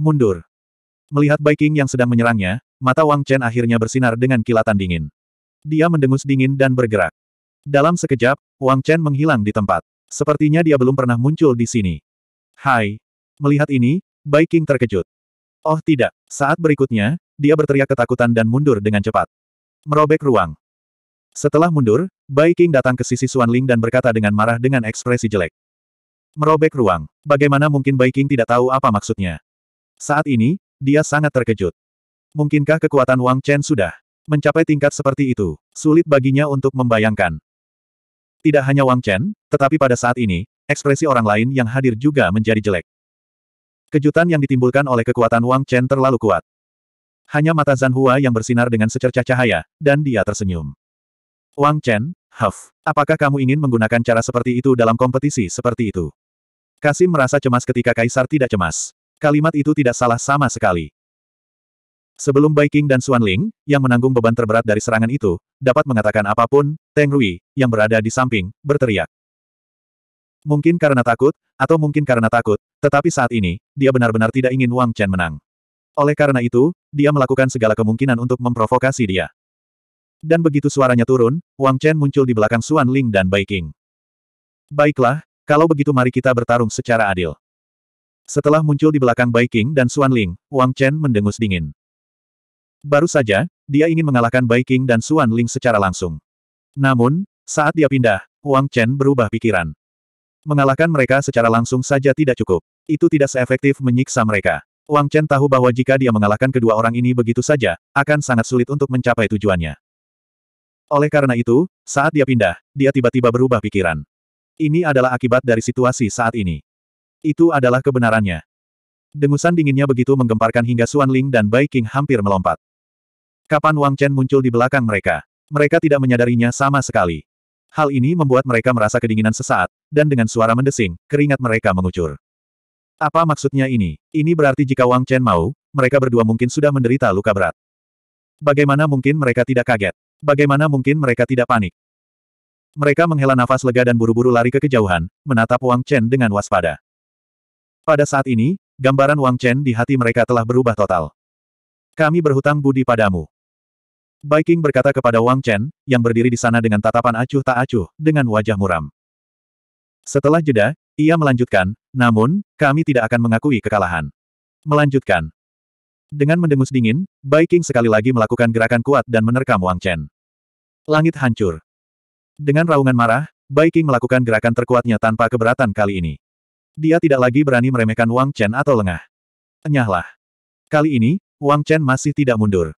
Mundur. Melihat Baiking yang sedang menyerangnya, mata Wang Chen akhirnya bersinar dengan kilatan dingin. Dia mendengus dingin dan bergerak. Dalam sekejap, Wang Chen menghilang di tempat. Sepertinya dia belum pernah muncul di sini. Hai. Melihat ini, Baiking terkejut. Oh tidak, saat berikutnya, dia berteriak ketakutan dan mundur dengan cepat. Merobek ruang. Setelah mundur, Bai King datang ke sisi Xuan Ling dan berkata dengan marah dengan ekspresi jelek. Merobek ruang. Bagaimana mungkin Bai King tidak tahu apa maksudnya? Saat ini, dia sangat terkejut. Mungkinkah kekuatan Wang Chen sudah mencapai tingkat seperti itu? Sulit baginya untuk membayangkan. Tidak hanya Wang Chen, tetapi pada saat ini, ekspresi orang lain yang hadir juga menjadi jelek. Kejutan yang ditimbulkan oleh kekuatan Wang Chen terlalu kuat. Hanya mata Zan Hua yang bersinar dengan secercah cahaya, dan dia tersenyum. Wang Chen, Huff, apakah kamu ingin menggunakan cara seperti itu dalam kompetisi seperti itu? Kasim merasa cemas ketika Kaisar tidak cemas. Kalimat itu tidak salah sama sekali. Sebelum Bai King dan Xuan Ling, yang menanggung beban terberat dari serangan itu, dapat mengatakan apapun, Teng Rui, yang berada di samping, berteriak. Mungkin karena takut, atau mungkin karena takut, tetapi saat ini, dia benar-benar tidak ingin Wang Chen menang. Oleh karena itu, dia melakukan segala kemungkinan untuk memprovokasi dia. Dan begitu suaranya turun, Wang Chen muncul di belakang Xuan Ling dan Bai King. Baiklah, kalau begitu mari kita bertarung secara adil. Setelah muncul di belakang Bai King dan Xuan Ling, Wang Chen mendengus dingin. Baru saja, dia ingin mengalahkan Bai King dan Xuan Ling secara langsung. Namun, saat dia pindah, Wang Chen berubah pikiran. Mengalahkan mereka secara langsung saja tidak cukup. Itu tidak seefektif menyiksa mereka. Wang Chen tahu bahwa jika dia mengalahkan kedua orang ini begitu saja, akan sangat sulit untuk mencapai tujuannya. Oleh karena itu, saat dia pindah, dia tiba-tiba berubah pikiran. Ini adalah akibat dari situasi saat ini. Itu adalah kebenarannya. Dengusan dinginnya begitu menggemparkan hingga Xuan Ling dan Bai King hampir melompat. Kapan Wang Chen muncul di belakang mereka? Mereka tidak menyadarinya sama sekali. Hal ini membuat mereka merasa kedinginan sesaat, dan dengan suara mendesing, keringat mereka mengucur. Apa maksudnya ini? Ini berarti jika Wang Chen mau, mereka berdua mungkin sudah menderita luka berat. Bagaimana mungkin mereka tidak kaget? Bagaimana mungkin mereka tidak panik? Mereka menghela nafas lega dan buru-buru lari ke kejauhan, menatap Wang Chen dengan waspada. Pada saat ini, gambaran Wang Chen di hati mereka telah berubah total. Kami berhutang budi padamu. Bai King berkata kepada Wang Chen, yang berdiri di sana dengan tatapan acuh tak acuh, dengan wajah muram. Setelah jeda, ia melanjutkan, namun, kami tidak akan mengakui kekalahan. Melanjutkan. Dengan mendengus dingin, Baiking sekali lagi melakukan gerakan kuat dan menerkam Wang Chen. Langit hancur. Dengan raungan marah, Baiking melakukan gerakan terkuatnya tanpa keberatan kali ini. Dia tidak lagi berani meremehkan Wang Chen atau lengah. Enyahlah. Kali ini, Wang Chen masih tidak mundur.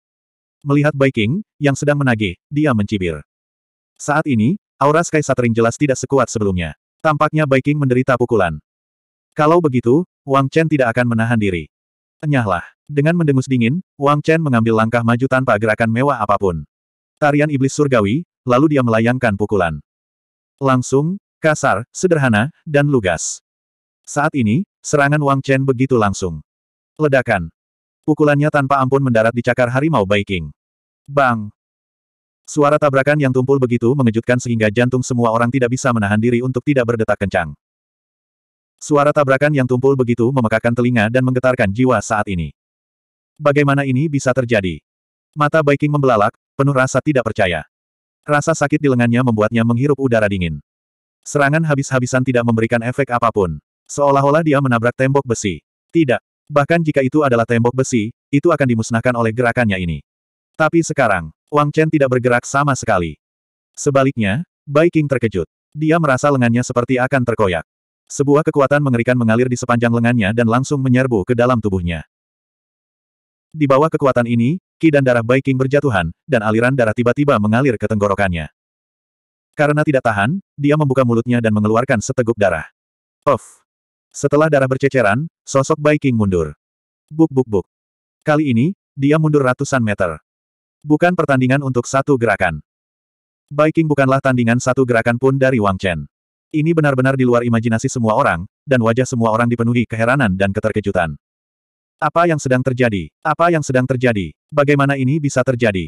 Melihat Baiking yang sedang menagih, dia mencibir. Saat ini, aura Sky Satering jelas tidak sekuat sebelumnya. Tampaknya Baiking menderita pukulan. Kalau begitu, Wang Chen tidak akan menahan diri. Enyahlah. Dengan mendengus dingin, Wang Chen mengambil langkah maju tanpa gerakan mewah apapun. Tarian iblis surgawi, lalu dia melayangkan pukulan. Langsung, kasar, sederhana, dan lugas. Saat ini, serangan Wang Chen begitu langsung. Ledakan. Pukulannya tanpa ampun mendarat di cakar harimau Baiking. Bang! Suara tabrakan yang tumpul begitu mengejutkan sehingga jantung semua orang tidak bisa menahan diri untuk tidak berdetak kencang. Suara tabrakan yang tumpul begitu memekakan telinga dan menggetarkan jiwa saat ini. Bagaimana ini bisa terjadi? Mata Baiking membelalak, penuh rasa tidak percaya. Rasa sakit di lengannya membuatnya menghirup udara dingin. Serangan habis-habisan tidak memberikan efek apapun. Seolah-olah dia menabrak tembok besi. Tidak. Bahkan jika itu adalah tembok besi, itu akan dimusnahkan oleh gerakannya ini. Tapi sekarang, Wang Chen tidak bergerak sama sekali. Sebaliknya, Bai King terkejut. Dia merasa lengannya seperti akan terkoyak. Sebuah kekuatan mengerikan mengalir di sepanjang lengannya dan langsung menyerbu ke dalam tubuhnya. Di bawah kekuatan ini, ki dan darah Bai King berjatuhan, dan aliran darah tiba-tiba mengalir ke tenggorokannya. Karena tidak tahan, dia membuka mulutnya dan mengeluarkan seteguk darah. Of! Setelah darah berceceran, sosok Bai King mundur. Buk buk buk. Kali ini, dia mundur ratusan meter. Bukan pertandingan untuk satu gerakan. Biking bukanlah tandingan satu gerakan pun dari Wang Chen. Ini benar-benar di luar imajinasi semua orang, dan wajah semua orang dipenuhi keheranan dan keterkejutan. Apa yang sedang terjadi? Apa yang sedang terjadi? Bagaimana ini bisa terjadi?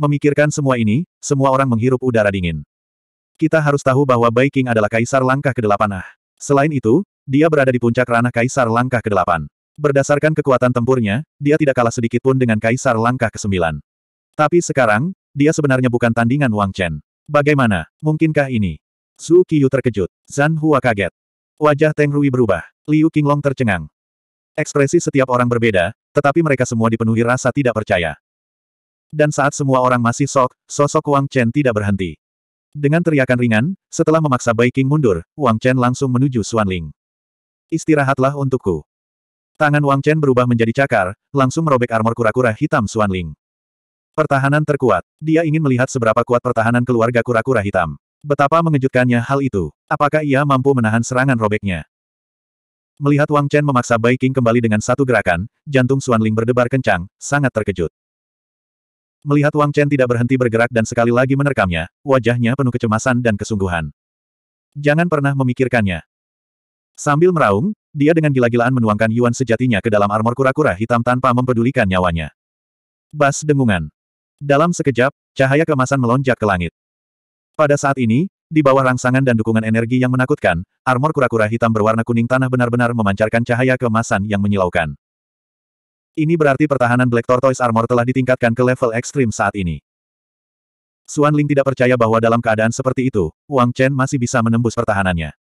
Memikirkan semua ini, semua orang menghirup udara dingin. Kita harus tahu bahwa Baiking adalah kaisar langkah ke-8 ah. Selain itu, dia berada di puncak ranah kaisar langkah ke-8. Berdasarkan kekuatan tempurnya, dia tidak kalah sedikit pun dengan kaisar langkah ke-9. Tapi sekarang, dia sebenarnya bukan tandingan Wang Chen. Bagaimana, mungkinkah ini? Su Qiyu terkejut. Zan Hua kaget. Wajah Teng Rui berubah. Liu Qinglong tercengang. Ekspresi setiap orang berbeda, tetapi mereka semua dipenuhi rasa tidak percaya. Dan saat semua orang masih sok, sosok Wang Chen tidak berhenti. Dengan teriakan ringan, setelah memaksa Bai King mundur, Wang Chen langsung menuju Xuan Ling. Istirahatlah untukku. Tangan Wang Chen berubah menjadi cakar, langsung merobek armor kura-kura hitam Xuan Ling. Pertahanan terkuat. Dia ingin melihat seberapa kuat pertahanan keluarga kura-kura hitam. Betapa mengejutkannya hal itu. Apakah ia mampu menahan serangan robeknya? Melihat Wang Chen memaksa Bai King kembali dengan satu gerakan, jantung Xuan Ling berdebar kencang, sangat terkejut. Melihat Wang Chen tidak berhenti bergerak dan sekali lagi menerkamnya, wajahnya penuh kecemasan dan kesungguhan. Jangan pernah memikirkannya. Sambil meraung, dia dengan gila-gilaan menuangkan Yuan sejatinya ke dalam armor kura-kura hitam tanpa mempedulikan nyawanya. Bas dengungan. Dalam sekejap, cahaya kemasan melonjak ke langit. Pada saat ini, di bawah rangsangan dan dukungan energi yang menakutkan, armor kura-kura hitam berwarna kuning tanah benar-benar memancarkan cahaya kemasan yang menyilaukan. Ini berarti pertahanan Black Tortoise Armor telah ditingkatkan ke level ekstrim saat ini. Suan Ling tidak percaya bahwa dalam keadaan seperti itu, Wang Chen masih bisa menembus pertahanannya.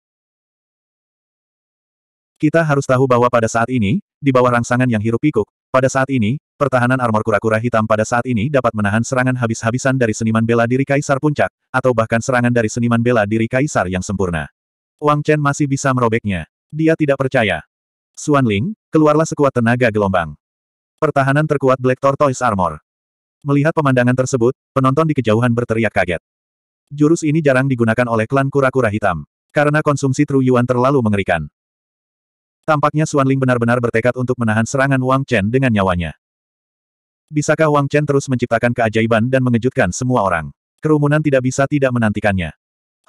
Kita harus tahu bahwa pada saat ini, di bawah rangsangan yang hirup pikuk, pada saat ini, Pertahanan armor kura-kura hitam pada saat ini dapat menahan serangan habis-habisan dari seniman bela diri Kaisar Puncak, atau bahkan serangan dari seniman bela diri Kaisar yang sempurna. Wang Chen masih bisa merobeknya. Dia tidak percaya. Xuan Ling, keluarlah sekuat tenaga gelombang. Pertahanan terkuat Black Tortoise Armor. Melihat pemandangan tersebut, penonton di kejauhan berteriak kaget. Jurus ini jarang digunakan oleh klan kura-kura hitam. Karena konsumsi Tru Yuan terlalu mengerikan. Tampaknya Xuan Ling benar-benar bertekad untuk menahan serangan Wang Chen dengan nyawanya. Bisakah Wang Chen terus menciptakan keajaiban dan mengejutkan semua orang? Kerumunan tidak bisa tidak menantikannya.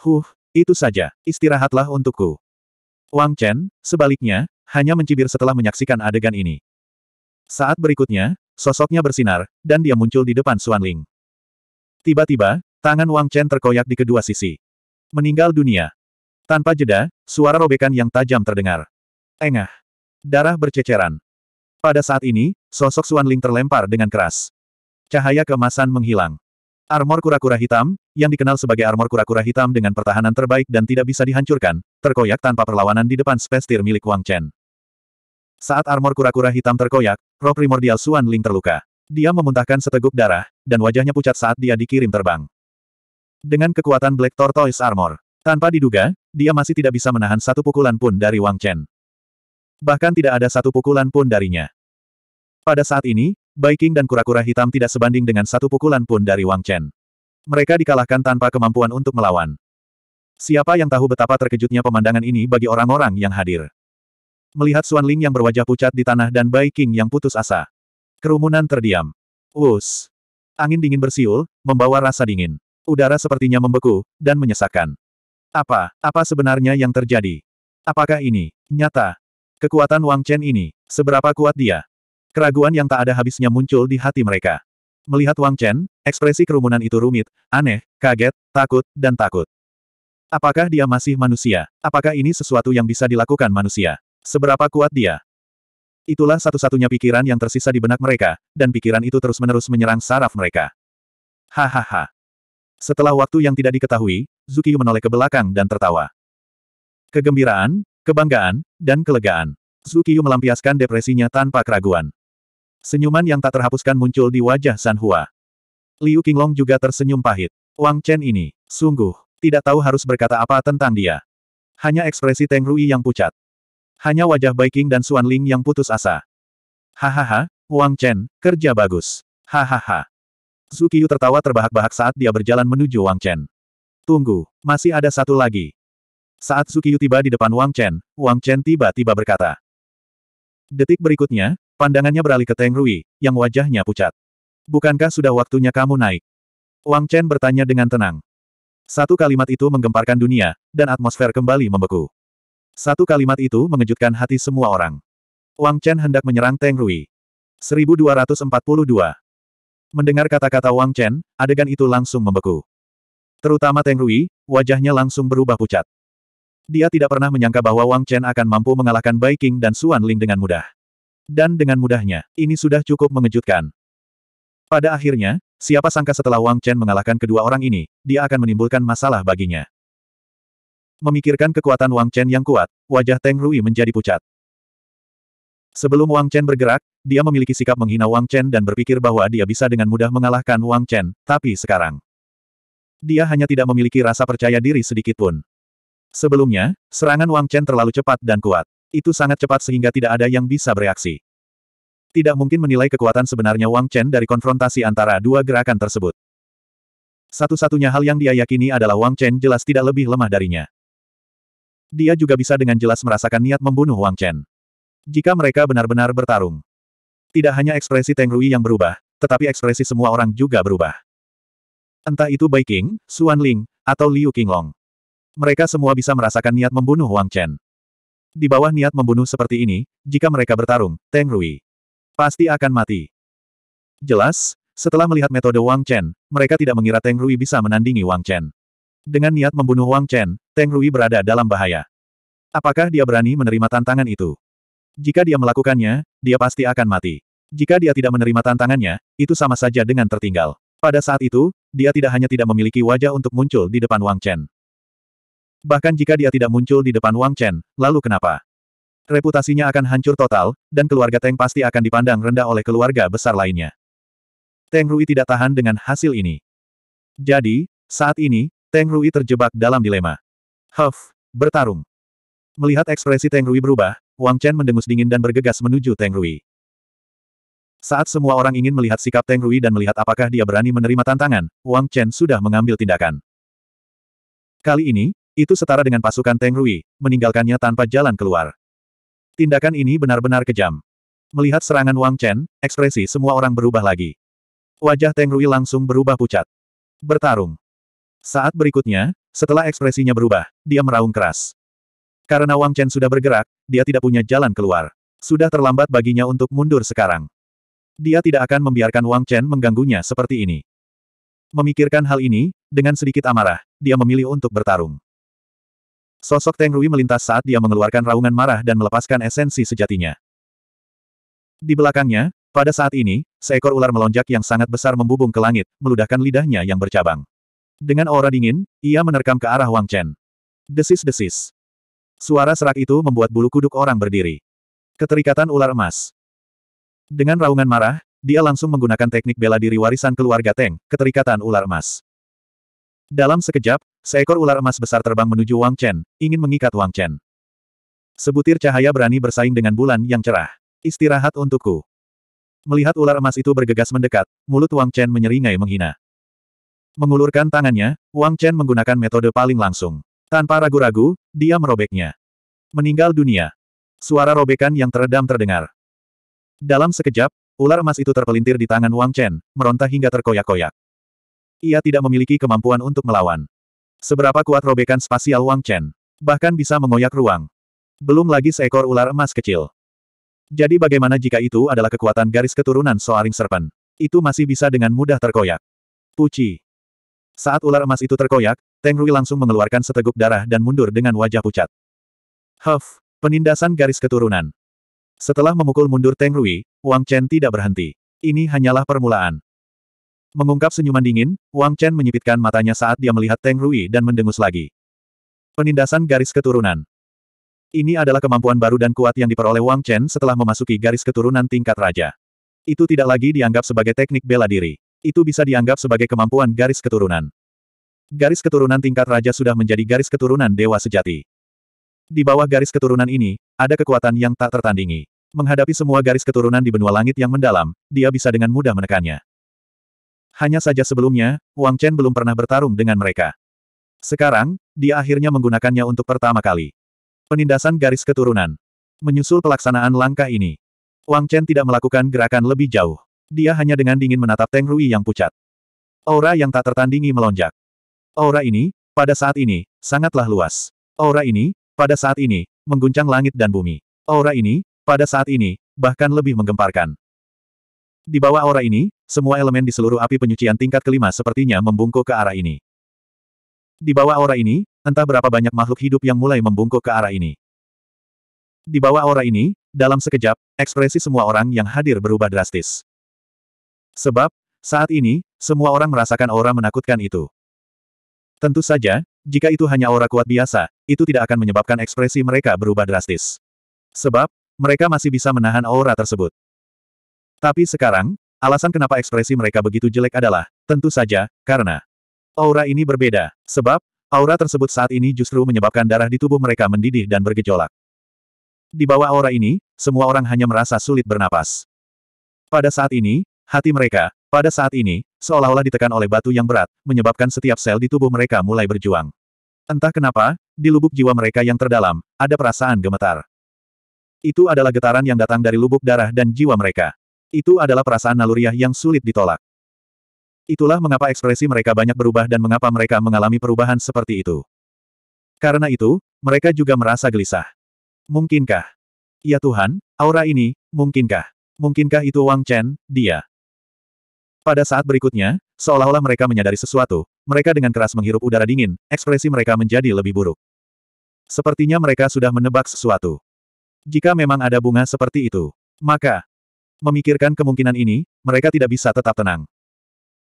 Huh, itu saja. Istirahatlah untukku. Wang Chen, sebaliknya, hanya mencibir setelah menyaksikan adegan ini. Saat berikutnya, sosoknya bersinar, dan dia muncul di depan Suan Ling. Tiba-tiba, tangan Wang Chen terkoyak di kedua sisi. Meninggal dunia. Tanpa jeda, suara robekan yang tajam terdengar. Engah. Darah berceceran. Pada saat ini, sosok Xuan Ling terlempar dengan keras. Cahaya kemasan menghilang. Armor kura-kura hitam, yang dikenal sebagai armor kura-kura hitam dengan pertahanan terbaik dan tidak bisa dihancurkan, terkoyak tanpa perlawanan di depan spestir milik Wang Chen. Saat armor kura-kura hitam terkoyak, roh primordial Xuan Ling terluka. Dia memuntahkan seteguk darah, dan wajahnya pucat saat dia dikirim terbang. Dengan kekuatan Black Tortoise Armor, tanpa diduga, dia masih tidak bisa menahan satu pukulan pun dari Wang Chen. Bahkan tidak ada satu pukulan pun darinya. Pada saat ini, Baiking dan kura-kura hitam tidak sebanding dengan satu pukulan pun dari Wang Chen. Mereka dikalahkan tanpa kemampuan untuk melawan. Siapa yang tahu betapa terkejutnya pemandangan ini bagi orang-orang yang hadir. Melihat Xuan Ling yang berwajah pucat di tanah dan Bai yang putus asa. Kerumunan terdiam. Wus. Angin dingin bersiul, membawa rasa dingin. Udara sepertinya membeku, dan menyesakkan. Apa, apa sebenarnya yang terjadi? Apakah ini, nyata, Kekuatan Wang Chen ini, seberapa kuat dia? Keraguan yang tak ada habisnya muncul di hati mereka. Melihat Wang Chen, ekspresi kerumunan itu rumit, aneh, kaget, takut, dan takut. Apakah dia masih manusia? Apakah ini sesuatu yang bisa dilakukan manusia? Seberapa kuat dia? Itulah satu-satunya pikiran yang tersisa di benak mereka, dan pikiran itu terus-menerus menyerang saraf mereka. Hahaha. Setelah waktu yang tidak diketahui, Zukiyu menoleh ke belakang dan tertawa. Kegembiraan, Kebanggaan, dan kelegaan. Zukiyu melampiaskan depresinya tanpa keraguan. Senyuman yang tak terhapuskan muncul di wajah San Hua. Liu Qinglong juga tersenyum pahit. Wang Chen ini, sungguh, tidak tahu harus berkata apa tentang dia. Hanya ekspresi Teng Rui yang pucat. Hanya wajah Bai King dan Suan Ling yang putus asa. Hahaha, Wang Chen, kerja bagus. Hahaha. Zukiyu tertawa terbahak-bahak saat dia berjalan menuju Wang Chen. Tunggu, masih ada satu lagi. Saat Sukiyu tiba di depan Wang Chen, Wang Chen tiba-tiba berkata. Detik berikutnya, pandangannya beralih ke Teng Rui, yang wajahnya pucat. Bukankah sudah waktunya kamu naik? Wang Chen bertanya dengan tenang. Satu kalimat itu menggemparkan dunia, dan atmosfer kembali membeku. Satu kalimat itu mengejutkan hati semua orang. Wang Chen hendak menyerang Teng Rui. 1242. Mendengar kata-kata Wang Chen, adegan itu langsung membeku. Terutama Teng Rui, wajahnya langsung berubah pucat. Dia tidak pernah menyangka bahwa Wang Chen akan mampu mengalahkan Bai King dan Xuan Ling dengan mudah. Dan dengan mudahnya, ini sudah cukup mengejutkan. Pada akhirnya, siapa sangka setelah Wang Chen mengalahkan kedua orang ini, dia akan menimbulkan masalah baginya. Memikirkan kekuatan Wang Chen yang kuat, wajah Teng Rui menjadi pucat. Sebelum Wang Chen bergerak, dia memiliki sikap menghina Wang Chen dan berpikir bahwa dia bisa dengan mudah mengalahkan Wang Chen, tapi sekarang. Dia hanya tidak memiliki rasa percaya diri sedikitpun. Sebelumnya, serangan Wang Chen terlalu cepat dan kuat. Itu sangat cepat sehingga tidak ada yang bisa bereaksi. Tidak mungkin menilai kekuatan sebenarnya Wang Chen dari konfrontasi antara dua gerakan tersebut. Satu-satunya hal yang dia yakini adalah Wang Chen jelas tidak lebih lemah darinya. Dia juga bisa dengan jelas merasakan niat membunuh Wang Chen. Jika mereka benar-benar bertarung. Tidak hanya ekspresi Teng Rui yang berubah, tetapi ekspresi semua orang juga berubah. Entah itu Bai King, Xuan Ling, atau Liu Qinglong. Mereka semua bisa merasakan niat membunuh Wang Chen. Di bawah niat membunuh seperti ini, jika mereka bertarung, Teng Rui pasti akan mati. Jelas, setelah melihat metode Wang Chen, mereka tidak mengira Teng Rui bisa menandingi Wang Chen. Dengan niat membunuh Wang Chen, Teng Rui berada dalam bahaya. Apakah dia berani menerima tantangan itu? Jika dia melakukannya, dia pasti akan mati. Jika dia tidak menerima tantangannya, itu sama saja dengan tertinggal. Pada saat itu, dia tidak hanya tidak memiliki wajah untuk muncul di depan Wang Chen. Bahkan jika dia tidak muncul di depan Wang Chen, lalu kenapa? Reputasinya akan hancur total, dan keluarga Teng pasti akan dipandang rendah oleh keluarga besar lainnya. Teng Rui tidak tahan dengan hasil ini. Jadi, saat ini, Teng Rui terjebak dalam dilema. Huff, bertarung. Melihat ekspresi Teng Rui berubah, Wang Chen mendengus dingin dan bergegas menuju Teng Rui. Saat semua orang ingin melihat sikap Teng Rui dan melihat apakah dia berani menerima tantangan, Wang Chen sudah mengambil tindakan. Kali ini, itu setara dengan pasukan Teng Rui, meninggalkannya tanpa jalan keluar. Tindakan ini benar-benar kejam. Melihat serangan Wang Chen, ekspresi semua orang berubah lagi. Wajah Teng Rui langsung berubah pucat. Bertarung. Saat berikutnya, setelah ekspresinya berubah, dia meraung keras. Karena Wang Chen sudah bergerak, dia tidak punya jalan keluar. Sudah terlambat baginya untuk mundur sekarang. Dia tidak akan membiarkan Wang Chen mengganggunya seperti ini. Memikirkan hal ini, dengan sedikit amarah, dia memilih untuk bertarung. Sosok Teng Rui melintas saat dia mengeluarkan raungan marah dan melepaskan esensi sejatinya. Di belakangnya, pada saat ini, seekor ular melonjak yang sangat besar membubung ke langit, meludahkan lidahnya yang bercabang. Dengan aura dingin, ia menerkam ke arah Wang Chen. Desis-desis. Suara serak itu membuat bulu kuduk orang berdiri. Keterikatan ular emas. Dengan raungan marah, dia langsung menggunakan teknik bela diri warisan keluarga Teng, keterikatan ular emas. Dalam sekejap, Seekor ular emas besar terbang menuju Wang Chen, ingin mengikat Wang Chen. Sebutir cahaya berani bersaing dengan bulan yang cerah. Istirahat untukku. Melihat ular emas itu bergegas mendekat, mulut Wang Chen menyeringai menghina. Mengulurkan tangannya, Wang Chen menggunakan metode paling langsung. Tanpa ragu-ragu, dia merobeknya. Meninggal dunia. Suara robekan yang teredam terdengar. Dalam sekejap, ular emas itu terpelintir di tangan Wang Chen, meronta hingga terkoyak-koyak. Ia tidak memiliki kemampuan untuk melawan. Seberapa kuat robekan spasial Wang Chen? Bahkan bisa mengoyak ruang. Belum lagi seekor ular emas kecil. Jadi bagaimana jika itu adalah kekuatan garis keturunan Soaring Serpent? Itu masih bisa dengan mudah terkoyak. Puci. Saat ular emas itu terkoyak, Teng Rui langsung mengeluarkan seteguk darah dan mundur dengan wajah pucat. Huff, penindasan garis keturunan. Setelah memukul mundur Teng Rui, Wang Chen tidak berhenti. Ini hanyalah permulaan. Mengungkap senyuman dingin, Wang Chen menyipitkan matanya saat dia melihat Teng Rui dan mendengus lagi. Penindasan garis keturunan. Ini adalah kemampuan baru dan kuat yang diperoleh Wang Chen setelah memasuki garis keturunan tingkat raja. Itu tidak lagi dianggap sebagai teknik bela diri. Itu bisa dianggap sebagai kemampuan garis keturunan. Garis keturunan tingkat raja sudah menjadi garis keturunan dewa sejati. Di bawah garis keturunan ini, ada kekuatan yang tak tertandingi. Menghadapi semua garis keturunan di benua langit yang mendalam, dia bisa dengan mudah menekannya. Hanya saja sebelumnya, Wang Chen belum pernah bertarung dengan mereka. Sekarang, dia akhirnya menggunakannya untuk pertama kali. Penindasan garis keturunan. Menyusul pelaksanaan langkah ini, Wang Chen tidak melakukan gerakan lebih jauh. Dia hanya dengan dingin menatap Teng Rui yang pucat. Aura yang tak tertandingi melonjak. Aura ini, pada saat ini, sangatlah luas. Aura ini, pada saat ini, mengguncang langit dan bumi. Aura ini, pada saat ini, bahkan lebih menggemparkan. Di bawah aura ini, semua elemen di seluruh api penyucian tingkat kelima sepertinya membungkuk ke arah ini. Di bawah aura ini, entah berapa banyak makhluk hidup yang mulai membungkuk ke arah ini. Di bawah aura ini, dalam sekejap, ekspresi semua orang yang hadir berubah drastis. Sebab, saat ini, semua orang merasakan aura menakutkan itu. Tentu saja, jika itu hanya aura kuat biasa, itu tidak akan menyebabkan ekspresi mereka berubah drastis. Sebab, mereka masih bisa menahan aura tersebut. Tapi sekarang, alasan kenapa ekspresi mereka begitu jelek adalah, tentu saja, karena aura ini berbeda. Sebab, aura tersebut saat ini justru menyebabkan darah di tubuh mereka mendidih dan bergejolak. Di bawah aura ini, semua orang hanya merasa sulit bernapas. Pada saat ini, hati mereka, pada saat ini, seolah-olah ditekan oleh batu yang berat, menyebabkan setiap sel di tubuh mereka mulai berjuang. Entah kenapa, di lubuk jiwa mereka yang terdalam, ada perasaan gemetar. Itu adalah getaran yang datang dari lubuk darah dan jiwa mereka. Itu adalah perasaan naluriah yang sulit ditolak. Itulah mengapa ekspresi mereka banyak berubah dan mengapa mereka mengalami perubahan seperti itu. Karena itu, mereka juga merasa gelisah. Mungkinkah? Ya Tuhan, aura ini, mungkinkah? Mungkinkah itu Wang Chen, dia? Pada saat berikutnya, seolah-olah mereka menyadari sesuatu, mereka dengan keras menghirup udara dingin, ekspresi mereka menjadi lebih buruk. Sepertinya mereka sudah menebak sesuatu. Jika memang ada bunga seperti itu, maka, Memikirkan kemungkinan ini, mereka tidak bisa tetap tenang.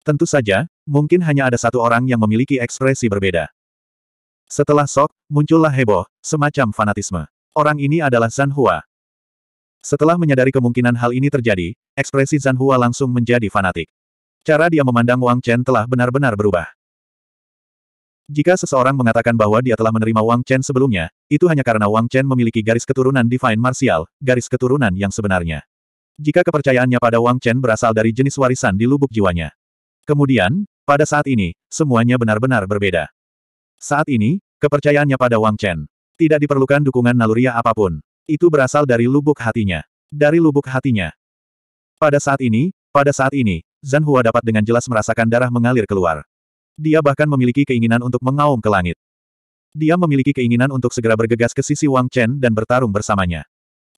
Tentu saja, mungkin hanya ada satu orang yang memiliki ekspresi berbeda. Setelah sok, muncullah heboh, semacam fanatisme. Orang ini adalah Zan Hua. Setelah menyadari kemungkinan hal ini terjadi, ekspresi Zan Hua langsung menjadi fanatik. Cara dia memandang Wang Chen telah benar-benar berubah. Jika seseorang mengatakan bahwa dia telah menerima Wang Chen sebelumnya, itu hanya karena Wang Chen memiliki garis keturunan Divine Martial, garis keturunan yang sebenarnya jika kepercayaannya pada Wang Chen berasal dari jenis warisan di lubuk jiwanya. Kemudian, pada saat ini, semuanya benar-benar berbeda. Saat ini, kepercayaannya pada Wang Chen tidak diperlukan dukungan naluriah apapun. Itu berasal dari lubuk hatinya. Dari lubuk hatinya. Pada saat ini, pada saat ini, Zan Hua dapat dengan jelas merasakan darah mengalir keluar. Dia bahkan memiliki keinginan untuk mengaum ke langit. Dia memiliki keinginan untuk segera bergegas ke sisi Wang Chen dan bertarung bersamanya.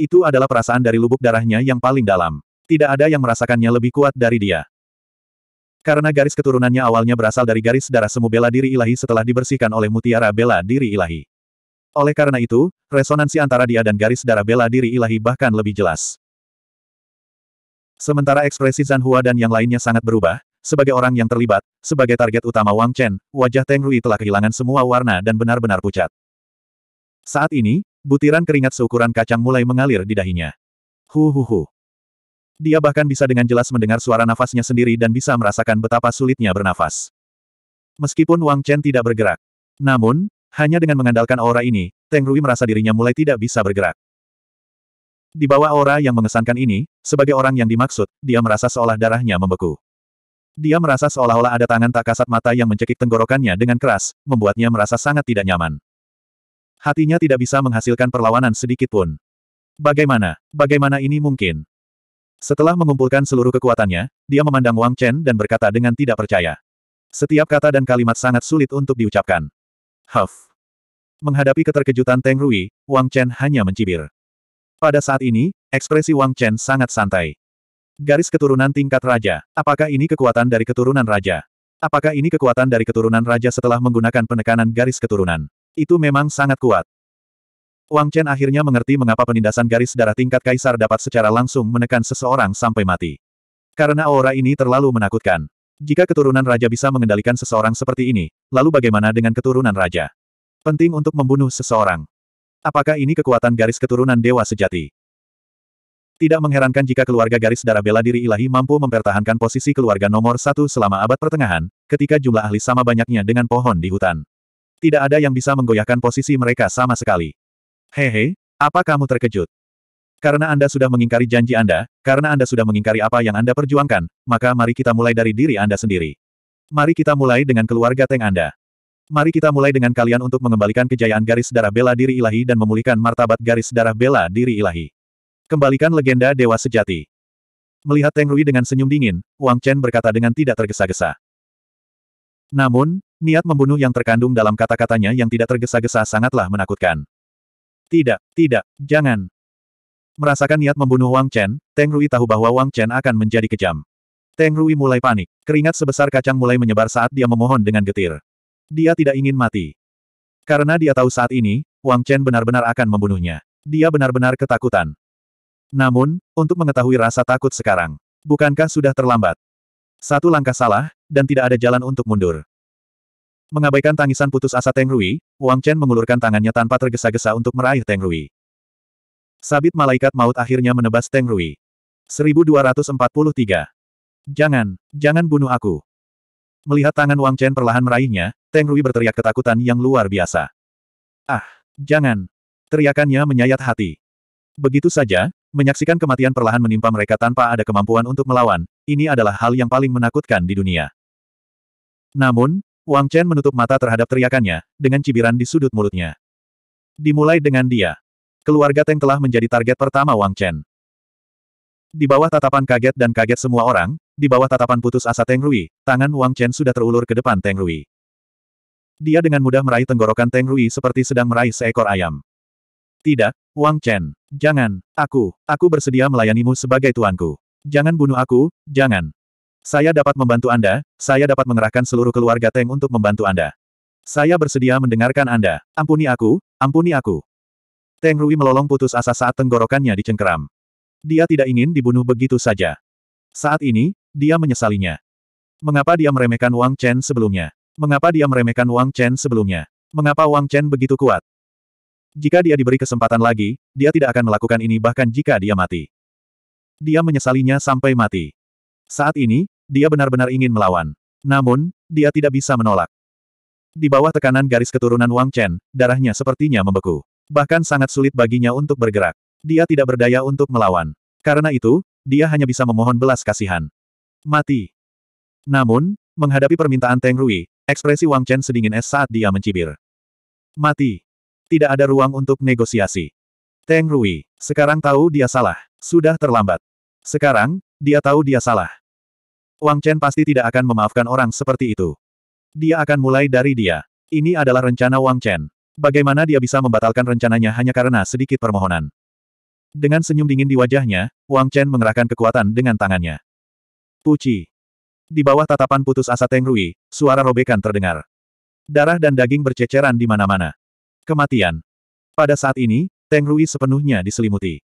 Itu adalah perasaan dari lubuk darahnya yang paling dalam. Tidak ada yang merasakannya lebih kuat dari dia. Karena garis keturunannya awalnya berasal dari garis darah semu bela diri ilahi setelah dibersihkan oleh mutiara bela diri ilahi. Oleh karena itu, resonansi antara dia dan garis darah bela diri ilahi bahkan lebih jelas. Sementara ekspresi Zhan Hua dan yang lainnya sangat berubah, sebagai orang yang terlibat, sebagai target utama Wang Chen, wajah Teng Rui telah kehilangan semua warna dan benar-benar pucat. Saat ini, Butiran keringat seukuran kacang mulai mengalir di dahinya. Hu hu hu. Dia bahkan bisa dengan jelas mendengar suara nafasnya sendiri dan bisa merasakan betapa sulitnya bernafas. Meskipun Wang Chen tidak bergerak. Namun, hanya dengan mengandalkan aura ini, Teng Rui merasa dirinya mulai tidak bisa bergerak. Di bawah aura yang mengesankan ini, sebagai orang yang dimaksud, dia merasa seolah darahnya membeku. Dia merasa seolah-olah ada tangan tak kasat mata yang mencekik tenggorokannya dengan keras, membuatnya merasa sangat tidak nyaman. Hatinya tidak bisa menghasilkan perlawanan sedikitpun. Bagaimana? Bagaimana ini mungkin? Setelah mengumpulkan seluruh kekuatannya, dia memandang Wang Chen dan berkata dengan tidak percaya. Setiap kata dan kalimat sangat sulit untuk diucapkan. Huff. Menghadapi keterkejutan Teng Rui, Wang Chen hanya mencibir. Pada saat ini, ekspresi Wang Chen sangat santai. Garis keturunan tingkat raja. Apakah ini kekuatan dari keturunan raja? Apakah ini kekuatan dari keturunan raja setelah menggunakan penekanan garis keturunan? Itu memang sangat kuat. Wang Chen akhirnya mengerti mengapa penindasan garis darah tingkat kaisar dapat secara langsung menekan seseorang sampai mati. Karena aura ini terlalu menakutkan. Jika keturunan raja bisa mengendalikan seseorang seperti ini, lalu bagaimana dengan keturunan raja? Penting untuk membunuh seseorang. Apakah ini kekuatan garis keturunan dewa sejati? Tidak mengherankan jika keluarga garis darah bela diri ilahi mampu mempertahankan posisi keluarga nomor satu selama abad pertengahan, ketika jumlah ahli sama banyaknya dengan pohon di hutan. Tidak ada yang bisa menggoyahkan posisi mereka sama sekali. Hehe, apa kamu terkejut? Karena Anda sudah mengingkari janji Anda, karena Anda sudah mengingkari apa yang Anda perjuangkan, maka mari kita mulai dari diri Anda sendiri. Mari kita mulai dengan keluarga Teng Anda. Mari kita mulai dengan kalian untuk mengembalikan kejayaan garis darah bela diri ilahi dan memulihkan martabat garis darah bela diri ilahi. Kembalikan legenda dewa sejati. Melihat Teng Rui dengan senyum dingin, Wang Chen berkata dengan tidak tergesa-gesa. Namun, Niat membunuh yang terkandung dalam kata-katanya yang tidak tergesa-gesa sangatlah menakutkan. Tidak, tidak, jangan. Merasakan niat membunuh Wang Chen, Teng Rui tahu bahwa Wang Chen akan menjadi kejam. Teng Rui mulai panik. Keringat sebesar kacang mulai menyebar saat dia memohon dengan getir. Dia tidak ingin mati. Karena dia tahu saat ini, Wang Chen benar-benar akan membunuhnya. Dia benar-benar ketakutan. Namun, untuk mengetahui rasa takut sekarang, bukankah sudah terlambat? Satu langkah salah, dan tidak ada jalan untuk mundur. Mengabaikan tangisan putus asa Teng Rui, Wang Chen mengulurkan tangannya tanpa tergesa-gesa untuk meraih Teng Rui. Sabit malaikat maut akhirnya menebas Teng Rui. 1243. Jangan, jangan bunuh aku. Melihat tangan Wang Chen perlahan meraihnya, Teng Rui berteriak ketakutan yang luar biasa. Ah, jangan. Teriakannya menyayat hati. Begitu saja, menyaksikan kematian perlahan menimpa mereka tanpa ada kemampuan untuk melawan, ini adalah hal yang paling menakutkan di dunia. Namun, Wang Chen menutup mata terhadap teriakannya, dengan cibiran di sudut mulutnya. Dimulai dengan dia. Keluarga Teng telah menjadi target pertama Wang Chen. Di bawah tatapan kaget dan kaget semua orang, di bawah tatapan putus asa Teng Rui, tangan Wang Chen sudah terulur ke depan Teng Rui. Dia dengan mudah meraih tenggorokan Teng Rui seperti sedang meraih seekor ayam. Tidak, Wang Chen, jangan, aku, aku bersedia melayanimu sebagai tuanku. Jangan bunuh aku, jangan. Saya dapat membantu Anda, saya dapat mengerahkan seluruh keluarga Teng untuk membantu Anda. Saya bersedia mendengarkan Anda. Ampuni aku, ampuni aku. Teng Rui melolong putus asa saat tenggorokannya dicengkeram. Dia tidak ingin dibunuh begitu saja. Saat ini, dia menyesalinya. Mengapa dia meremehkan Wang Chen sebelumnya? Mengapa dia meremehkan Wang Chen sebelumnya? Mengapa Wang Chen begitu kuat? Jika dia diberi kesempatan lagi, dia tidak akan melakukan ini bahkan jika dia mati. Dia menyesalinya sampai mati. Saat ini, dia benar-benar ingin melawan. Namun, dia tidak bisa menolak. Di bawah tekanan garis keturunan Wang Chen, darahnya sepertinya membeku. Bahkan sangat sulit baginya untuk bergerak. Dia tidak berdaya untuk melawan. Karena itu, dia hanya bisa memohon belas kasihan. Mati. Namun, menghadapi permintaan Teng Rui, ekspresi Wang Chen sedingin es saat dia mencibir. Mati. Tidak ada ruang untuk negosiasi. Teng Rui, sekarang tahu dia salah. Sudah terlambat. Sekarang, dia tahu dia salah. Wang Chen pasti tidak akan memaafkan orang seperti itu. Dia akan mulai dari dia. Ini adalah rencana Wang Chen. Bagaimana dia bisa membatalkan rencananya hanya karena sedikit permohonan. Dengan senyum dingin di wajahnya, Wang Chen mengerahkan kekuatan dengan tangannya. Puci. Di bawah tatapan putus asa Teng Rui, suara robekan terdengar. Darah dan daging berceceran di mana-mana. Kematian. Pada saat ini, Teng Rui sepenuhnya diselimuti.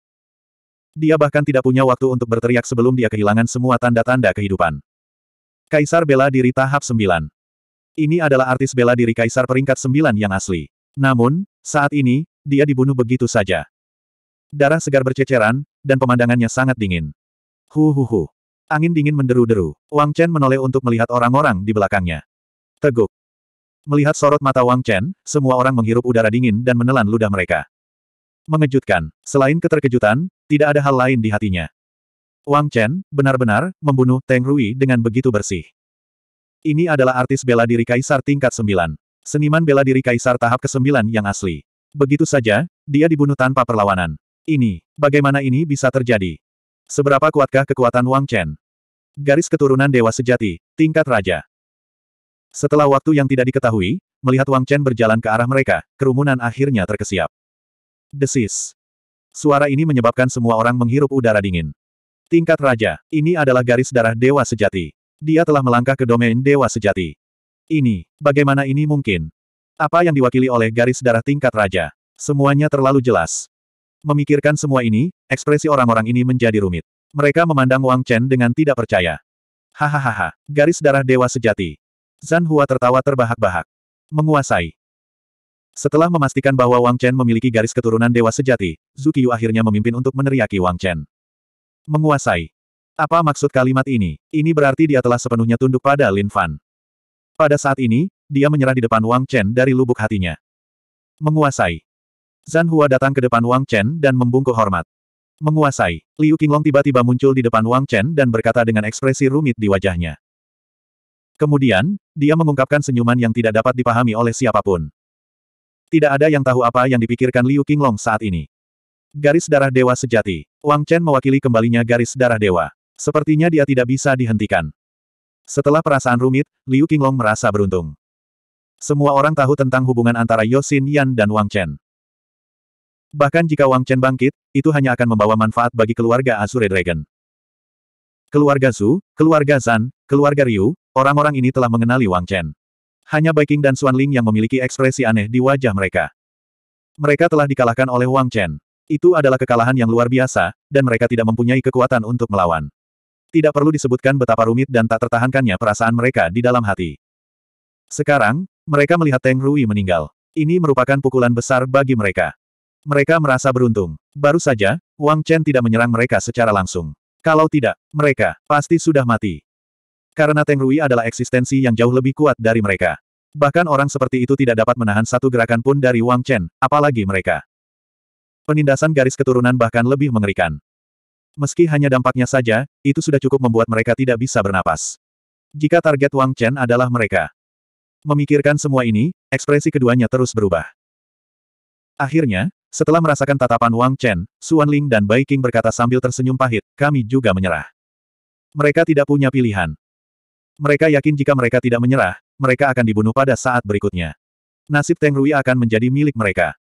Dia bahkan tidak punya waktu untuk berteriak sebelum dia kehilangan semua tanda-tanda kehidupan. Kaisar Bela Diri Tahap 9 Ini adalah artis bela diri Kaisar peringkat 9 yang asli. Namun, saat ini, dia dibunuh begitu saja. Darah segar berceceran, dan pemandangannya sangat dingin. Huhuhu. Angin dingin menderu-deru. Wang Chen menoleh untuk melihat orang-orang di belakangnya. Teguk. Melihat sorot mata Wang Chen, semua orang menghirup udara dingin dan menelan ludah mereka. Mengejutkan. Selain keterkejutan, tidak ada hal lain di hatinya. Wang Chen, benar-benar, membunuh Teng Rui dengan begitu bersih. Ini adalah artis bela diri Kaisar tingkat 9. Seniman bela diri Kaisar tahap ke-9 yang asli. Begitu saja, dia dibunuh tanpa perlawanan. Ini, bagaimana ini bisa terjadi? Seberapa kuatkah kekuatan Wang Chen? Garis keturunan Dewa Sejati, tingkat Raja. Setelah waktu yang tidak diketahui, melihat Wang Chen berjalan ke arah mereka, kerumunan akhirnya terkesiap. Desis. Suara ini menyebabkan semua orang menghirup udara dingin. Tingkat Raja, ini adalah garis darah Dewa Sejati. Dia telah melangkah ke domain Dewa Sejati. Ini, bagaimana ini mungkin? Apa yang diwakili oleh garis darah tingkat Raja? Semuanya terlalu jelas. Memikirkan semua ini, ekspresi orang-orang ini menjadi rumit. Mereka memandang Wang Chen dengan tidak percaya. Hahaha, garis darah Dewa Sejati. Zan Hua tertawa terbahak-bahak. Menguasai. Setelah memastikan bahwa Wang Chen memiliki garis keturunan dewa sejati, Zhu Qiyu akhirnya memimpin untuk meneriaki Wang Chen. Menguasai. Apa maksud kalimat ini? Ini berarti dia telah sepenuhnya tunduk pada Lin Fan. Pada saat ini, dia menyerah di depan Wang Chen dari lubuk hatinya. Menguasai. Zan Hua datang ke depan Wang Chen dan membungkuk hormat. Menguasai, Liu Qinglong tiba-tiba muncul di depan Wang Chen dan berkata dengan ekspresi rumit di wajahnya. Kemudian, dia mengungkapkan senyuman yang tidak dapat dipahami oleh siapapun. Tidak ada yang tahu apa yang dipikirkan Liu Qinglong saat ini. Garis darah dewa sejati. Wang Chen mewakili kembalinya garis darah dewa. Sepertinya dia tidak bisa dihentikan. Setelah perasaan rumit, Liu Qinglong merasa beruntung. Semua orang tahu tentang hubungan antara Yosin Yan dan Wang Chen. Bahkan jika Wang Chen bangkit, itu hanya akan membawa manfaat bagi keluarga Azure Dragon. Keluarga Su, keluarga Zan, keluarga Ryu, orang-orang ini telah mengenali Wang Chen. Hanya Baiking dan Xuan Ling yang memiliki ekspresi aneh di wajah mereka. Mereka telah dikalahkan oleh Wang Chen. Itu adalah kekalahan yang luar biasa, dan mereka tidak mempunyai kekuatan untuk melawan. Tidak perlu disebutkan betapa rumit dan tak tertahankannya perasaan mereka di dalam hati. Sekarang, mereka melihat Teng Rui meninggal. Ini merupakan pukulan besar bagi mereka. Mereka merasa beruntung. Baru saja, Wang Chen tidak menyerang mereka secara langsung. Kalau tidak, mereka pasti sudah mati. Karena Teng Rui adalah eksistensi yang jauh lebih kuat dari mereka. Bahkan orang seperti itu tidak dapat menahan satu gerakan pun dari Wang Chen, apalagi mereka. Penindasan garis keturunan bahkan lebih mengerikan. Meski hanya dampaknya saja, itu sudah cukup membuat mereka tidak bisa bernapas. Jika target Wang Chen adalah mereka. Memikirkan semua ini, ekspresi keduanya terus berubah. Akhirnya, setelah merasakan tatapan Wang Chen, Suan Ling dan Bai King berkata sambil tersenyum pahit, kami juga menyerah. Mereka tidak punya pilihan. Mereka yakin jika mereka tidak menyerah, mereka akan dibunuh pada saat berikutnya. Nasib Teng Rui akan menjadi milik mereka.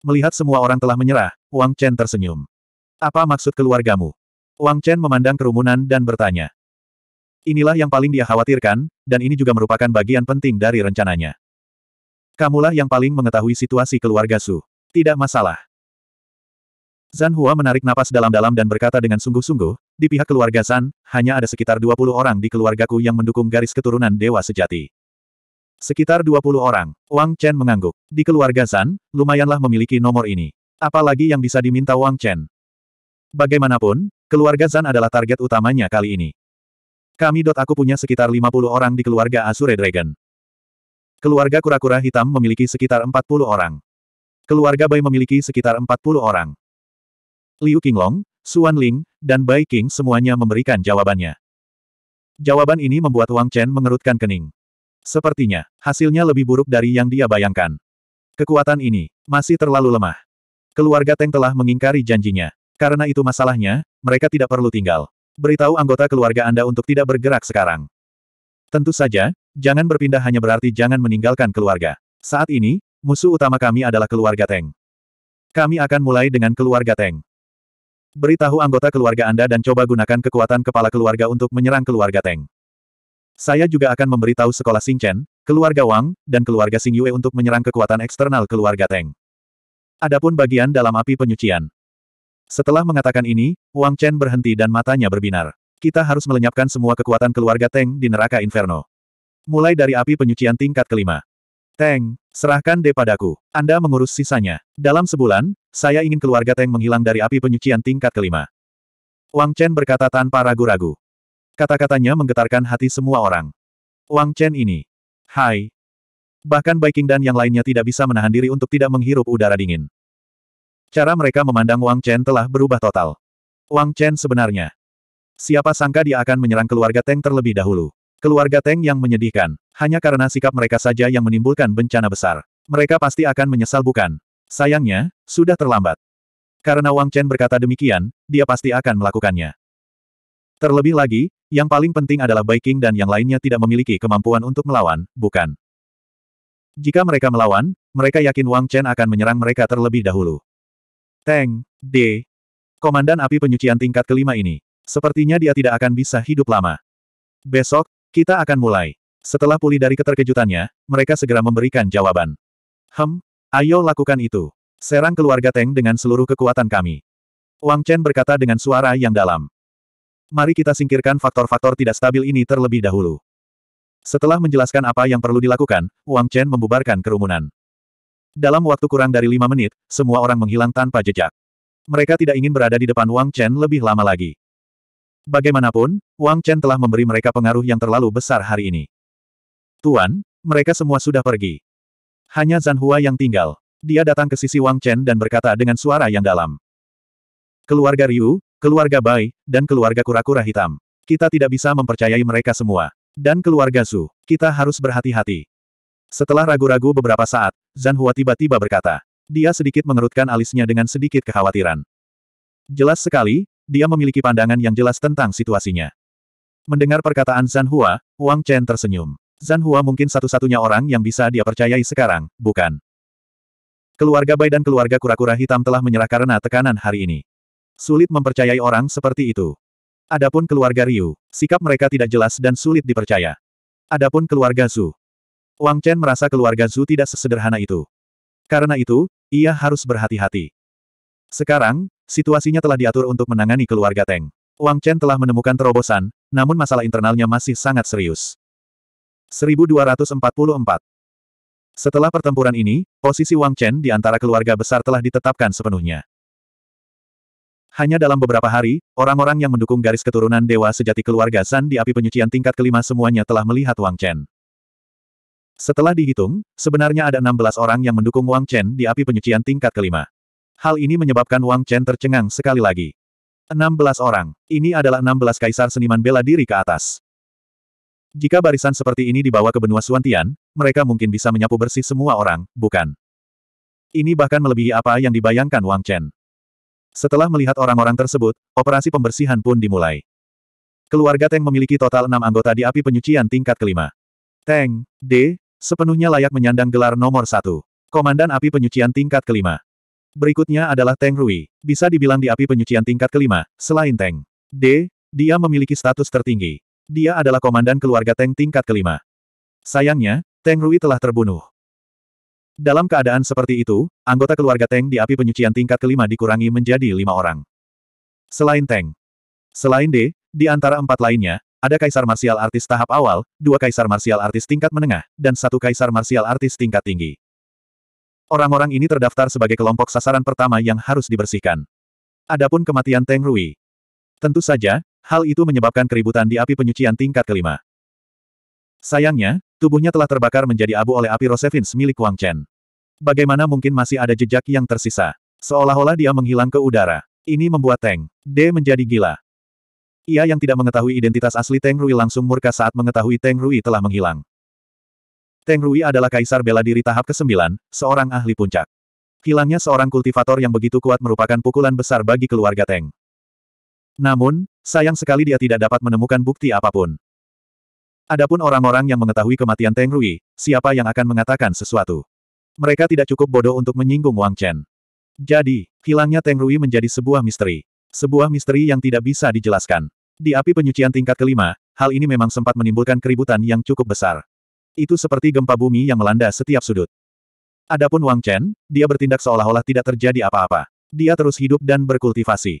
Melihat semua orang telah menyerah, Wang Chen tersenyum. Apa maksud keluargamu? Wang Chen memandang kerumunan dan bertanya. Inilah yang paling dia khawatirkan, dan ini juga merupakan bagian penting dari rencananya. Kamulah yang paling mengetahui situasi keluarga Su. Tidak masalah. Zan Hua menarik napas dalam-dalam dan berkata dengan sungguh-sungguh, di pihak keluarga San, hanya ada sekitar 20 orang di keluargaku yang mendukung garis keturunan dewa sejati. Sekitar 20 orang, Wang Chen mengangguk. Di keluarga San, lumayanlah memiliki nomor ini. Apalagi yang bisa diminta Wang Chen. Bagaimanapun, keluarga San adalah target utamanya kali ini. Kami dot aku punya sekitar 50 orang di keluarga Azure Dragon. Keluarga kura-kura hitam memiliki sekitar 40 orang. Keluarga Bai memiliki sekitar 40 orang. Liu Qinglong, Suan Ling, dan Bai King semuanya memberikan jawabannya. Jawaban ini membuat Wang Chen mengerutkan kening. Sepertinya, hasilnya lebih buruk dari yang dia bayangkan. Kekuatan ini masih terlalu lemah. Keluarga Teng telah mengingkari janjinya. Karena itu masalahnya, mereka tidak perlu tinggal. Beritahu anggota keluarga Anda untuk tidak bergerak sekarang. Tentu saja, jangan berpindah hanya berarti jangan meninggalkan keluarga. Saat ini, musuh utama kami adalah keluarga Teng. Kami akan mulai dengan keluarga Teng. Beritahu anggota keluarga Anda dan coba gunakan kekuatan kepala keluarga untuk menyerang keluarga Teng. Saya juga akan memberitahu sekolah Chen, keluarga Wang, dan keluarga Xing Yue untuk menyerang kekuatan eksternal keluarga Teng. Adapun bagian dalam api penyucian. Setelah mengatakan ini, Wang Chen berhenti dan matanya berbinar. Kita harus melenyapkan semua kekuatan keluarga Teng di neraka Inferno. Mulai dari api penyucian tingkat kelima. Teng, serahkan D padaku. Anda mengurus sisanya. Dalam sebulan, saya ingin keluarga Teng menghilang dari api penyucian tingkat kelima. Wang Chen berkata tanpa ragu-ragu. Kata-katanya menggetarkan hati semua orang. Wang Chen ini. Hai. Bahkan Baiking dan yang lainnya tidak bisa menahan diri untuk tidak menghirup udara dingin. Cara mereka memandang Wang Chen telah berubah total. Wang Chen sebenarnya. Siapa sangka dia akan menyerang keluarga Teng terlebih dahulu. Keluarga Teng yang menyedihkan, hanya karena sikap mereka saja yang menimbulkan bencana besar. Mereka pasti akan menyesal bukan? Sayangnya, sudah terlambat. Karena Wang Chen berkata demikian, dia pasti akan melakukannya. Terlebih lagi, yang paling penting adalah Baiking dan yang lainnya tidak memiliki kemampuan untuk melawan, bukan? Jika mereka melawan, mereka yakin Wang Chen akan menyerang mereka terlebih dahulu. Teng, D. Komandan api penyucian tingkat kelima ini. Sepertinya dia tidak akan bisa hidup lama. Besok, kita akan mulai. Setelah pulih dari keterkejutannya, mereka segera memberikan jawaban. Hem, Ayo lakukan itu. Serang keluarga Teng dengan seluruh kekuatan kami. Wang Chen berkata dengan suara yang dalam. Mari kita singkirkan faktor-faktor tidak stabil ini terlebih dahulu. Setelah menjelaskan apa yang perlu dilakukan, Wang Chen membubarkan kerumunan. Dalam waktu kurang dari lima menit, semua orang menghilang tanpa jejak. Mereka tidak ingin berada di depan Wang Chen lebih lama lagi. Bagaimanapun, Wang Chen telah memberi mereka pengaruh yang terlalu besar hari ini. Tuan, mereka semua sudah pergi. Hanya Zan Hua yang tinggal. Dia datang ke sisi Wang Chen dan berkata dengan suara yang dalam. Keluarga Ryu, keluarga Bai, dan keluarga kura-kura hitam. Kita tidak bisa mempercayai mereka semua. Dan keluarga Zhu, kita harus berhati-hati. Setelah ragu-ragu beberapa saat, Zan Hua tiba-tiba berkata. Dia sedikit mengerutkan alisnya dengan sedikit kekhawatiran. Jelas sekali, dia memiliki pandangan yang jelas tentang situasinya. Mendengar perkataan Zan Hua, Wang Chen tersenyum. Zan Hua mungkin satu-satunya orang yang bisa dia percayai sekarang, bukan? Keluarga Bai dan keluarga kura-kura hitam telah menyerah karena tekanan hari ini. Sulit mempercayai orang seperti itu. Adapun keluarga Ryu, sikap mereka tidak jelas dan sulit dipercaya. Adapun keluarga Zhu. Wang Chen merasa keluarga Zhu tidak sesederhana itu. Karena itu, ia harus berhati-hati. Sekarang, situasinya telah diatur untuk menangani keluarga Teng. Wang Chen telah menemukan terobosan, namun masalah internalnya masih sangat serius. 1244. Setelah pertempuran ini, posisi Wang Chen di antara keluarga besar telah ditetapkan sepenuhnya. Hanya dalam beberapa hari, orang-orang yang mendukung garis keturunan dewa sejati keluarga San di api penyucian tingkat kelima semuanya telah melihat Wang Chen. Setelah dihitung, sebenarnya ada 16 orang yang mendukung Wang Chen di api penyucian tingkat kelima. Hal ini menyebabkan Wang Chen tercengang sekali lagi. 16 orang. Ini adalah 16 kaisar seniman bela diri ke atas. Jika barisan seperti ini dibawa ke benua Suantian, mereka mungkin bisa menyapu bersih semua orang, bukan? Ini bahkan melebihi apa yang dibayangkan Wang Chen. Setelah melihat orang-orang tersebut, operasi pembersihan pun dimulai. Keluarga Teng memiliki total enam anggota di api penyucian tingkat kelima. Teng, D, sepenuhnya layak menyandang gelar nomor satu. Komandan api penyucian tingkat kelima. Berikutnya adalah Teng Rui. Bisa dibilang di api penyucian tingkat kelima, selain Teng. D, dia memiliki status tertinggi. Dia adalah komandan keluarga Teng tingkat kelima. Sayangnya, Teng Rui telah terbunuh. Dalam keadaan seperti itu, anggota keluarga Teng di api penyucian tingkat kelima dikurangi menjadi lima orang. Selain Teng. Selain D, di antara empat lainnya, ada kaisar marsial artis tahap awal, dua kaisar marsial artis tingkat menengah, dan satu kaisar marsial artis tingkat tinggi. Orang-orang ini terdaftar sebagai kelompok sasaran pertama yang harus dibersihkan. Adapun kematian Teng Rui. Tentu saja, Hal itu menyebabkan keributan di api penyucian tingkat kelima. Sayangnya, tubuhnya telah terbakar menjadi abu oleh api Rosevins milik Wang Chen. Bagaimana mungkin masih ada jejak yang tersisa? Seolah-olah dia menghilang ke udara. Ini membuat Teng D menjadi gila. Ia yang tidak mengetahui identitas asli Teng Rui langsung murka saat mengetahui Teng Rui telah menghilang. Teng Rui adalah kaisar bela diri tahap ke-9, seorang ahli puncak. Hilangnya seorang kultivator yang begitu kuat merupakan pukulan besar bagi keluarga Teng. Namun, Sayang sekali dia tidak dapat menemukan bukti apapun. Adapun orang-orang yang mengetahui kematian Teng Rui, siapa yang akan mengatakan sesuatu? Mereka tidak cukup bodoh untuk menyinggung Wang Chen. Jadi, hilangnya Teng Rui menjadi sebuah misteri. Sebuah misteri yang tidak bisa dijelaskan. Di api penyucian tingkat kelima, hal ini memang sempat menimbulkan keributan yang cukup besar. Itu seperti gempa bumi yang melanda setiap sudut. Adapun Wang Chen, dia bertindak seolah-olah tidak terjadi apa-apa. Dia terus hidup dan berkultivasi.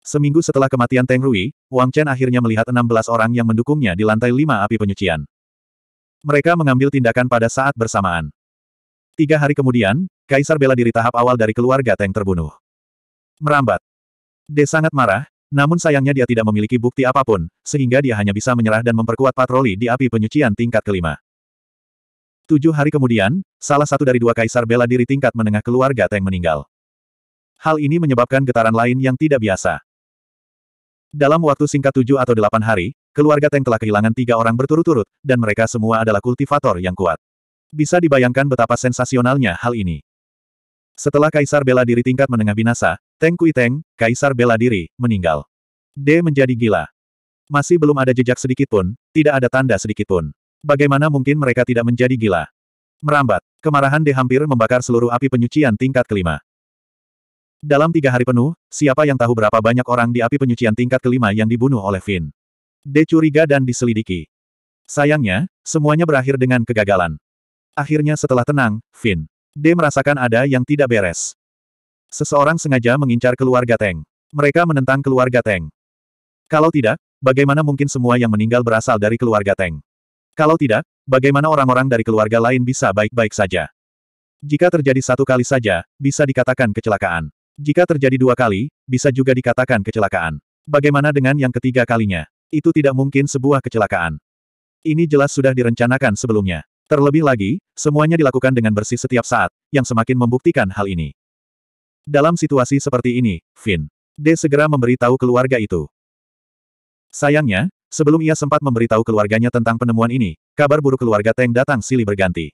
Seminggu setelah kematian Teng Rui, Wang Chen akhirnya melihat 16 orang yang mendukungnya di lantai lima api penyucian. Mereka mengambil tindakan pada saat bersamaan. Tiga hari kemudian, Kaisar bela diri tahap awal dari keluarga Teng terbunuh. Merambat. De sangat marah, namun sayangnya dia tidak memiliki bukti apapun, sehingga dia hanya bisa menyerah dan memperkuat patroli di api penyucian tingkat kelima. Tujuh hari kemudian, salah satu dari dua kaisar bela diri tingkat menengah keluarga Teng meninggal. Hal ini menyebabkan getaran lain yang tidak biasa. Dalam waktu singkat tujuh atau delapan hari, keluarga Teng telah kehilangan tiga orang berturut-turut, dan mereka semua adalah kultivator yang kuat. Bisa dibayangkan betapa sensasionalnya hal ini. Setelah Kaisar Bela Diri tingkat menengah binasa, Teng Kui Teng, Kaisar Bela Diri, meninggal. D menjadi gila. Masih belum ada jejak sedikit pun, tidak ada tanda sedikit pun. Bagaimana mungkin mereka tidak menjadi gila? Merambat, kemarahan D hampir membakar seluruh api penyucian tingkat kelima. Dalam tiga hari penuh, siapa yang tahu berapa banyak orang di api penyucian tingkat kelima yang dibunuh oleh Vin? D curiga dan diselidiki. Sayangnya, semuanya berakhir dengan kegagalan. Akhirnya setelah tenang, Vin. D merasakan ada yang tidak beres. Seseorang sengaja mengincar keluarga Teng. Mereka menentang keluarga Teng. Kalau tidak, bagaimana mungkin semua yang meninggal berasal dari keluarga Teng? Kalau tidak, bagaimana orang-orang dari keluarga lain bisa baik-baik saja? Jika terjadi satu kali saja, bisa dikatakan kecelakaan. Jika terjadi dua kali, bisa juga dikatakan kecelakaan. Bagaimana dengan yang ketiga kalinya? Itu tidak mungkin sebuah kecelakaan. Ini jelas sudah direncanakan sebelumnya. Terlebih lagi, semuanya dilakukan dengan bersih setiap saat, yang semakin membuktikan hal ini. Dalam situasi seperti ini, Finn. D segera memberitahu keluarga itu. Sayangnya, sebelum ia sempat memberitahu keluarganya tentang penemuan ini, kabar buruk keluarga Teng datang silih berganti.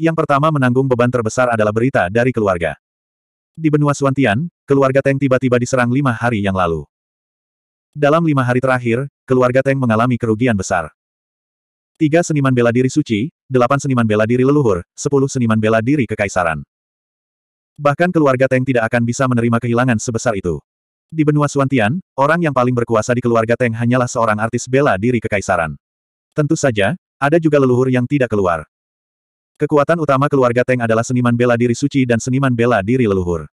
Yang pertama menanggung beban terbesar adalah berita dari keluarga. Di benua Suantian, keluarga Teng tiba-tiba diserang lima hari yang lalu. Dalam lima hari terakhir, keluarga Teng mengalami kerugian besar. Tiga seniman bela diri suci, delapan seniman bela diri leluhur, sepuluh seniman bela diri kekaisaran. Bahkan keluarga Teng tidak akan bisa menerima kehilangan sebesar itu. Di benua Suantian, orang yang paling berkuasa di keluarga Teng hanyalah seorang artis bela diri kekaisaran. Tentu saja, ada juga leluhur yang tidak keluar. Kekuatan utama keluarga Teng adalah seniman bela diri suci dan seniman bela diri leluhur.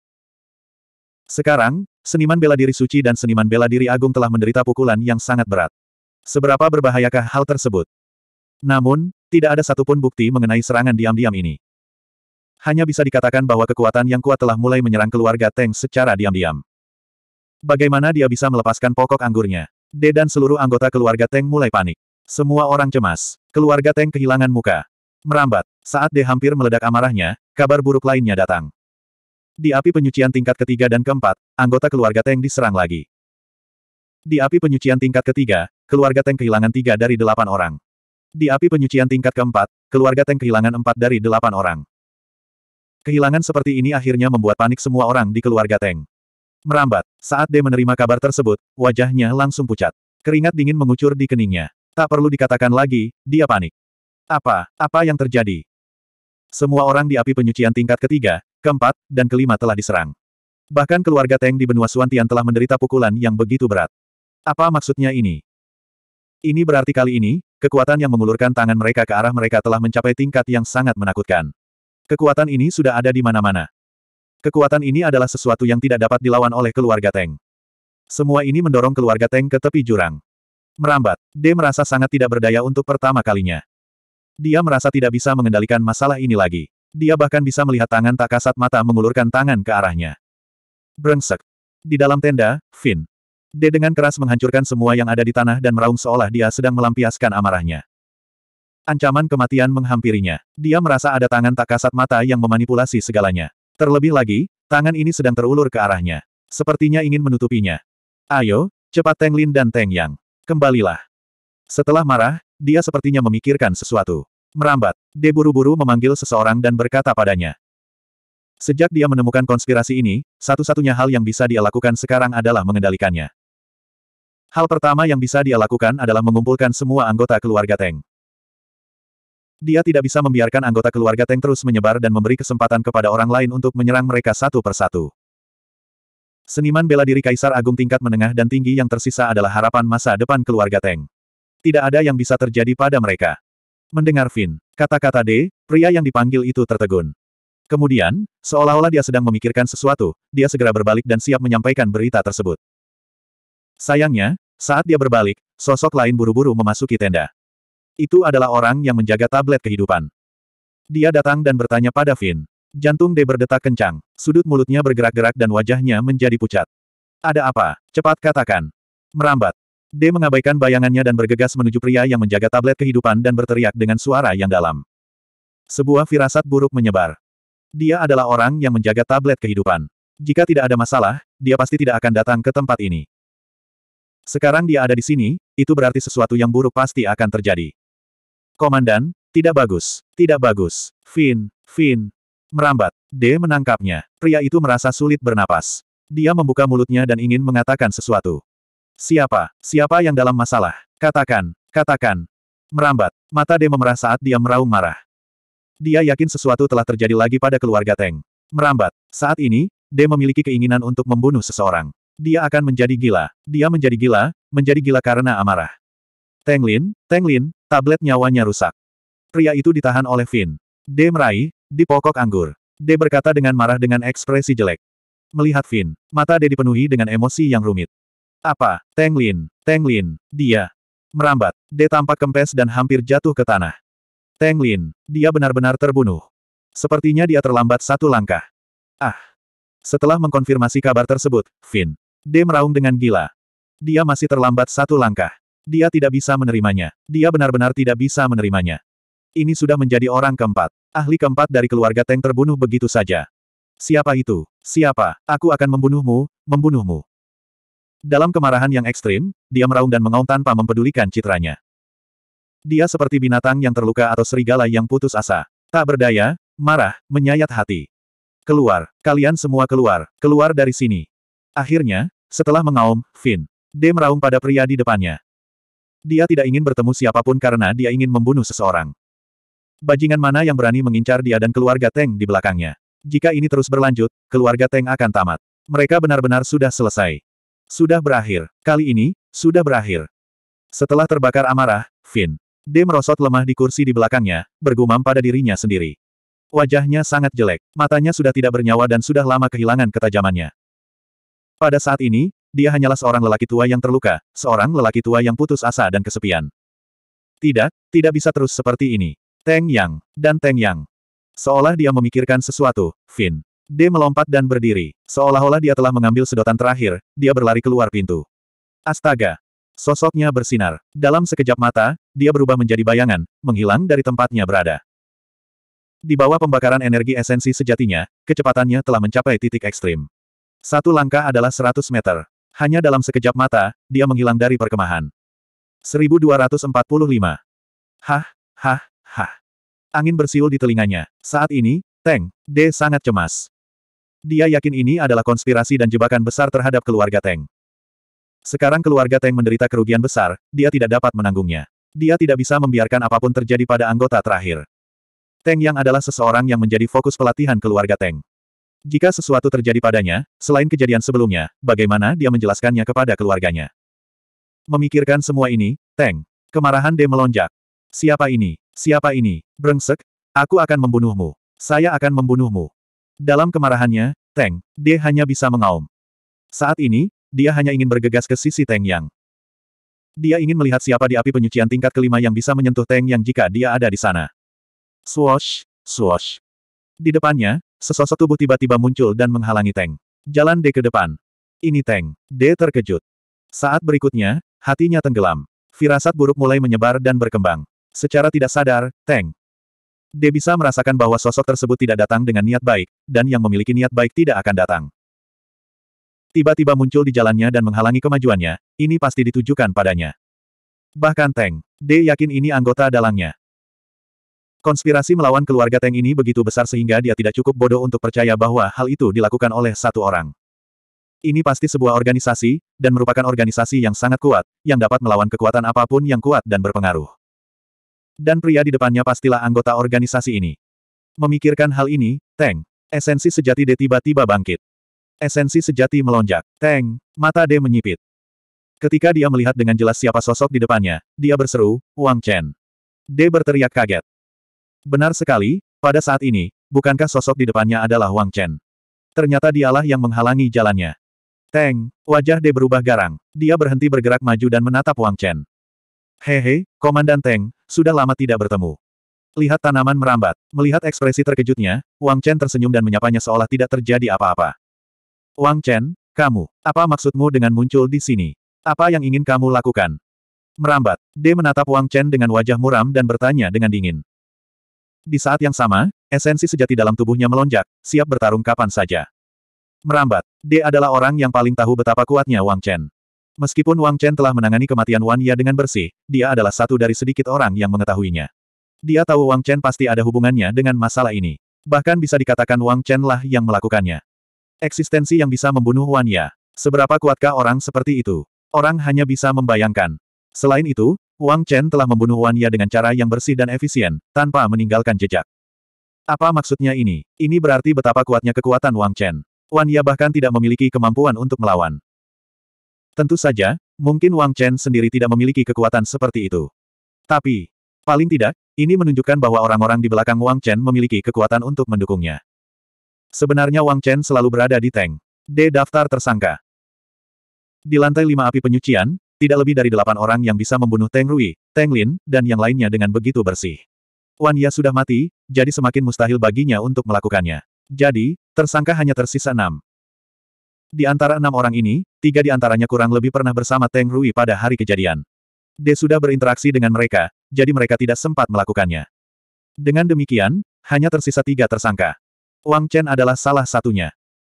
Sekarang, seniman bela diri suci dan seniman bela diri agung telah menderita pukulan yang sangat berat. Seberapa berbahayakah hal tersebut? Namun, tidak ada satupun bukti mengenai serangan diam-diam ini. Hanya bisa dikatakan bahwa kekuatan yang kuat telah mulai menyerang keluarga Teng secara diam-diam. Bagaimana dia bisa melepaskan pokok anggurnya? D dan seluruh anggota keluarga Teng mulai panik. Semua orang cemas. Keluarga Teng kehilangan muka. Merambat. Saat D hampir meledak amarahnya, kabar buruk lainnya datang. Di api penyucian tingkat ketiga dan keempat, anggota keluarga Teng diserang lagi. Di api penyucian tingkat ketiga, keluarga Teng kehilangan tiga dari delapan orang. Di api penyucian tingkat keempat, keluarga Teng kehilangan empat dari delapan orang. Kehilangan seperti ini akhirnya membuat panik semua orang di keluarga Teng. Merambat, saat D menerima kabar tersebut, wajahnya langsung pucat. Keringat dingin mengucur di keningnya. Tak perlu dikatakan lagi, dia panik. Apa, apa yang terjadi? Semua orang di api penyucian tingkat ketiga, keempat, dan kelima telah diserang. Bahkan keluarga Teng di benua Suantian telah menderita pukulan yang begitu berat. Apa maksudnya ini? Ini berarti kali ini, kekuatan yang mengulurkan tangan mereka ke arah mereka telah mencapai tingkat yang sangat menakutkan. Kekuatan ini sudah ada di mana-mana. Kekuatan ini adalah sesuatu yang tidak dapat dilawan oleh keluarga Teng. Semua ini mendorong keluarga Teng ke tepi jurang. Merambat, D merasa sangat tidak berdaya untuk pertama kalinya. Dia merasa tidak bisa mengendalikan masalah ini lagi. Dia bahkan bisa melihat tangan tak kasat mata mengulurkan tangan ke arahnya. Brengsek. Di dalam tenda, Finn. D dengan keras menghancurkan semua yang ada di tanah dan meraung seolah dia sedang melampiaskan amarahnya. Ancaman kematian menghampirinya. Dia merasa ada tangan tak kasat mata yang memanipulasi segalanya. Terlebih lagi, tangan ini sedang terulur ke arahnya. Sepertinya ingin menutupinya. Ayo, cepat Teng Lin dan Teng Yang. Kembalilah. Setelah marah, dia sepertinya memikirkan sesuatu. Merambat, De buru-buru memanggil seseorang dan berkata padanya. Sejak dia menemukan konspirasi ini, satu-satunya hal yang bisa dia lakukan sekarang adalah mengendalikannya. Hal pertama yang bisa dia lakukan adalah mengumpulkan semua anggota keluarga Teng. Dia tidak bisa membiarkan anggota keluarga Teng terus menyebar dan memberi kesempatan kepada orang lain untuk menyerang mereka satu persatu. Seniman bela diri Kaisar Agung tingkat menengah dan tinggi yang tersisa adalah harapan masa depan keluarga Teng. Tidak ada yang bisa terjadi pada mereka. Mendengar Vin, kata-kata D, pria yang dipanggil itu tertegun. Kemudian, seolah-olah dia sedang memikirkan sesuatu, dia segera berbalik dan siap menyampaikan berita tersebut. Sayangnya, saat dia berbalik, sosok lain buru-buru memasuki tenda. Itu adalah orang yang menjaga tablet kehidupan. Dia datang dan bertanya pada Vin. Jantung D berdetak kencang, sudut mulutnya bergerak-gerak dan wajahnya menjadi pucat. Ada apa? Cepat katakan. Merambat. D mengabaikan bayangannya dan bergegas menuju pria yang menjaga tablet kehidupan dan berteriak dengan suara yang dalam. Sebuah firasat buruk menyebar. Dia adalah orang yang menjaga tablet kehidupan. Jika tidak ada masalah, dia pasti tidak akan datang ke tempat ini. Sekarang dia ada di sini, itu berarti sesuatu yang buruk pasti akan terjadi. Komandan, tidak bagus, tidak bagus. Finn, Finn. Merambat, D menangkapnya. Pria itu merasa sulit bernapas. Dia membuka mulutnya dan ingin mengatakan sesuatu. Siapa? Siapa yang dalam masalah? Katakan, katakan. Merambat, mata Demo memerah saat dia meraung marah. Dia yakin sesuatu telah terjadi lagi pada keluarga Teng. Merambat, saat ini, De memiliki keinginan untuk membunuh seseorang. Dia akan menjadi gila. Dia menjadi gila, menjadi gila karena amarah. Teng Lin, Teng Lin, tablet nyawanya rusak. Pria itu ditahan oleh Vin. De meraih, di pokok anggur. De berkata dengan marah dengan ekspresi jelek. Melihat Vin, mata De dipenuhi dengan emosi yang rumit. Apa? Teng Lin. Teng Lin. Dia. Merambat. D tampak kempes dan hampir jatuh ke tanah. Teng Lin. Dia benar-benar terbunuh. Sepertinya dia terlambat satu langkah. Ah. Setelah mengkonfirmasi kabar tersebut, Finn. D meraung dengan gila. Dia masih terlambat satu langkah. Dia tidak bisa menerimanya. Dia benar-benar tidak bisa menerimanya. Ini sudah menjadi orang keempat. Ahli keempat dari keluarga Teng terbunuh begitu saja. Siapa itu? Siapa? Aku akan membunuhmu, membunuhmu. Dalam kemarahan yang ekstrim, dia meraung dan mengaum tanpa mempedulikan citranya. Dia seperti binatang yang terluka atau serigala yang putus asa. Tak berdaya, marah, menyayat hati. Keluar, kalian semua keluar, keluar dari sini. Akhirnya, setelah mengaum, Finn. D meraung pada pria di depannya. Dia tidak ingin bertemu siapapun karena dia ingin membunuh seseorang. Bajingan mana yang berani mengincar dia dan keluarga Teng di belakangnya. Jika ini terus berlanjut, keluarga Teng akan tamat. Mereka benar-benar sudah selesai. Sudah berakhir. Kali ini, sudah berakhir. Setelah terbakar amarah, Finn. D merosot lemah di kursi di belakangnya, bergumam pada dirinya sendiri. Wajahnya sangat jelek, matanya sudah tidak bernyawa dan sudah lama kehilangan ketajamannya. Pada saat ini, dia hanyalah seorang lelaki tua yang terluka, seorang lelaki tua yang putus asa dan kesepian. Tidak, tidak bisa terus seperti ini. Teng Yang, dan Teng Yang. Seolah dia memikirkan sesuatu, Finn. D melompat dan berdiri. Seolah-olah dia telah mengambil sedotan terakhir, dia berlari keluar pintu. Astaga! Sosoknya bersinar. Dalam sekejap mata, dia berubah menjadi bayangan, menghilang dari tempatnya berada. Di bawah pembakaran energi esensi sejatinya, kecepatannya telah mencapai titik ekstrim. Satu langkah adalah 100 meter. Hanya dalam sekejap mata, dia menghilang dari perkemahan. 1245. Hah, hah, hah. Angin bersiul di telinganya. Saat ini, Teng, D sangat cemas. Dia yakin ini adalah konspirasi dan jebakan besar terhadap keluarga Teng. Sekarang keluarga Teng menderita kerugian besar, dia tidak dapat menanggungnya. Dia tidak bisa membiarkan apapun terjadi pada anggota terakhir. Teng Yang adalah seseorang yang menjadi fokus pelatihan keluarga Teng. Jika sesuatu terjadi padanya, selain kejadian sebelumnya, bagaimana dia menjelaskannya kepada keluarganya? Memikirkan semua ini, Teng. Kemarahan dia melonjak. Siapa ini? Siapa ini? Brengsek, aku akan membunuhmu. Saya akan membunuhmu. Dalam kemarahannya, Teng, dia hanya bisa mengaum. Saat ini, dia hanya ingin bergegas ke sisi Teng Yang. Dia ingin melihat siapa di api penyucian tingkat kelima yang bisa menyentuh Teng Yang jika dia ada di sana. Swosh, swosh. Di depannya, sesosok tubuh tiba-tiba muncul dan menghalangi Teng. Jalan D ke depan. Ini Teng. D terkejut. Saat berikutnya, hatinya tenggelam. Firasat buruk mulai menyebar dan berkembang. Secara tidak sadar, Teng, bisa merasakan bahwa sosok tersebut tidak datang dengan niat baik, dan yang memiliki niat baik tidak akan datang. Tiba-tiba muncul di jalannya dan menghalangi kemajuannya, ini pasti ditujukan padanya. Bahkan Teng, D yakin ini anggota dalangnya. Konspirasi melawan keluarga Teng ini begitu besar sehingga dia tidak cukup bodoh untuk percaya bahwa hal itu dilakukan oleh satu orang. Ini pasti sebuah organisasi, dan merupakan organisasi yang sangat kuat, yang dapat melawan kekuatan apapun yang kuat dan berpengaruh. Dan pria di depannya pastilah anggota organisasi ini. Memikirkan hal ini, Teng, esensi sejati D tiba-tiba bangkit. Esensi sejati melonjak. Teng, mata D menyipit. Ketika dia melihat dengan jelas siapa sosok di depannya, dia berseru, Wang Chen. D berteriak kaget. Benar sekali, pada saat ini, bukankah sosok di depannya adalah Wang Chen? Ternyata dialah yang menghalangi jalannya. Teng, wajah D berubah garang. Dia berhenti bergerak maju dan menatap Wang Chen. Hehe, Komandan Teng, sudah lama tidak bertemu. Lihat tanaman merambat. Melihat ekspresi terkejutnya, Wang Chen tersenyum dan menyapanya seolah tidak terjadi apa-apa. Wang Chen, kamu, apa maksudmu dengan muncul di sini? Apa yang ingin kamu lakukan? Merambat. D menatap Wang Chen dengan wajah muram dan bertanya dengan dingin. Di saat yang sama, esensi sejati dalam tubuhnya melonjak, siap bertarung kapan saja. Merambat. D adalah orang yang paling tahu betapa kuatnya Wang Chen. Meskipun Wang Chen telah menangani kematian Wan Ya dengan bersih, dia adalah satu dari sedikit orang yang mengetahuinya. Dia tahu Wang Chen pasti ada hubungannya dengan masalah ini. Bahkan bisa dikatakan Wang Chen lah yang melakukannya. Eksistensi yang bisa membunuh Wan Ya. Seberapa kuatkah orang seperti itu? Orang hanya bisa membayangkan. Selain itu, Wang Chen telah membunuh Wan Ya dengan cara yang bersih dan efisien, tanpa meninggalkan jejak. Apa maksudnya ini? Ini berarti betapa kuatnya kekuatan Wang Chen. Wan Ya bahkan tidak memiliki kemampuan untuk melawan. Tentu saja, mungkin Wang Chen sendiri tidak memiliki kekuatan seperti itu. Tapi, paling tidak, ini menunjukkan bahwa orang-orang di belakang Wang Chen memiliki kekuatan untuk mendukungnya. Sebenarnya Wang Chen selalu berada di tank. D. Daftar tersangka. Di lantai lima api penyucian, tidak lebih dari delapan orang yang bisa membunuh Teng Rui, Teng Lin, dan yang lainnya dengan begitu bersih. Wan Ya sudah mati, jadi semakin mustahil baginya untuk melakukannya. Jadi, tersangka hanya tersisa enam. Di antara enam orang ini, tiga di antaranya kurang lebih pernah bersama Teng Rui pada hari kejadian. De sudah berinteraksi dengan mereka, jadi mereka tidak sempat melakukannya. Dengan demikian, hanya tersisa tiga tersangka. Wang Chen adalah salah satunya.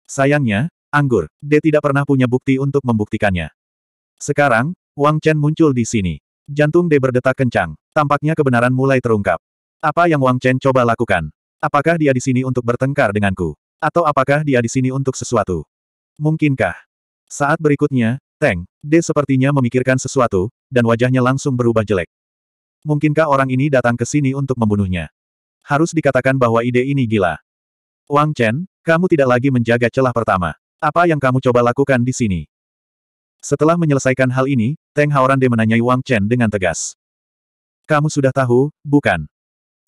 Sayangnya, anggur, De tidak pernah punya bukti untuk membuktikannya. Sekarang, Wang Chen muncul di sini. Jantung De berdetak kencang. Tampaknya kebenaran mulai terungkap. Apa yang Wang Chen coba lakukan? Apakah dia di sini untuk bertengkar denganku? Atau apakah dia di sini untuk sesuatu? Mungkinkah? Saat berikutnya, Teng, D sepertinya memikirkan sesuatu, dan wajahnya langsung berubah jelek. Mungkinkah orang ini datang ke sini untuk membunuhnya? Harus dikatakan bahwa ide ini gila. Wang Chen, kamu tidak lagi menjaga celah pertama. Apa yang kamu coba lakukan di sini? Setelah menyelesaikan hal ini, Teng De menanyai Wang Chen dengan tegas. Kamu sudah tahu, bukan?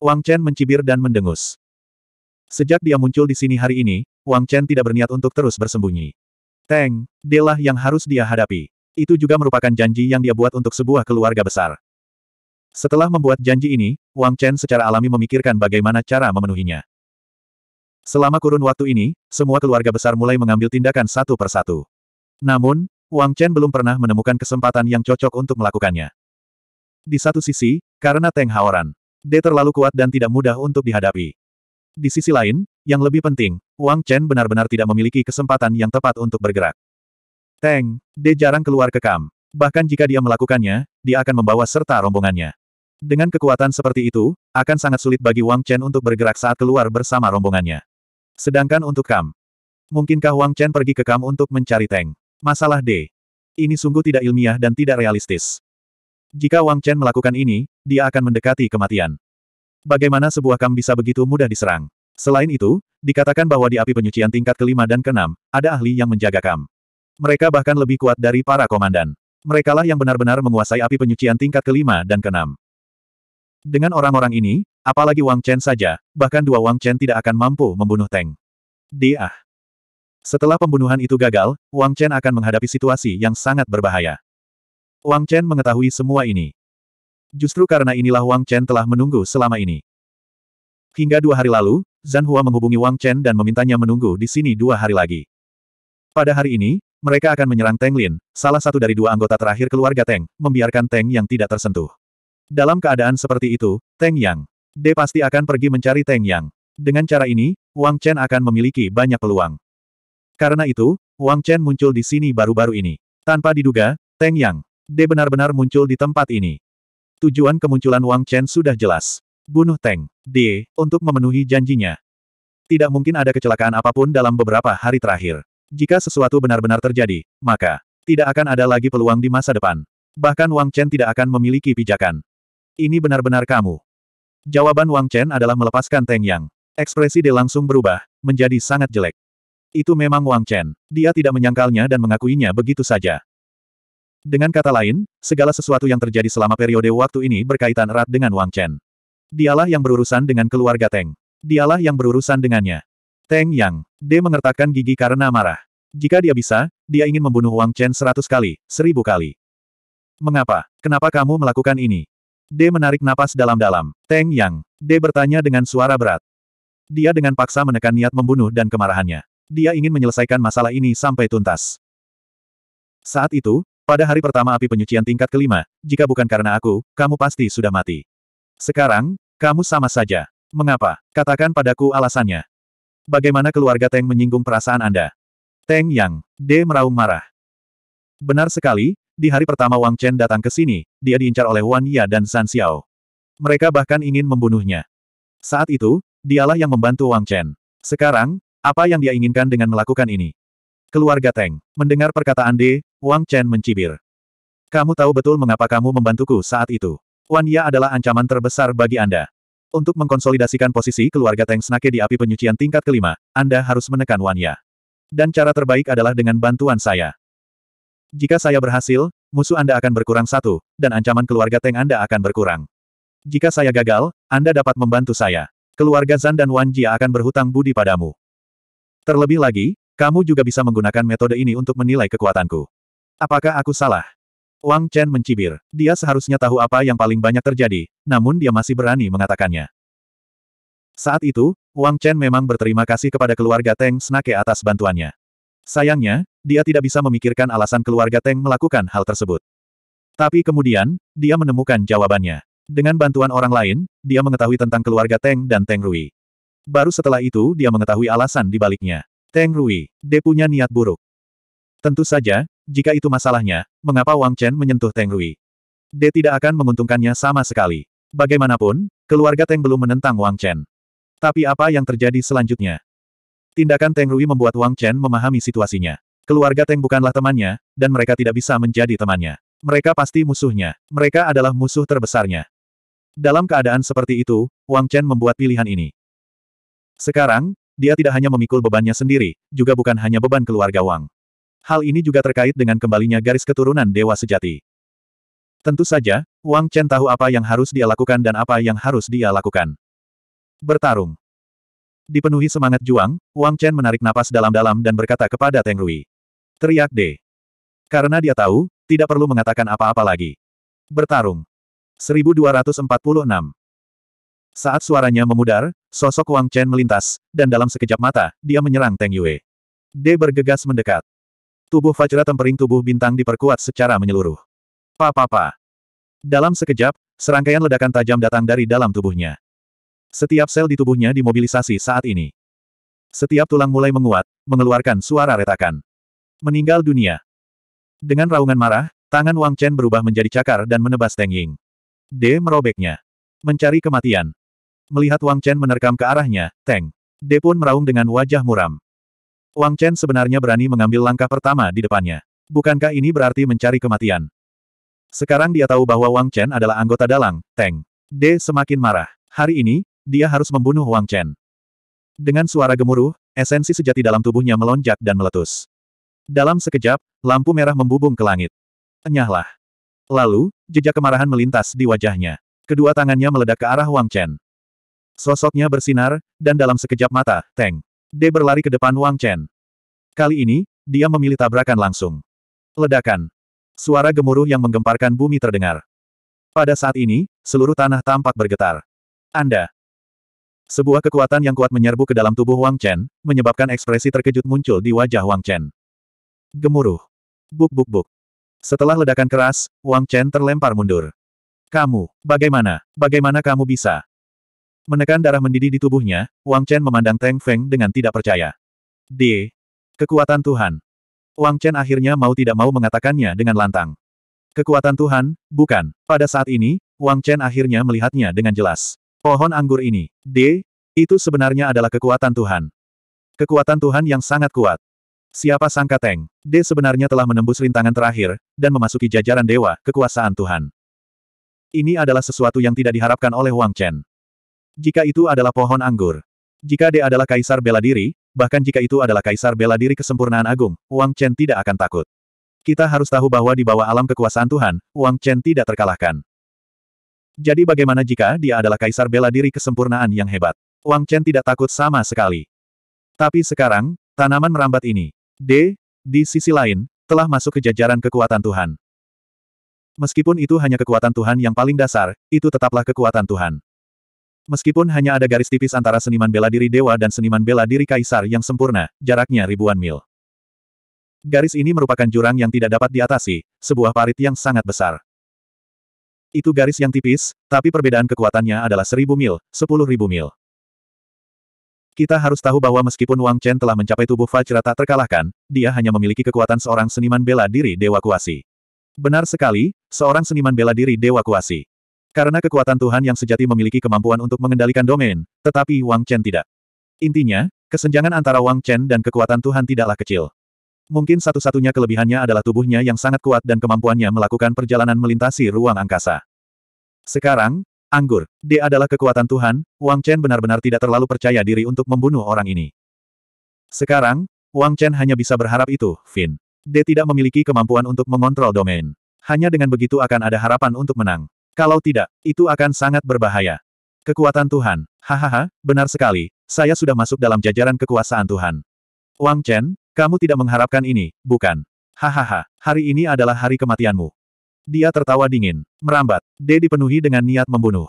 Wang Chen mencibir dan mendengus. Sejak dia muncul di sini hari ini, Wang Chen tidak berniat untuk terus bersembunyi. Teng, Delah yang harus dia hadapi. Itu juga merupakan janji yang dia buat untuk sebuah keluarga besar. Setelah membuat janji ini, Wang Chen secara alami memikirkan bagaimana cara memenuhinya. Selama kurun waktu ini, semua keluarga besar mulai mengambil tindakan satu per satu. Namun, Wang Chen belum pernah menemukan kesempatan yang cocok untuk melakukannya. Di satu sisi, karena Teng Haoran, dia terlalu kuat dan tidak mudah untuk dihadapi. Di sisi lain, yang lebih penting, Wang Chen benar-benar tidak memiliki kesempatan yang tepat untuk bergerak. Teng, De jarang keluar ke Kam. Bahkan jika dia melakukannya, dia akan membawa serta rombongannya. Dengan kekuatan seperti itu, akan sangat sulit bagi Wang Chen untuk bergerak saat keluar bersama rombongannya. Sedangkan untuk Kam, mungkinkah Wang Chen pergi ke Kam untuk mencari Teng? Masalah D. Ini sungguh tidak ilmiah dan tidak realistis. Jika Wang Chen melakukan ini, dia akan mendekati kematian. Bagaimana sebuah kam bisa begitu mudah diserang? Selain itu, dikatakan bahwa di api penyucian tingkat kelima dan keenam, ada ahli yang menjaga kam. Mereka bahkan lebih kuat dari para komandan. Merekalah yang benar-benar menguasai api penyucian tingkat kelima dan keenam. Dengan orang-orang ini, apalagi Wang Chen saja, bahkan dua Wang Chen tidak akan mampu membunuh Teng. Dia. Setelah pembunuhan itu gagal, Wang Chen akan menghadapi situasi yang sangat berbahaya. Wang Chen mengetahui semua ini. Justru karena inilah Wang Chen telah menunggu selama ini. Hingga dua hari lalu, Zan Hua menghubungi Wang Chen dan memintanya menunggu di sini dua hari lagi. Pada hari ini, mereka akan menyerang Teng Lin, salah satu dari dua anggota terakhir keluarga Teng, membiarkan Teng yang tidak tersentuh. Dalam keadaan seperti itu, Teng Yang. De pasti akan pergi mencari Teng Yang. Dengan cara ini, Wang Chen akan memiliki banyak peluang. Karena itu, Wang Chen muncul di sini baru-baru ini. Tanpa diduga, Teng Yang. De benar-benar muncul di tempat ini. Tujuan kemunculan Wang Chen sudah jelas. Bunuh Teng. D. Untuk memenuhi janjinya. Tidak mungkin ada kecelakaan apapun dalam beberapa hari terakhir. Jika sesuatu benar-benar terjadi, maka tidak akan ada lagi peluang di masa depan. Bahkan Wang Chen tidak akan memiliki pijakan. Ini benar-benar kamu. Jawaban Wang Chen adalah melepaskan Teng Yang. Ekspresi dia langsung berubah, menjadi sangat jelek. Itu memang Wang Chen. Dia tidak menyangkalnya dan mengakuinya begitu saja. Dengan kata lain, segala sesuatu yang terjadi selama periode waktu ini berkaitan erat dengan Wang Chen. Dialah yang berurusan dengan keluarga Teng. Dialah yang berurusan dengannya. Teng Yang. D mengertakkan gigi karena marah. Jika dia bisa, dia ingin membunuh Wang Chen seratus kali, seribu kali. Mengapa? Kenapa kamu melakukan ini? D menarik napas dalam-dalam. Teng Yang. D bertanya dengan suara berat. Dia dengan paksa menekan niat membunuh dan kemarahannya. Dia ingin menyelesaikan masalah ini sampai tuntas. Saat itu, pada hari pertama api penyucian tingkat kelima, jika bukan karena aku, kamu pasti sudah mati. Sekarang, kamu sama saja. Mengapa? Katakan padaku alasannya. Bagaimana keluarga Teng menyinggung perasaan Anda? Teng Yang, D meraung marah. Benar sekali, di hari pertama Wang Chen datang ke sini, dia diincar oleh Wan Ya dan San Xiao. Mereka bahkan ingin membunuhnya. Saat itu, dialah yang membantu Wang Chen. Sekarang, apa yang dia inginkan dengan melakukan ini? Keluarga Teng, mendengar perkataan D, Wang Chen mencibir. Kamu tahu betul mengapa kamu membantuku saat itu. Wan Ya adalah ancaman terbesar bagi Anda. Untuk mengkonsolidasikan posisi keluarga Teng Snake di api penyucian tingkat kelima, Anda harus menekan Wan Ya. Dan cara terbaik adalah dengan bantuan saya. Jika saya berhasil, musuh Anda akan berkurang satu, dan ancaman keluarga Teng Anda akan berkurang. Jika saya gagal, Anda dapat membantu saya. Keluarga Zan dan Wan Jia akan berhutang budi padamu. Terlebih lagi, kamu juga bisa menggunakan metode ini untuk menilai kekuatanku. Apakah aku salah? Wang Chen mencibir. Dia seharusnya tahu apa yang paling banyak terjadi, namun dia masih berani mengatakannya. Saat itu, Wang Chen memang berterima kasih kepada keluarga Teng Snake atas bantuannya. Sayangnya, dia tidak bisa memikirkan alasan keluarga Teng melakukan hal tersebut. Tapi kemudian, dia menemukan jawabannya. Dengan bantuan orang lain, dia mengetahui tentang keluarga Teng dan Teng Rui. Baru setelah itu dia mengetahui alasan dibaliknya. Teng Rui, dia punya niat buruk. Tentu saja, jika itu masalahnya, mengapa Wang Chen menyentuh Teng Rui? Dia tidak akan menguntungkannya sama sekali. Bagaimanapun, keluarga Teng belum menentang Wang Chen. Tapi apa yang terjadi selanjutnya? Tindakan Teng Rui membuat Wang Chen memahami situasinya. Keluarga Teng bukanlah temannya, dan mereka tidak bisa menjadi temannya. Mereka pasti musuhnya. Mereka adalah musuh terbesarnya. Dalam keadaan seperti itu, Wang Chen membuat pilihan ini. Sekarang, dia tidak hanya memikul bebannya sendiri, juga bukan hanya beban keluarga Wang. Hal ini juga terkait dengan kembalinya garis keturunan Dewa Sejati. Tentu saja, Wang Chen tahu apa yang harus dia lakukan dan apa yang harus dia lakukan. Bertarung. Dipenuhi semangat juang, Wang Chen menarik napas dalam-dalam dan berkata kepada Teng Rui. Teriak D. Karena dia tahu, tidak perlu mengatakan apa-apa lagi. Bertarung. 1246 Saat suaranya memudar, sosok Wang Chen melintas, dan dalam sekejap mata, dia menyerang Teng Yue. De bergegas mendekat. Tubuh Fajra tempering tubuh bintang diperkuat secara menyeluruh. Papa! papa Dalam sekejap, serangkaian ledakan tajam datang dari dalam tubuhnya. Setiap sel di tubuhnya dimobilisasi saat ini. Setiap tulang mulai menguat, mengeluarkan suara retakan. Meninggal dunia. Dengan raungan marah, tangan Wang Chen berubah menjadi cakar dan menebas Teng Ying. D merobeknya. Mencari kematian. Melihat Wang Chen menerkam ke arahnya, Teng. D pun meraung dengan wajah muram. Wang Chen sebenarnya berani mengambil langkah pertama di depannya. Bukankah ini berarti mencari kematian? Sekarang dia tahu bahwa Wang Chen adalah anggota dalang, Teng. D semakin marah. Hari ini, dia harus membunuh Wang Chen. Dengan suara gemuruh, esensi sejati dalam tubuhnya melonjak dan meletus. Dalam sekejap, lampu merah membubung ke langit. Enyahlah. Lalu, jejak kemarahan melintas di wajahnya. Kedua tangannya meledak ke arah Wang Chen. Sosoknya bersinar, dan dalam sekejap mata, Teng. D berlari ke depan Wang Chen. Kali ini, dia memilih tabrakan langsung. Ledakan. Suara gemuruh yang menggemparkan bumi terdengar. Pada saat ini, seluruh tanah tampak bergetar. Anda. Sebuah kekuatan yang kuat menyerbu ke dalam tubuh Wang Chen, menyebabkan ekspresi terkejut muncul di wajah Wang Chen. Gemuruh. Buk buk buk. Setelah ledakan keras, Wang Chen terlempar mundur. Kamu, bagaimana, bagaimana kamu bisa? Menekan darah mendidih di tubuhnya, Wang Chen memandang Teng Feng dengan tidak percaya. D. Kekuatan Tuhan. Wang Chen akhirnya mau tidak mau mengatakannya dengan lantang. Kekuatan Tuhan, bukan. Pada saat ini, Wang Chen akhirnya melihatnya dengan jelas. Pohon anggur ini, D, itu sebenarnya adalah kekuatan Tuhan. Kekuatan Tuhan yang sangat kuat. Siapa sangka Teng, D sebenarnya telah menembus rintangan terakhir, dan memasuki jajaran dewa, kekuasaan Tuhan. Ini adalah sesuatu yang tidak diharapkan oleh Wang Chen. Jika itu adalah pohon anggur. Jika dia adalah kaisar bela diri, bahkan jika itu adalah kaisar bela diri kesempurnaan agung, Wang Chen tidak akan takut. Kita harus tahu bahwa di bawah alam kekuasaan Tuhan, Wang Chen tidak terkalahkan. Jadi bagaimana jika dia adalah kaisar bela diri kesempurnaan yang hebat? Wang Chen tidak takut sama sekali. Tapi sekarang, tanaman merambat ini, D, di sisi lain, telah masuk ke jajaran kekuatan Tuhan. Meskipun itu hanya kekuatan Tuhan yang paling dasar, itu tetaplah kekuatan Tuhan. Meskipun hanya ada garis tipis antara seniman bela diri dewa dan seniman bela diri kaisar yang sempurna, jaraknya ribuan mil. Garis ini merupakan jurang yang tidak dapat diatasi, sebuah parit yang sangat besar. Itu garis yang tipis, tapi perbedaan kekuatannya adalah seribu mil, sepuluh ribu mil. Kita harus tahu bahwa meskipun Wang Chen telah mencapai tubuh Fajra tak terkalahkan, dia hanya memiliki kekuatan seorang seniman bela diri Dewa Kuasi. Benar sekali, seorang seniman bela diri Dewa Kuasi. Karena kekuatan Tuhan yang sejati memiliki kemampuan untuk mengendalikan domain, tetapi Wang Chen tidak. Intinya, kesenjangan antara Wang Chen dan kekuatan Tuhan tidaklah kecil. Mungkin satu-satunya kelebihannya adalah tubuhnya yang sangat kuat dan kemampuannya melakukan perjalanan melintasi ruang angkasa. Sekarang, Anggur, D adalah kekuatan Tuhan, Wang Chen benar-benar tidak terlalu percaya diri untuk membunuh orang ini. Sekarang, Wang Chen hanya bisa berharap itu, Fin. D tidak memiliki kemampuan untuk mengontrol domain. Hanya dengan begitu akan ada harapan untuk menang. Kalau tidak, itu akan sangat berbahaya. Kekuatan Tuhan. Hahaha, benar sekali. Saya sudah masuk dalam jajaran kekuasaan Tuhan. Wang Chen, kamu tidak mengharapkan ini, bukan? Hahaha, hari ini adalah hari kematianmu. Dia tertawa dingin, merambat. D dipenuhi dengan niat membunuh.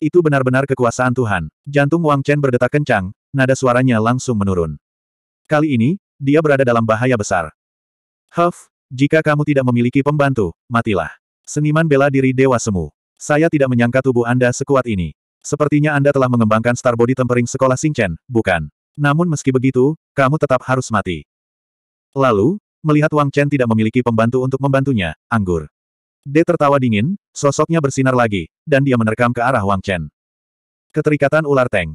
Itu benar-benar kekuasaan Tuhan. Jantung Wang Chen berdetak kencang, nada suaranya langsung menurun. Kali ini, dia berada dalam bahaya besar. Huff, jika kamu tidak memiliki pembantu, matilah. Seniman bela diri Dewa Semu. Saya tidak menyangka tubuh Anda sekuat ini. Sepertinya Anda telah mengembangkan star body tempering sekolah Singchen, bukan? Namun meski begitu, kamu tetap harus mati. Lalu, melihat Wang Chen tidak memiliki pembantu untuk membantunya, anggur. De tertawa dingin, sosoknya bersinar lagi, dan dia menerkam ke arah Wang Chen. Keterikatan ular Teng.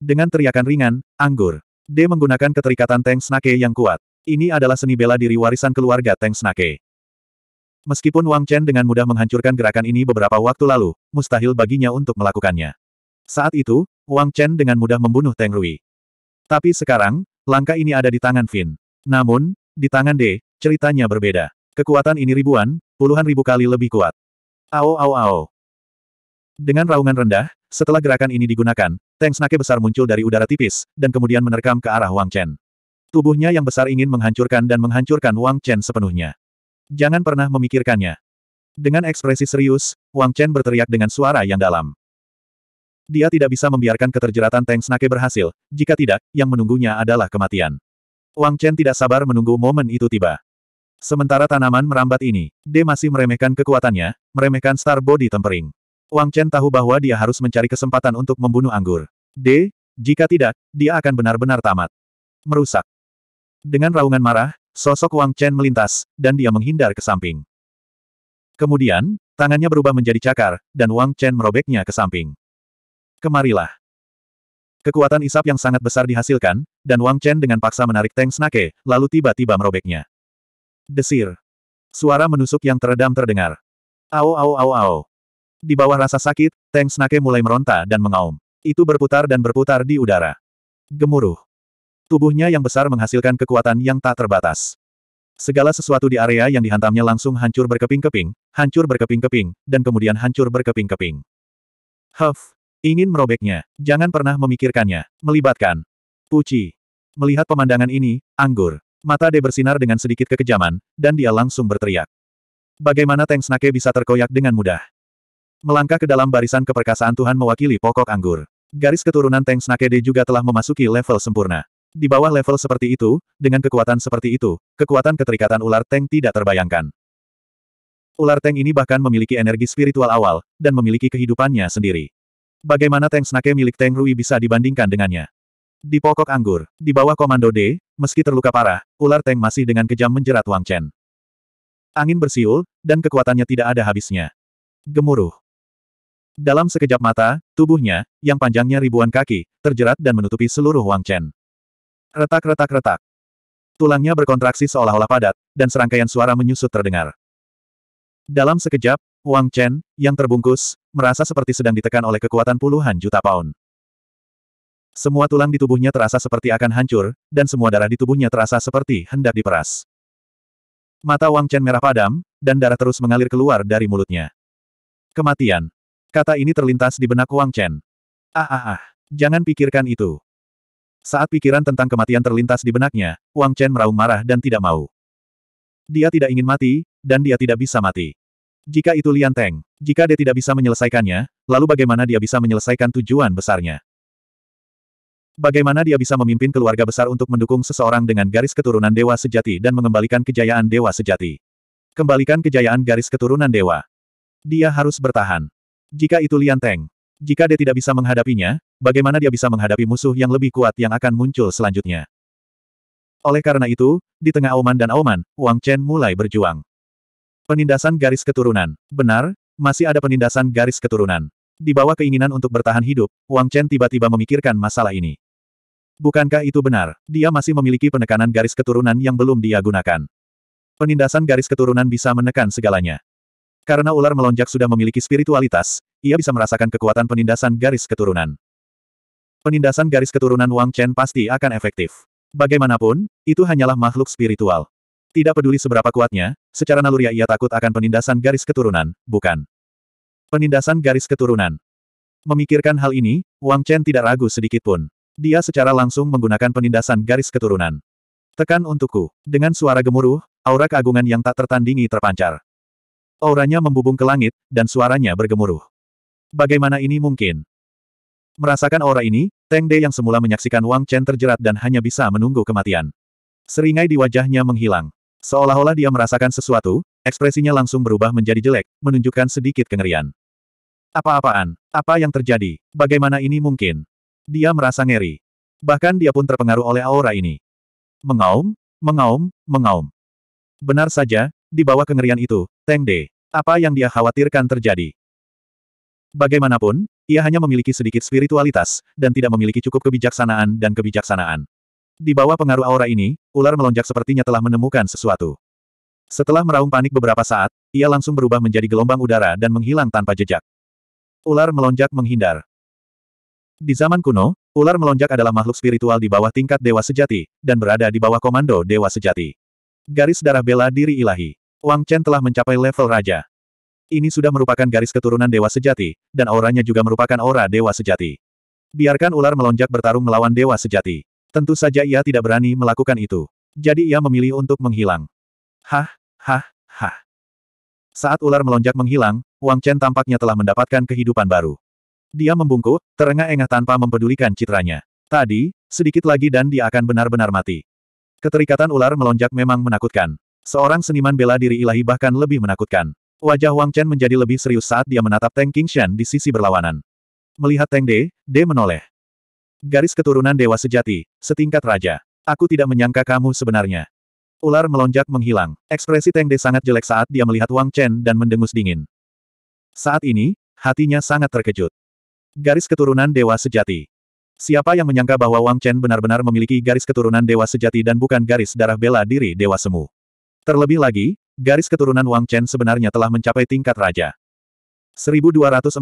Dengan teriakan ringan, anggur. De menggunakan keterikatan Teng Snake yang kuat. Ini adalah seni bela diri warisan keluarga Teng Snake. Meskipun Wang Chen dengan mudah menghancurkan gerakan ini beberapa waktu lalu, mustahil baginya untuk melakukannya. Saat itu, Wang Chen dengan mudah membunuh Teng Rui. Tapi sekarang, langkah ini ada di tangan Fin. Namun, di tangan D, ceritanya berbeda. Kekuatan ini ribuan, puluhan ribu kali lebih kuat. Ao ao ao. Dengan raungan rendah, setelah gerakan ini digunakan, Teng Snake besar muncul dari udara tipis, dan kemudian menerkam ke arah Wang Chen. Tubuhnya yang besar ingin menghancurkan dan menghancurkan Wang Chen sepenuhnya. Jangan pernah memikirkannya. Dengan ekspresi serius, Wang Chen berteriak dengan suara yang dalam. Dia tidak bisa membiarkan keterjeratan Teng Snake berhasil, jika tidak, yang menunggunya adalah kematian. Wang Chen tidak sabar menunggu momen itu tiba. Sementara tanaman merambat ini, D masih meremehkan kekuatannya, meremehkan Star Body Tempering. Wang Chen tahu bahwa dia harus mencari kesempatan untuk membunuh anggur. D, jika tidak, dia akan benar-benar tamat. Merusak. Dengan raungan marah, Sosok Wang Chen melintas, dan dia menghindar ke samping. Kemudian, tangannya berubah menjadi cakar, dan Wang Chen merobeknya ke samping. Kemarilah. Kekuatan isap yang sangat besar dihasilkan, dan Wang Chen dengan paksa menarik Teng snake, lalu tiba-tiba merobeknya. Desir. Suara menusuk yang teredam terdengar. Ao ao ao ao. Di bawah rasa sakit, Teng snake mulai meronta dan mengaum. Itu berputar dan berputar di udara. Gemuruh. Tubuhnya yang besar menghasilkan kekuatan yang tak terbatas. Segala sesuatu di area yang dihantamnya langsung hancur berkeping-keping, hancur berkeping-keping, dan kemudian hancur berkeping-keping. Huff! Ingin merobeknya, jangan pernah memikirkannya, melibatkan. Puci. Melihat pemandangan ini, anggur. Mata De bersinar dengan sedikit kekejaman, dan dia langsung berteriak. Bagaimana Teng Snake bisa terkoyak dengan mudah? Melangkah ke dalam barisan keperkasaan Tuhan mewakili pokok anggur. Garis keturunan Teng Snake De juga telah memasuki level sempurna. Di bawah level seperti itu, dengan kekuatan seperti itu, kekuatan keterikatan ular teng tidak terbayangkan. Ular teng ini bahkan memiliki energi spiritual awal, dan memiliki kehidupannya sendiri. Bagaimana tank snake milik teng Rui bisa dibandingkan dengannya? Di pokok anggur, di bawah komando D, meski terluka parah, ular teng masih dengan kejam menjerat Wang Chen. Angin bersiul, dan kekuatannya tidak ada habisnya. Gemuruh. Dalam sekejap mata, tubuhnya, yang panjangnya ribuan kaki, terjerat dan menutupi seluruh Wang Chen. Retak-retak-retak. Tulangnya berkontraksi seolah-olah padat, dan serangkaian suara menyusut terdengar. Dalam sekejap, Wang Chen, yang terbungkus, merasa seperti sedang ditekan oleh kekuatan puluhan juta pound. Semua tulang di tubuhnya terasa seperti akan hancur, dan semua darah di tubuhnya terasa seperti hendak diperas. Mata Wang Chen merah padam, dan darah terus mengalir keluar dari mulutnya. Kematian. Kata ini terlintas di benak Wang Chen. Ah ah ah, jangan pikirkan itu. Saat pikiran tentang kematian terlintas di benaknya, Wang Chen meraung marah dan tidak mau. Dia tidak ingin mati, dan dia tidak bisa mati. Jika itu Lian Teng, jika dia tidak bisa menyelesaikannya, lalu bagaimana dia bisa menyelesaikan tujuan besarnya? Bagaimana dia bisa memimpin keluarga besar untuk mendukung seseorang dengan garis keturunan dewa sejati dan mengembalikan kejayaan dewa sejati? Kembalikan kejayaan garis keturunan dewa. Dia harus bertahan. Jika itu Lian Teng, jika dia tidak bisa menghadapinya, bagaimana dia bisa menghadapi musuh yang lebih kuat yang akan muncul selanjutnya? Oleh karena itu, di tengah auman dan auman, Wang Chen mulai berjuang. Penindasan garis keturunan. Benar, masih ada penindasan garis keturunan. Di bawah keinginan untuk bertahan hidup, Wang Chen tiba-tiba memikirkan masalah ini. Bukankah itu benar? Dia masih memiliki penekanan garis keturunan yang belum dia gunakan. Penindasan garis keturunan bisa menekan segalanya. Karena ular melonjak sudah memiliki spiritualitas, ia bisa merasakan kekuatan penindasan garis keturunan. Penindasan garis keturunan Wang Chen pasti akan efektif. Bagaimanapun, itu hanyalah makhluk spiritual. Tidak peduli seberapa kuatnya, secara naluriah ia takut akan penindasan garis keturunan, bukan? Penindasan garis keturunan. Memikirkan hal ini, Wang Chen tidak ragu sedikit pun. Dia secara langsung menggunakan penindasan garis keturunan. Tekan untukku. Dengan suara gemuruh, aura keagungan yang tak tertandingi terpancar. Auranya membubung ke langit, dan suaranya bergemuruh. Bagaimana ini mungkin? Merasakan aura ini, Teng De yang semula menyaksikan Wang Chen terjerat dan hanya bisa menunggu kematian. Seringai di wajahnya menghilang. Seolah-olah dia merasakan sesuatu, ekspresinya langsung berubah menjadi jelek, menunjukkan sedikit kengerian. Apa-apaan? Apa yang terjadi? Bagaimana ini mungkin? Dia merasa ngeri. Bahkan dia pun terpengaruh oleh aura ini. Mengaum, mengaum, mengaum. Benar saja, di bawah kengerian itu, Teng De, apa yang dia khawatirkan terjadi? Bagaimanapun, ia hanya memiliki sedikit spiritualitas, dan tidak memiliki cukup kebijaksanaan dan kebijaksanaan. Di bawah pengaruh aura ini, ular melonjak sepertinya telah menemukan sesuatu. Setelah meraung panik beberapa saat, ia langsung berubah menjadi gelombang udara dan menghilang tanpa jejak. Ular melonjak menghindar. Di zaman kuno, ular melonjak adalah makhluk spiritual di bawah tingkat dewa sejati, dan berada di bawah komando dewa sejati. Garis darah bela diri ilahi. Wang Chen telah mencapai level raja. Ini sudah merupakan garis keturunan dewa sejati, dan auranya juga merupakan aura dewa sejati. Biarkan ular melonjak bertarung melawan dewa sejati. Tentu saja ia tidak berani melakukan itu. Jadi ia memilih untuk menghilang. Hah, hah, hah. Saat ular melonjak menghilang, Wang Chen tampaknya telah mendapatkan kehidupan baru. Dia membungkuk, terengah-engah tanpa mempedulikan citranya. Tadi, sedikit lagi dan dia akan benar-benar mati. Keterikatan ular melonjak memang menakutkan. Seorang seniman bela diri ilahi bahkan lebih menakutkan. Wajah Wang Chen menjadi lebih serius saat dia menatap Tang Qingshan di sisi berlawanan. Melihat Tang De, De menoleh. Garis keturunan dewa sejati, setingkat raja. Aku tidak menyangka kamu sebenarnya. Ular melonjak menghilang. Ekspresi Tang De sangat jelek saat dia melihat Wang Chen dan mendengus dingin. Saat ini, hatinya sangat terkejut. Garis keturunan dewa sejati. Siapa yang menyangka bahwa Wang Chen benar-benar memiliki garis keturunan dewa sejati dan bukan garis darah bela diri dewa semu? Terlebih lagi, garis keturunan Wang Chen sebenarnya telah mencapai tingkat raja. 1247.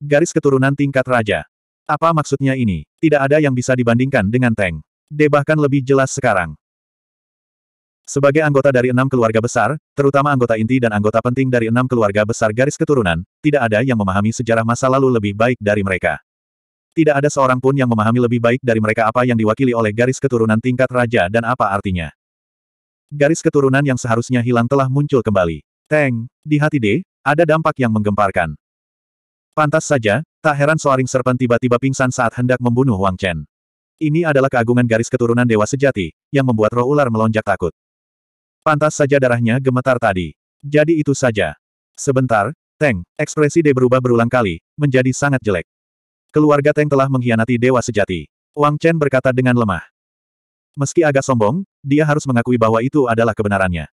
Garis keturunan tingkat raja. Apa maksudnya ini? Tidak ada yang bisa dibandingkan dengan Tang. De bahkan lebih jelas sekarang. Sebagai anggota dari enam keluarga besar, terutama anggota inti dan anggota penting dari enam keluarga besar garis keturunan, tidak ada yang memahami sejarah masa lalu lebih baik dari mereka. Tidak ada seorang pun yang memahami lebih baik dari mereka apa yang diwakili oleh garis keturunan tingkat raja dan apa artinya. Garis keturunan yang seharusnya hilang telah muncul kembali. Teng, di hati D, ada dampak yang menggemparkan. Pantas saja, tak heran Soaring Serpen tiba-tiba pingsan saat hendak membunuh Wang Chen. Ini adalah keagungan garis keturunan dewa sejati, yang membuat roh ular melonjak takut. Pantas saja darahnya gemetar tadi. Jadi itu saja. Sebentar, Teng, ekspresi D berubah berulang kali, menjadi sangat jelek. Keluarga Teng telah mengkhianati dewa sejati. Wang Chen berkata dengan lemah. Meski agak sombong, dia harus mengakui bahwa itu adalah kebenarannya.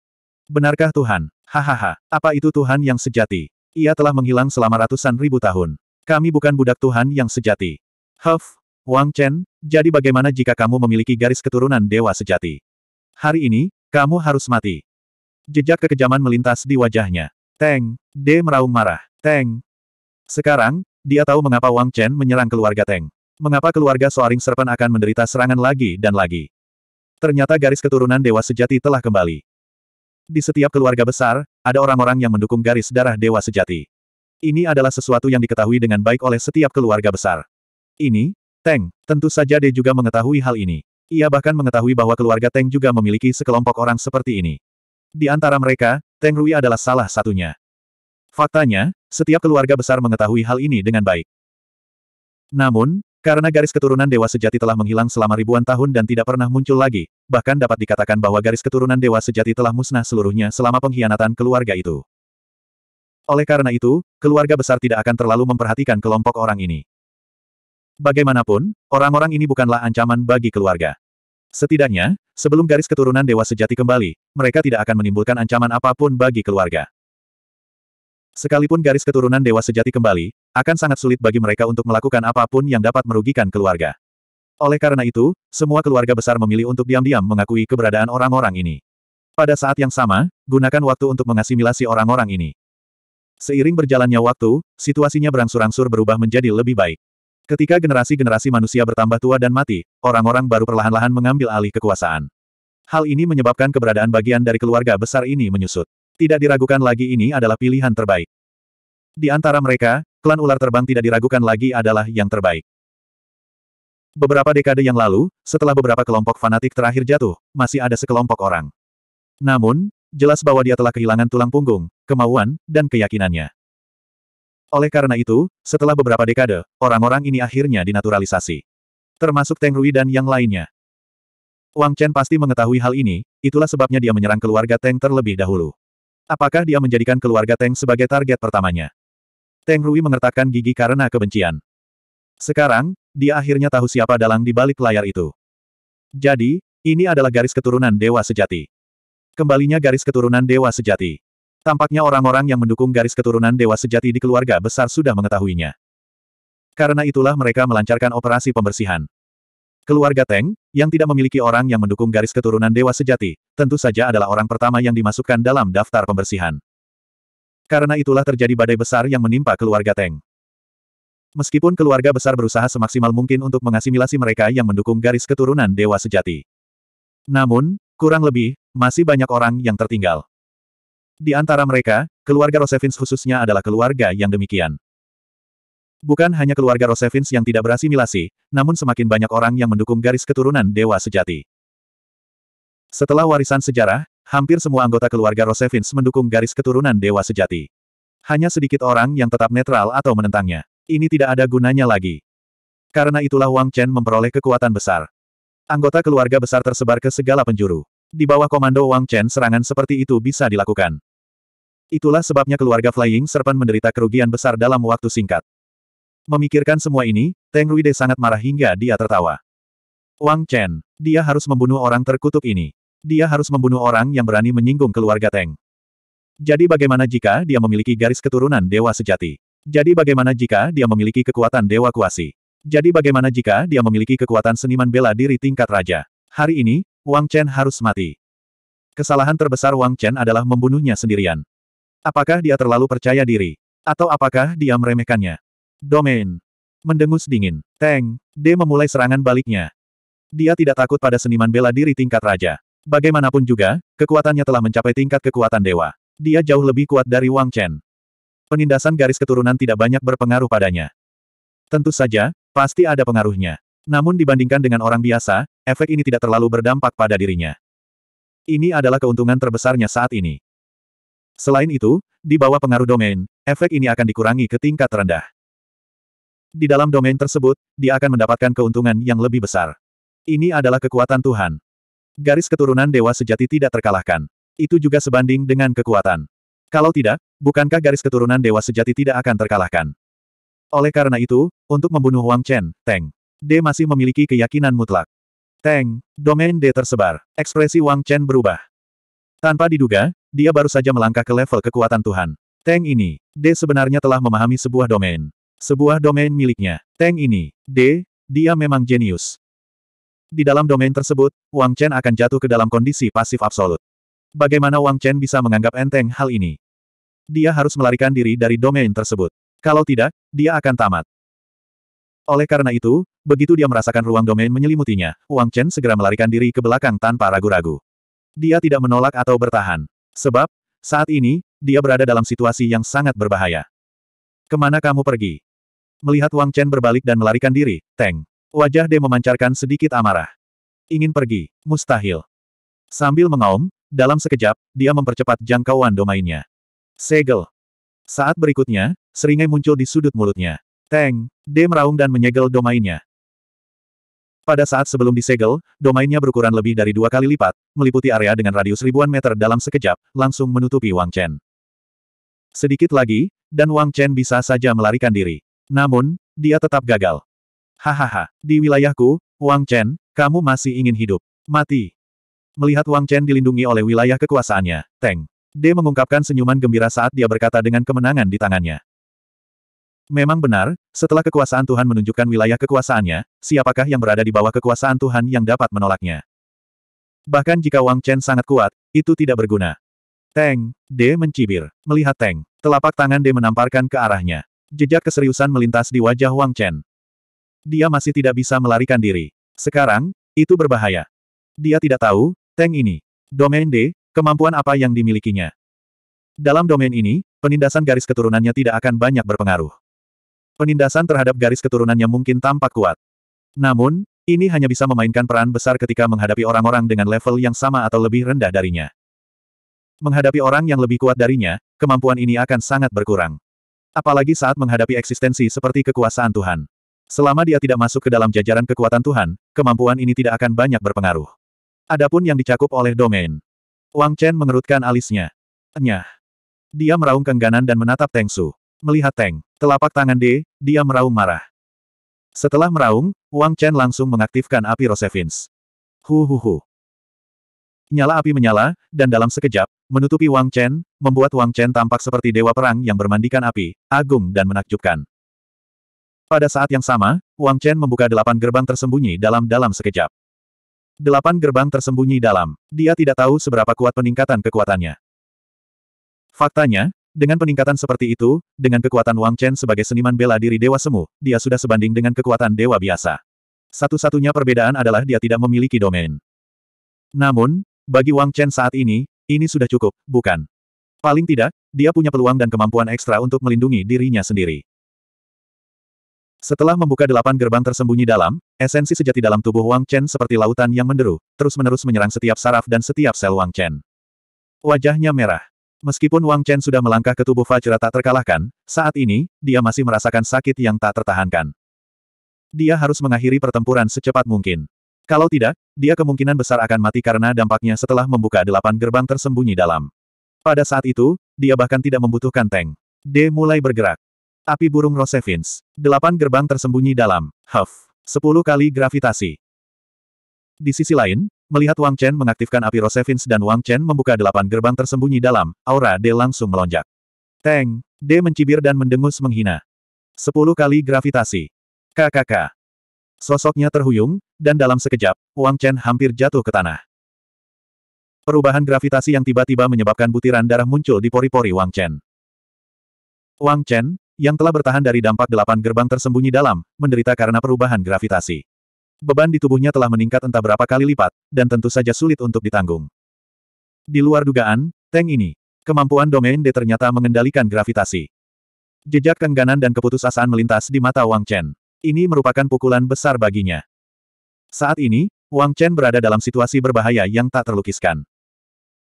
Benarkah Tuhan? Hahaha, apa itu Tuhan yang sejati? Ia telah menghilang selama ratusan ribu tahun. Kami bukan budak Tuhan yang sejati. Huff, Wang Chen, jadi bagaimana jika kamu memiliki garis keturunan dewa sejati? Hari ini, kamu harus mati. Jejak kekejaman melintas di wajahnya. Teng, D meraung marah. Teng. Sekarang, dia tahu mengapa Wang Chen menyerang keluarga Teng. Mengapa keluarga Soaring Serpen akan menderita serangan lagi dan lagi. Ternyata garis keturunan dewa sejati telah kembali. Di setiap keluarga besar, ada orang-orang yang mendukung garis darah dewa sejati. Ini adalah sesuatu yang diketahui dengan baik oleh setiap keluarga besar. Ini, Teng, tentu saja dia juga mengetahui hal ini. Ia bahkan mengetahui bahwa keluarga Teng juga memiliki sekelompok orang seperti ini. Di antara mereka, Teng Rui adalah salah satunya. Faktanya, setiap keluarga besar mengetahui hal ini dengan baik. Namun, karena garis keturunan dewa sejati telah menghilang selama ribuan tahun dan tidak pernah muncul lagi, bahkan dapat dikatakan bahwa garis keturunan dewa sejati telah musnah seluruhnya selama pengkhianatan keluarga itu. Oleh karena itu, keluarga besar tidak akan terlalu memperhatikan kelompok orang ini. Bagaimanapun, orang-orang ini bukanlah ancaman bagi keluarga. Setidaknya, sebelum garis keturunan dewa sejati kembali, mereka tidak akan menimbulkan ancaman apapun bagi keluarga. Sekalipun garis keturunan dewa sejati kembali, akan sangat sulit bagi mereka untuk melakukan apapun yang dapat merugikan keluarga. Oleh karena itu, semua keluarga besar memilih untuk diam-diam mengakui keberadaan orang-orang ini. Pada saat yang sama, gunakan waktu untuk mengasimilasi orang-orang ini. Seiring berjalannya waktu, situasinya berangsur-angsur berubah menjadi lebih baik. Ketika generasi-generasi manusia bertambah tua dan mati, orang-orang baru perlahan-lahan mengambil alih kekuasaan. Hal ini menyebabkan keberadaan bagian dari keluarga besar ini menyusut. Tidak diragukan lagi ini adalah pilihan terbaik. Di antara mereka, klan ular terbang tidak diragukan lagi adalah yang terbaik. Beberapa dekade yang lalu, setelah beberapa kelompok fanatik terakhir jatuh, masih ada sekelompok orang. Namun, jelas bahwa dia telah kehilangan tulang punggung, kemauan, dan keyakinannya. Oleh karena itu, setelah beberapa dekade, orang-orang ini akhirnya dinaturalisasi. Termasuk Teng Rui dan yang lainnya. Wang Chen pasti mengetahui hal ini, itulah sebabnya dia menyerang keluarga Teng terlebih dahulu. Apakah dia menjadikan keluarga Teng sebagai target pertamanya? Teng Rui mengertakkan gigi karena kebencian. Sekarang, dia akhirnya tahu siapa dalang di balik layar itu. Jadi, ini adalah garis keturunan dewa sejati. Kembalinya garis keturunan dewa sejati. Tampaknya orang-orang yang mendukung garis keturunan dewa sejati di keluarga besar sudah mengetahuinya. Karena itulah mereka melancarkan operasi pembersihan. Keluarga Teng, yang tidak memiliki orang yang mendukung garis keturunan dewa sejati, tentu saja adalah orang pertama yang dimasukkan dalam daftar pembersihan. Karena itulah terjadi badai besar yang menimpa keluarga Teng. Meskipun keluarga besar berusaha semaksimal mungkin untuk mengasimilasi mereka yang mendukung garis keturunan Dewa Sejati. Namun, kurang lebih, masih banyak orang yang tertinggal. Di antara mereka, keluarga Rosevins khususnya adalah keluarga yang demikian. Bukan hanya keluarga Rosevins yang tidak berasimilasi, namun semakin banyak orang yang mendukung garis keturunan Dewa Sejati. Setelah warisan sejarah, Hampir semua anggota keluarga Rosevins mendukung garis keturunan Dewa Sejati. Hanya sedikit orang yang tetap netral atau menentangnya. Ini tidak ada gunanya lagi. Karena itulah Wang Chen memperoleh kekuatan besar. Anggota keluarga besar tersebar ke segala penjuru. Di bawah komando Wang Chen serangan seperti itu bisa dilakukan. Itulah sebabnya keluarga Flying Serpent menderita kerugian besar dalam waktu singkat. Memikirkan semua ini, Teng Ruide sangat marah hingga dia tertawa. Wang Chen, dia harus membunuh orang terkutuk ini dia harus membunuh orang yang berani menyinggung keluarga Teng. Jadi bagaimana jika dia memiliki garis keturunan dewa sejati? Jadi bagaimana jika dia memiliki kekuatan dewa kuasi? Jadi bagaimana jika dia memiliki kekuatan seniman bela diri tingkat raja? Hari ini, Wang Chen harus mati. Kesalahan terbesar Wang Chen adalah membunuhnya sendirian. Apakah dia terlalu percaya diri? Atau apakah dia meremehkannya? Domain. Mendengus dingin. Teng. D memulai serangan baliknya. Dia tidak takut pada seniman bela diri tingkat raja. Bagaimanapun juga, kekuatannya telah mencapai tingkat kekuatan dewa. Dia jauh lebih kuat dari Wang Chen. Penindasan garis keturunan tidak banyak berpengaruh padanya. Tentu saja, pasti ada pengaruhnya. Namun dibandingkan dengan orang biasa, efek ini tidak terlalu berdampak pada dirinya. Ini adalah keuntungan terbesarnya saat ini. Selain itu, di bawah pengaruh domain, efek ini akan dikurangi ke tingkat rendah. Di dalam domain tersebut, dia akan mendapatkan keuntungan yang lebih besar. Ini adalah kekuatan Tuhan. Garis keturunan dewa sejati tidak terkalahkan. Itu juga sebanding dengan kekuatan. Kalau tidak, bukankah garis keturunan dewa sejati tidak akan terkalahkan? Oleh karena itu, untuk membunuh Wang Chen, Teng, D masih memiliki keyakinan mutlak. Teng, domain D tersebar. Ekspresi Wang Chen berubah. Tanpa diduga, dia baru saja melangkah ke level kekuatan Tuhan. Teng ini, D sebenarnya telah memahami sebuah domain. Sebuah domain miliknya. Teng ini, D, dia memang jenius. Di dalam domain tersebut, Wang Chen akan jatuh ke dalam kondisi pasif absolut. Bagaimana Wang Chen bisa menganggap enteng hal ini? Dia harus melarikan diri dari domain tersebut. Kalau tidak, dia akan tamat. Oleh karena itu, begitu dia merasakan ruang domain menyelimutinya, Wang Chen segera melarikan diri ke belakang tanpa ragu-ragu. Dia tidak menolak atau bertahan. Sebab, saat ini, dia berada dalam situasi yang sangat berbahaya. Kemana kamu pergi? Melihat Wang Chen berbalik dan melarikan diri, Teng Wajah D memancarkan sedikit amarah. Ingin pergi, mustahil. Sambil mengaum, dalam sekejap, dia mempercepat jangkauan domainnya. Segel. Saat berikutnya, seringai muncul di sudut mulutnya. Teng, D meraung dan menyegel domainnya. Pada saat sebelum disegel, domainnya berukuran lebih dari dua kali lipat, meliputi area dengan radius ribuan meter dalam sekejap, langsung menutupi Wang Chen. Sedikit lagi, dan Wang Chen bisa saja melarikan diri. Namun, dia tetap gagal. Hahaha, di wilayahku, Wang Chen, kamu masih ingin hidup. Mati. Melihat Wang Chen dilindungi oleh wilayah kekuasaannya, Teng. De mengungkapkan senyuman gembira saat dia berkata dengan kemenangan di tangannya. Memang benar, setelah kekuasaan Tuhan menunjukkan wilayah kekuasaannya, siapakah yang berada di bawah kekuasaan Tuhan yang dapat menolaknya? Bahkan jika Wang Chen sangat kuat, itu tidak berguna. Teng, De mencibir. Melihat Teng, telapak tangan De menamparkan ke arahnya. Jejak keseriusan melintas di wajah Wang Chen. Dia masih tidak bisa melarikan diri. Sekarang, itu berbahaya. Dia tidak tahu, tank ini. Domain D, kemampuan apa yang dimilikinya. Dalam domain ini, penindasan garis keturunannya tidak akan banyak berpengaruh. Penindasan terhadap garis keturunannya mungkin tampak kuat. Namun, ini hanya bisa memainkan peran besar ketika menghadapi orang-orang dengan level yang sama atau lebih rendah darinya. Menghadapi orang yang lebih kuat darinya, kemampuan ini akan sangat berkurang. Apalagi saat menghadapi eksistensi seperti kekuasaan Tuhan. Selama dia tidak masuk ke dalam jajaran kekuatan Tuhan, kemampuan ini tidak akan banyak berpengaruh. Adapun yang dicakup oleh domain. Wang Chen mengerutkan alisnya. Nyah. Dia meraung kengganan dan menatap Teng Su. Melihat Teng, telapak tangan D, dia meraung marah. Setelah meraung, Wang Chen langsung mengaktifkan api Rosevins. Hu hu hu. Nyala api menyala, dan dalam sekejap, menutupi Wang Chen, membuat Wang Chen tampak seperti dewa perang yang bermandikan api, agung dan menakjubkan. Pada saat yang sama, Wang Chen membuka delapan gerbang tersembunyi dalam-dalam sekejap. Delapan gerbang tersembunyi dalam. Dia tidak tahu seberapa kuat peningkatan kekuatannya. Faktanya, dengan peningkatan seperti itu, dengan kekuatan Wang Chen sebagai seniman bela diri Dewa Semu, dia sudah sebanding dengan kekuatan Dewa biasa. Satu-satunya perbedaan adalah dia tidak memiliki domain. Namun, bagi Wang Chen saat ini, ini sudah cukup, bukan? Paling tidak, dia punya peluang dan kemampuan ekstra untuk melindungi dirinya sendiri. Setelah membuka delapan gerbang tersembunyi dalam, esensi sejati dalam tubuh Wang Chen seperti lautan yang menderu, terus-menerus menyerang setiap saraf dan setiap sel Wang Chen. Wajahnya merah. Meskipun Wang Chen sudah melangkah ke tubuh Fajra tak terkalahkan, saat ini, dia masih merasakan sakit yang tak tertahankan. Dia harus mengakhiri pertempuran secepat mungkin. Kalau tidak, dia kemungkinan besar akan mati karena dampaknya setelah membuka delapan gerbang tersembunyi dalam. Pada saat itu, dia bahkan tidak membutuhkan tank. D mulai bergerak. Api burung Rosevins. Delapan gerbang tersembunyi dalam. Huff. Sepuluh kali gravitasi. Di sisi lain, melihat Wang Chen mengaktifkan api Rosevins dan Wang Chen membuka delapan gerbang tersembunyi dalam, aura D langsung melonjak. Teng. D mencibir dan mendengus menghina. Sepuluh kali gravitasi. KKK. Sosoknya terhuyung, dan dalam sekejap, Wang Chen hampir jatuh ke tanah. Perubahan gravitasi yang tiba-tiba menyebabkan butiran darah muncul di pori-pori Wang Chen. Wang Chen, yang telah bertahan dari dampak delapan gerbang tersembunyi dalam, menderita karena perubahan gravitasi. Beban di tubuhnya telah meningkat entah berapa kali lipat, dan tentu saja sulit untuk ditanggung. Di luar dugaan, tank ini, kemampuan domain D ternyata mengendalikan gravitasi. Jejak kengganan dan keputusasaan melintas di mata Wang Chen. Ini merupakan pukulan besar baginya. Saat ini, Wang Chen berada dalam situasi berbahaya yang tak terlukiskan.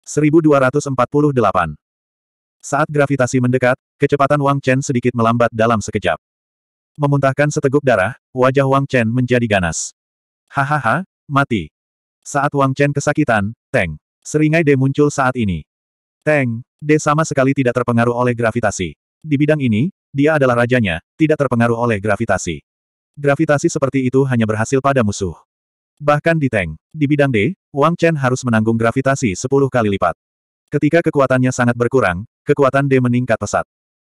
1248 Saat gravitasi mendekat, Kecepatan Wang Chen sedikit melambat dalam sekejap. Memuntahkan seteguk darah, wajah Wang Chen menjadi ganas. Hahaha, mati. Saat Wang Chen kesakitan, Teng. Seringai D muncul saat ini. Teng, D sama sekali tidak terpengaruh oleh gravitasi. Di bidang ini, dia adalah rajanya, tidak terpengaruh oleh gravitasi. Gravitasi seperti itu hanya berhasil pada musuh. Bahkan di Teng, di bidang D, Wang Chen harus menanggung gravitasi 10 kali lipat. Ketika kekuatannya sangat berkurang, kekuatan D meningkat pesat.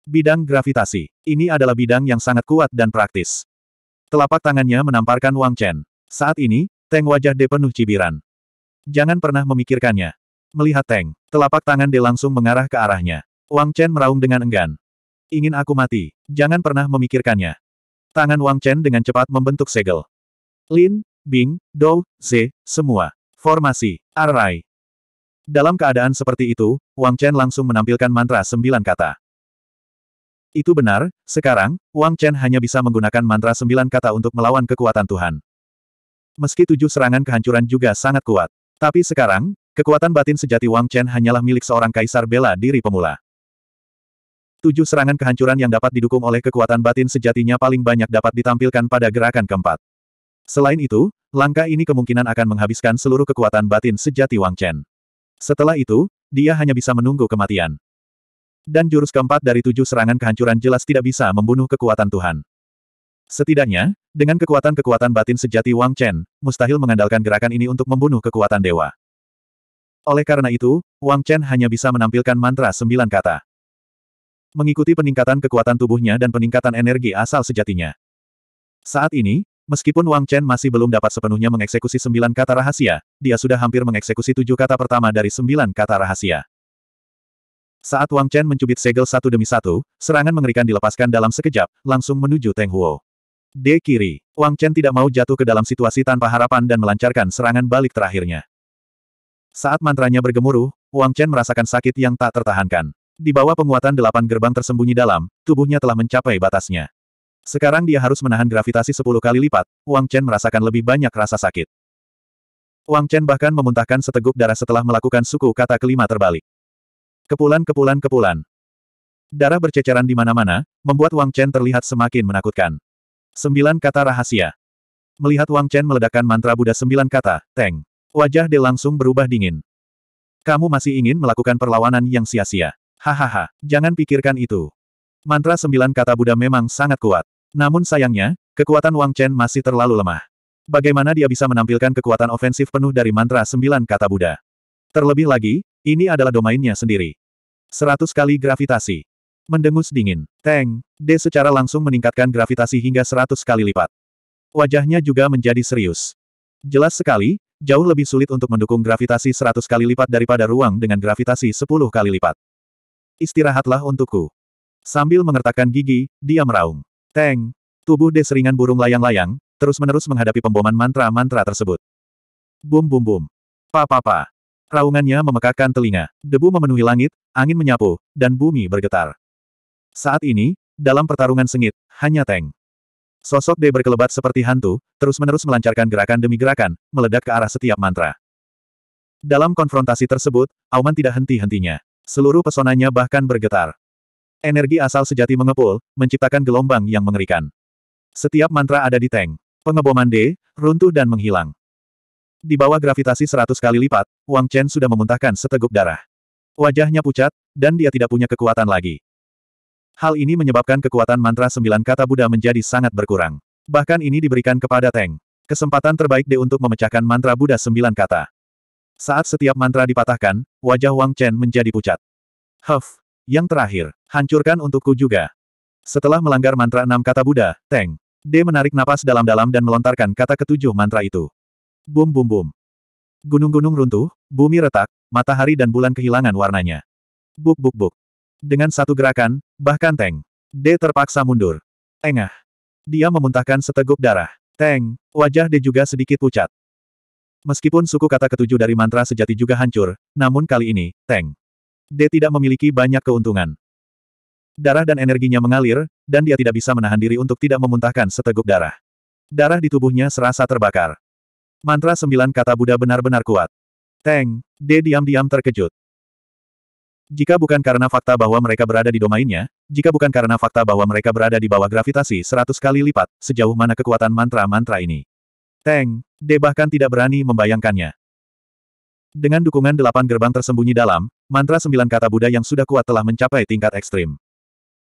Bidang gravitasi. Ini adalah bidang yang sangat kuat dan praktis. Telapak tangannya menamparkan Wang Chen. Saat ini, Teng wajah De penuh cibiran. Jangan pernah memikirkannya. Melihat Teng, telapak tangan De langsung mengarah ke arahnya. Wang Chen meraung dengan enggan. Ingin aku mati. Jangan pernah memikirkannya. Tangan Wang Chen dengan cepat membentuk segel. Lin, Bing, Dou, Z, semua. Formasi, Array. Dalam keadaan seperti itu, Wang Chen langsung menampilkan mantra sembilan kata. Itu benar, sekarang, Wang Chen hanya bisa menggunakan mantra sembilan kata untuk melawan kekuatan Tuhan. Meski tujuh serangan kehancuran juga sangat kuat. Tapi sekarang, kekuatan batin sejati Wang Chen hanyalah milik seorang kaisar bela diri pemula. Tujuh serangan kehancuran yang dapat didukung oleh kekuatan batin sejatinya paling banyak dapat ditampilkan pada gerakan keempat. Selain itu, langkah ini kemungkinan akan menghabiskan seluruh kekuatan batin sejati Wang Chen. Setelah itu, dia hanya bisa menunggu kematian. Dan jurus keempat dari tujuh serangan kehancuran jelas tidak bisa membunuh kekuatan Tuhan. Setidaknya, dengan kekuatan-kekuatan batin sejati Wang Chen, mustahil mengandalkan gerakan ini untuk membunuh kekuatan dewa. Oleh karena itu, Wang Chen hanya bisa menampilkan mantra sembilan kata. Mengikuti peningkatan kekuatan tubuhnya dan peningkatan energi asal sejatinya. Saat ini, Meskipun Wang Chen masih belum dapat sepenuhnya mengeksekusi sembilan kata rahasia, dia sudah hampir mengeksekusi tujuh kata pertama dari sembilan kata rahasia. Saat Wang Chen mencubit segel satu demi satu, serangan mengerikan dilepaskan dalam sekejap, langsung menuju Teng Huo. D kiri. Wang Chen tidak mau jatuh ke dalam situasi tanpa harapan dan melancarkan serangan balik terakhirnya. Saat mantranya bergemuruh, Wang Chen merasakan sakit yang tak tertahankan. Di bawah penguatan delapan gerbang tersembunyi dalam, tubuhnya telah mencapai batasnya. Sekarang dia harus menahan gravitasi sepuluh kali lipat, Wang Chen merasakan lebih banyak rasa sakit. Wang Chen bahkan memuntahkan seteguk darah setelah melakukan suku kata kelima terbalik. Kepulan kepulan kepulan. Darah berceceran di mana-mana, membuat Wang Chen terlihat semakin menakutkan. Sembilan kata rahasia. Melihat Wang Chen meledakkan mantra Buddha sembilan kata, Teng. Wajah De langsung berubah dingin. Kamu masih ingin melakukan perlawanan yang sia-sia. Hahaha, jangan pikirkan itu. Mantra sembilan kata Buddha memang sangat kuat. Namun sayangnya, kekuatan Wang Chen masih terlalu lemah. Bagaimana dia bisa menampilkan kekuatan ofensif penuh dari mantra sembilan kata Buddha? Terlebih lagi, ini adalah domainnya sendiri. Seratus kali gravitasi. Mendengus dingin. Teng, D secara langsung meningkatkan gravitasi hingga seratus kali lipat. Wajahnya juga menjadi serius. Jelas sekali, jauh lebih sulit untuk mendukung gravitasi seratus kali lipat daripada ruang dengan gravitasi sepuluh kali lipat. Istirahatlah untukku. Sambil mengertakkan gigi, dia meraung. Teng, tubuh D seringan burung layang-layang, terus-menerus menghadapi pemboman mantra-mantra tersebut. Bum bum bum. Pa pa pa. Raungannya memekakkan telinga, debu memenuhi langit, angin menyapu, dan bumi bergetar. Saat ini, dalam pertarungan sengit, hanya Teng. Sosok D berkelebat seperti hantu, terus-menerus melancarkan gerakan demi gerakan, meledak ke arah setiap mantra. Dalam konfrontasi tersebut, Auman tidak henti-hentinya. Seluruh pesonanya bahkan bergetar. Energi asal sejati mengepul, menciptakan gelombang yang mengerikan. Setiap mantra ada di Teng. Pengeboman D, runtuh dan menghilang. Di bawah gravitasi seratus kali lipat, Wang Chen sudah memuntahkan seteguk darah. Wajahnya pucat, dan dia tidak punya kekuatan lagi. Hal ini menyebabkan kekuatan mantra sembilan kata Buddha menjadi sangat berkurang. Bahkan ini diberikan kepada Teng. Kesempatan terbaik De untuk memecahkan mantra Buddha sembilan kata. Saat setiap mantra dipatahkan, wajah Wang Chen menjadi pucat. Huff, yang terakhir, hancurkan untukku juga. Setelah melanggar mantra enam kata Buddha, Teng, D menarik napas dalam-dalam dan melontarkan kata ketujuh mantra itu. Bum bum bum. Gunung-gunung runtuh, bumi retak, matahari dan bulan kehilangan warnanya. Buk buk buk. Dengan satu gerakan, bahkan Teng. D terpaksa mundur. Engah. Dia memuntahkan seteguk darah. Teng, wajah D juga sedikit pucat. Meskipun suku kata ketujuh dari mantra sejati juga hancur, namun kali ini, Teng. D tidak memiliki banyak keuntungan. Darah dan energinya mengalir, dan dia tidak bisa menahan diri untuk tidak memuntahkan seteguk darah. Darah di tubuhnya serasa terbakar. Mantra sembilan kata Buddha benar-benar kuat. Teng, D diam-diam terkejut. Jika bukan karena fakta bahwa mereka berada di domainnya, jika bukan karena fakta bahwa mereka berada di bawah gravitasi seratus kali lipat, sejauh mana kekuatan mantra-mantra ini. Teng, D bahkan tidak berani membayangkannya. Dengan dukungan delapan gerbang tersembunyi dalam, mantra sembilan kata Buddha yang sudah kuat telah mencapai tingkat ekstrim.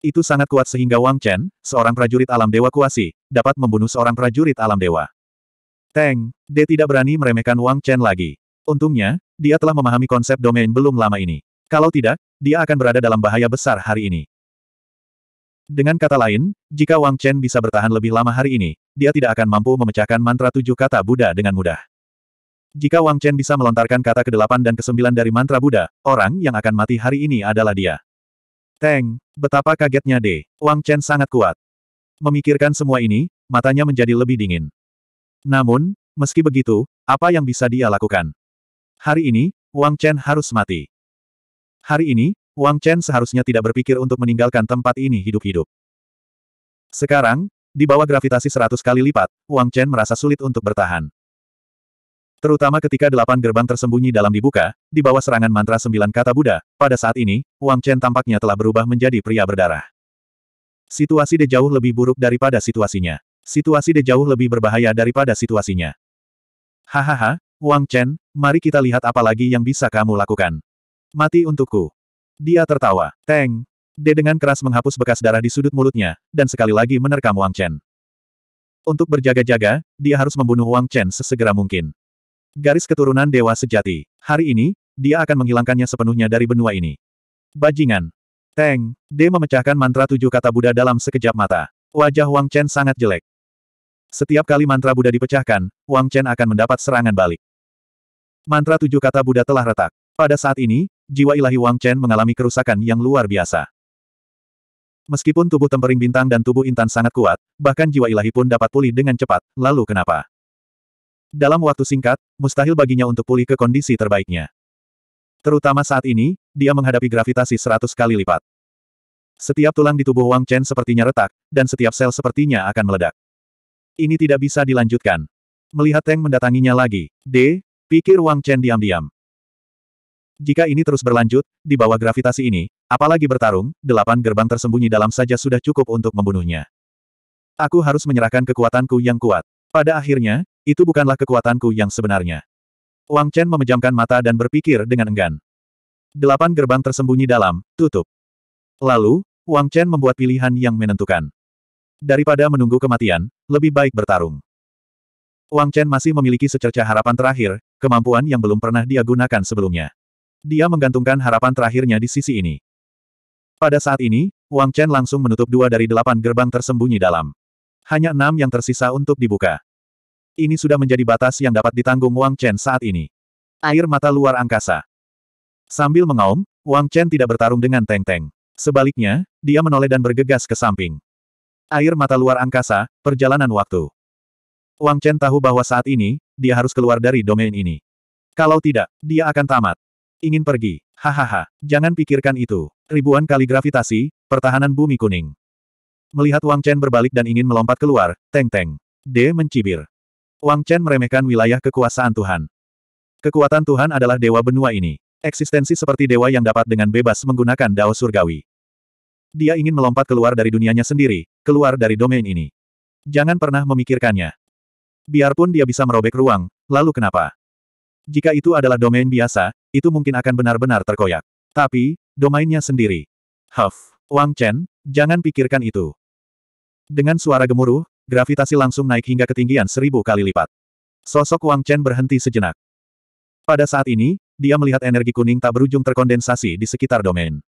Itu sangat kuat sehingga Wang Chen, seorang prajurit alam dewa kuasi, dapat membunuh seorang prajurit alam dewa. Teng, D tidak berani meremehkan Wang Chen lagi. Untungnya, dia telah memahami konsep domain belum lama ini. Kalau tidak, dia akan berada dalam bahaya besar hari ini. Dengan kata lain, jika Wang Chen bisa bertahan lebih lama hari ini, dia tidak akan mampu memecahkan mantra tujuh kata Buddha dengan mudah. Jika Wang Chen bisa melontarkan kata ke-8 dan ke-9 dari mantra Buddha, orang yang akan mati hari ini adalah dia. Teng, betapa kagetnya de. Wang Chen sangat kuat. Memikirkan semua ini, matanya menjadi lebih dingin. Namun, meski begitu, apa yang bisa dia lakukan? Hari ini, Wang Chen harus mati. Hari ini, Wang Chen seharusnya tidak berpikir untuk meninggalkan tempat ini hidup-hidup. Sekarang, di bawah gravitasi seratus kali lipat, Wang Chen merasa sulit untuk bertahan. Terutama ketika delapan gerbang tersembunyi dalam dibuka, di bawah serangan mantra sembilan kata Buddha, pada saat ini, Wang Chen tampaknya telah berubah menjadi pria berdarah. Situasi De jauh lebih buruk daripada situasinya. Situasi De jauh lebih berbahaya daripada situasinya. Hahaha, Wang Chen, mari kita lihat apa lagi yang bisa kamu lakukan. Mati untukku. Dia tertawa. Teng. De dengan keras menghapus bekas darah di sudut mulutnya, dan sekali lagi menerkam Wang Chen. Untuk berjaga-jaga, dia harus membunuh Wang Chen sesegera mungkin. Garis keturunan dewa sejati. Hari ini, dia akan menghilangkannya sepenuhnya dari benua ini. Bajingan. Teng. De memecahkan mantra tujuh kata Buddha dalam sekejap mata. Wajah Wang Chen sangat jelek. Setiap kali mantra Buddha dipecahkan, Wang Chen akan mendapat serangan balik. Mantra tujuh kata Buddha telah retak. Pada saat ini, jiwa ilahi Wang Chen mengalami kerusakan yang luar biasa. Meskipun tubuh tempering bintang dan tubuh intan sangat kuat, bahkan jiwa ilahi pun dapat pulih dengan cepat, lalu kenapa? Dalam waktu singkat, mustahil baginya untuk pulih ke kondisi terbaiknya. Terutama saat ini, dia menghadapi gravitasi seratus kali lipat. Setiap tulang di tubuh Wang Chen sepertinya retak, dan setiap sel sepertinya akan meledak. Ini tidak bisa dilanjutkan. Melihat Teng mendatanginya lagi, D, pikir Wang Chen diam-diam. Jika ini terus berlanjut, di bawah gravitasi ini, apalagi bertarung, delapan gerbang tersembunyi dalam saja sudah cukup untuk membunuhnya. Aku harus menyerahkan kekuatanku yang kuat. Pada akhirnya, itu bukanlah kekuatanku yang sebenarnya. Wang Chen memejamkan mata dan berpikir dengan enggan. Delapan gerbang tersembunyi dalam, tutup. Lalu, Wang Chen membuat pilihan yang menentukan. Daripada menunggu kematian, lebih baik bertarung. Wang Chen masih memiliki secerca harapan terakhir, kemampuan yang belum pernah dia gunakan sebelumnya. Dia menggantungkan harapan terakhirnya di sisi ini. Pada saat ini, Wang Chen langsung menutup dua dari delapan gerbang tersembunyi dalam. Hanya enam yang tersisa untuk dibuka. Ini sudah menjadi batas yang dapat ditanggung Wang Chen saat ini. Air mata luar angkasa. Sambil mengaum, Wang Chen tidak bertarung dengan Teng Teng. Sebaliknya, dia menoleh dan bergegas ke samping. Air mata luar angkasa, perjalanan waktu. Wang Chen tahu bahwa saat ini, dia harus keluar dari domain ini. Kalau tidak, dia akan tamat. Ingin pergi. Hahaha, jangan pikirkan itu. Ribuan kali gravitasi, pertahanan bumi kuning. Melihat Wang Chen berbalik dan ingin melompat keluar, teng-teng. D mencibir. Wang Chen meremehkan wilayah kekuasaan Tuhan. Kekuatan Tuhan adalah dewa benua ini. Eksistensi seperti dewa yang dapat dengan bebas menggunakan dao surgawi. Dia ingin melompat keluar dari dunianya sendiri, keluar dari domain ini. Jangan pernah memikirkannya. Biarpun dia bisa merobek ruang, lalu kenapa? Jika itu adalah domain biasa, itu mungkin akan benar-benar terkoyak. Tapi, domainnya sendiri. Huff, Wang Chen, jangan pikirkan itu. Dengan suara gemuruh, gravitasi langsung naik hingga ketinggian seribu kali lipat. Sosok Wang Chen berhenti sejenak. Pada saat ini, dia melihat energi kuning tak berujung terkondensasi di sekitar domain.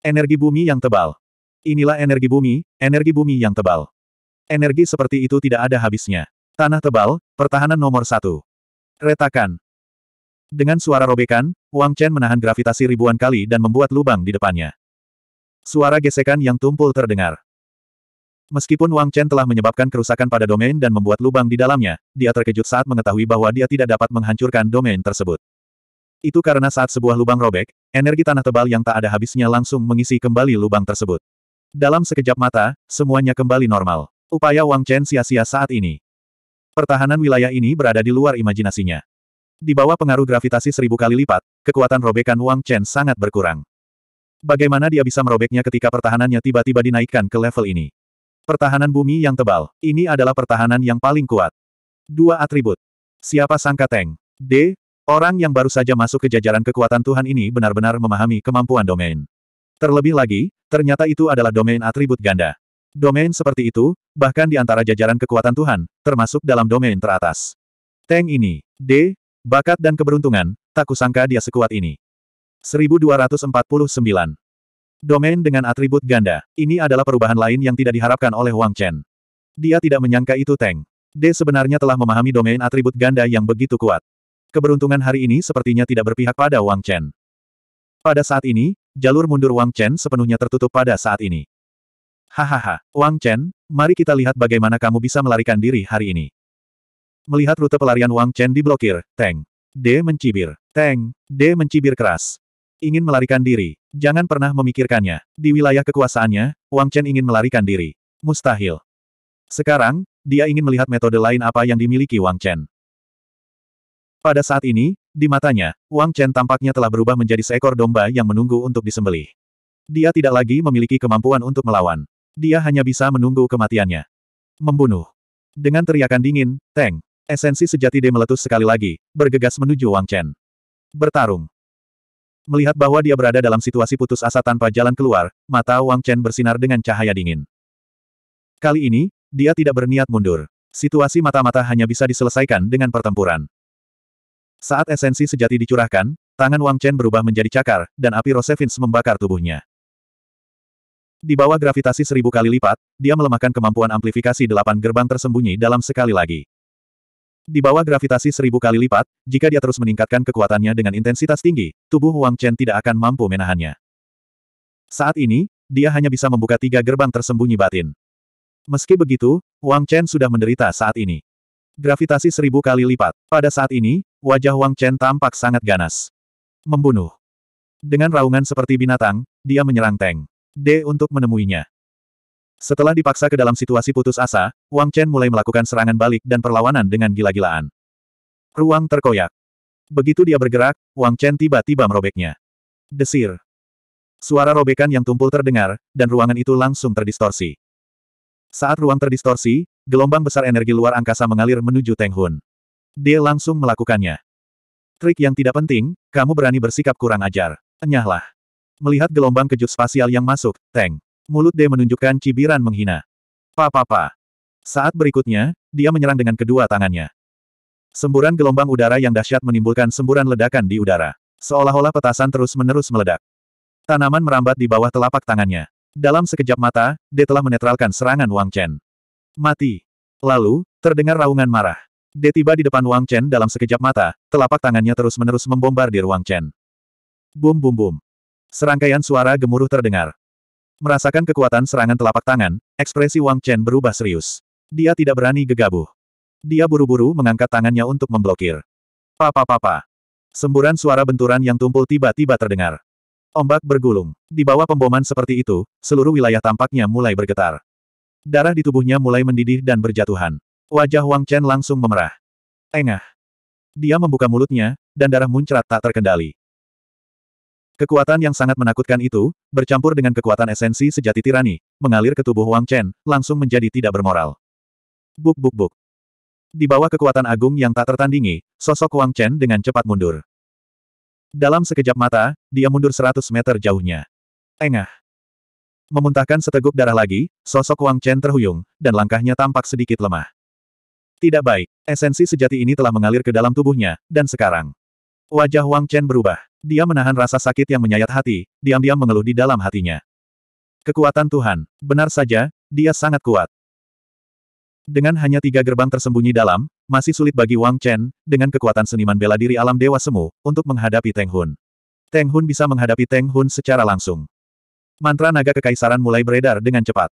Energi bumi yang tebal. Inilah energi bumi, energi bumi yang tebal. Energi seperti itu tidak ada habisnya. Tanah tebal, pertahanan nomor satu. Retakan. Dengan suara robekan, Wang Chen menahan gravitasi ribuan kali dan membuat lubang di depannya. Suara gesekan yang tumpul terdengar. Meskipun Wang Chen telah menyebabkan kerusakan pada domain dan membuat lubang di dalamnya, dia terkejut saat mengetahui bahwa dia tidak dapat menghancurkan domain tersebut. Itu karena saat sebuah lubang robek, energi tanah tebal yang tak ada habisnya langsung mengisi kembali lubang tersebut. Dalam sekejap mata, semuanya kembali normal. Upaya Wang Chen sia-sia saat ini. Pertahanan wilayah ini berada di luar imajinasinya. Di bawah pengaruh gravitasi seribu kali lipat, kekuatan robekan Wang Chen sangat berkurang. Bagaimana dia bisa merobeknya ketika pertahanannya tiba-tiba dinaikkan ke level ini? Pertahanan bumi yang tebal, ini adalah pertahanan yang paling kuat. Dua atribut. Siapa sangka Teng? D, Orang yang baru saja masuk ke jajaran kekuatan Tuhan ini benar-benar memahami kemampuan domain. Terlebih lagi, ternyata itu adalah domain atribut ganda. Domain seperti itu, bahkan di antara jajaran kekuatan Tuhan, termasuk dalam domain teratas. Tank ini, D, bakat dan keberuntungan, tak kusangka dia sekuat ini. 1249. Domain dengan atribut ganda, ini adalah perubahan lain yang tidak diharapkan oleh Wang Chen. Dia tidak menyangka itu Tank. D sebenarnya telah memahami domain atribut ganda yang begitu kuat. Keberuntungan hari ini sepertinya tidak berpihak pada Wang Chen. Pada saat ini, jalur mundur Wang Chen sepenuhnya tertutup pada saat ini. Hahaha, Wang Chen, mari kita lihat bagaimana kamu bisa melarikan diri hari ini. Melihat rute pelarian Wang Chen diblokir, Teng. D mencibir. Teng. D mencibir keras. Ingin melarikan diri. Jangan pernah memikirkannya. Di wilayah kekuasaannya, Wang Chen ingin melarikan diri. Mustahil. Sekarang, dia ingin melihat metode lain apa yang dimiliki Wang Chen. Pada saat ini, di matanya, Wang Chen tampaknya telah berubah menjadi seekor domba yang menunggu untuk disembelih. Dia tidak lagi memiliki kemampuan untuk melawan. Dia hanya bisa menunggu kematiannya. Membunuh. Dengan teriakan dingin, Teng, esensi sejati D meletus sekali lagi, bergegas menuju Wang Chen. Bertarung. Melihat bahwa dia berada dalam situasi putus asa tanpa jalan keluar, mata Wang Chen bersinar dengan cahaya dingin. Kali ini, dia tidak berniat mundur. Situasi mata-mata hanya bisa diselesaikan dengan pertempuran. Saat esensi sejati dicurahkan, tangan Wang Chen berubah menjadi cakar, dan api Rosevins membakar tubuhnya. Di bawah gravitasi seribu kali lipat, dia melemahkan kemampuan amplifikasi delapan gerbang tersembunyi dalam sekali lagi. Di bawah gravitasi seribu kali lipat, jika dia terus meningkatkan kekuatannya dengan intensitas tinggi, tubuh Wang Chen tidak akan mampu menahannya. Saat ini, dia hanya bisa membuka tiga gerbang tersembunyi batin. Meski begitu, Wang Chen sudah menderita saat ini. Gravitasi seribu kali lipat. Pada saat ini, wajah Wang Chen tampak sangat ganas. Membunuh. Dengan raungan seperti binatang, dia menyerang Teng. D untuk menemuinya. Setelah dipaksa ke dalam situasi putus asa, Wang Chen mulai melakukan serangan balik dan perlawanan dengan gila-gilaan. Ruang terkoyak. Begitu dia bergerak, Wang Chen tiba-tiba merobeknya. Desir. Suara robekan yang tumpul terdengar, dan ruangan itu langsung terdistorsi. Saat ruang terdistorsi, gelombang besar energi luar angkasa mengalir menuju Teng Hun. Dia langsung melakukannya. Trik yang tidak penting, kamu berani bersikap kurang ajar. Enyahlah. Melihat gelombang kejut spasial yang masuk, Teng. Mulut D menunjukkan cibiran menghina. Pa-pa-pa. Saat berikutnya, dia menyerang dengan kedua tangannya. Semburan gelombang udara yang dahsyat menimbulkan semburan ledakan di udara. Seolah-olah petasan terus-menerus meledak. Tanaman merambat di bawah telapak tangannya. Dalam sekejap mata, D telah menetralkan serangan Wang Chen. Mati. Lalu, terdengar raungan marah. Dia tiba di depan Wang Chen dalam sekejap mata, telapak tangannya terus-menerus membombardir Wang Chen. Bum bum bum. Serangkaian suara gemuruh terdengar. Merasakan kekuatan serangan telapak tangan, ekspresi Wang Chen berubah serius. Dia tidak berani gegabah. Dia buru-buru mengangkat tangannya untuk memblokir. Papa-papa. Semburan suara benturan yang tumpul tiba-tiba terdengar. Ombak bergulung. Di bawah pemboman seperti itu, seluruh wilayah tampaknya mulai bergetar. Darah di tubuhnya mulai mendidih dan berjatuhan. Wajah Wang Chen langsung memerah. Engah. Dia membuka mulutnya, dan darah muncrat tak terkendali. Kekuatan yang sangat menakutkan itu, bercampur dengan kekuatan esensi sejati tirani, mengalir ke tubuh Wang Chen, langsung menjadi tidak bermoral. Buk buk buk. Di bawah kekuatan agung yang tak tertandingi, sosok Wang Chen dengan cepat mundur. Dalam sekejap mata, dia mundur 100 meter jauhnya. Engah. Memuntahkan seteguk darah lagi, sosok Wang Chen terhuyung, dan langkahnya tampak sedikit lemah. Tidak baik, esensi sejati ini telah mengalir ke dalam tubuhnya, dan sekarang. Wajah Wang Chen berubah. Dia menahan rasa sakit yang menyayat hati, diam-diam mengeluh di dalam hatinya. Kekuatan Tuhan, benar saja, dia sangat kuat. Dengan hanya tiga gerbang tersembunyi dalam, masih sulit bagi Wang Chen, dengan kekuatan seniman bela diri alam Dewa Semu, untuk menghadapi Teng Hun. Teng Hun bisa menghadapi Teng Hun secara langsung. Mantra naga kekaisaran mulai beredar dengan cepat.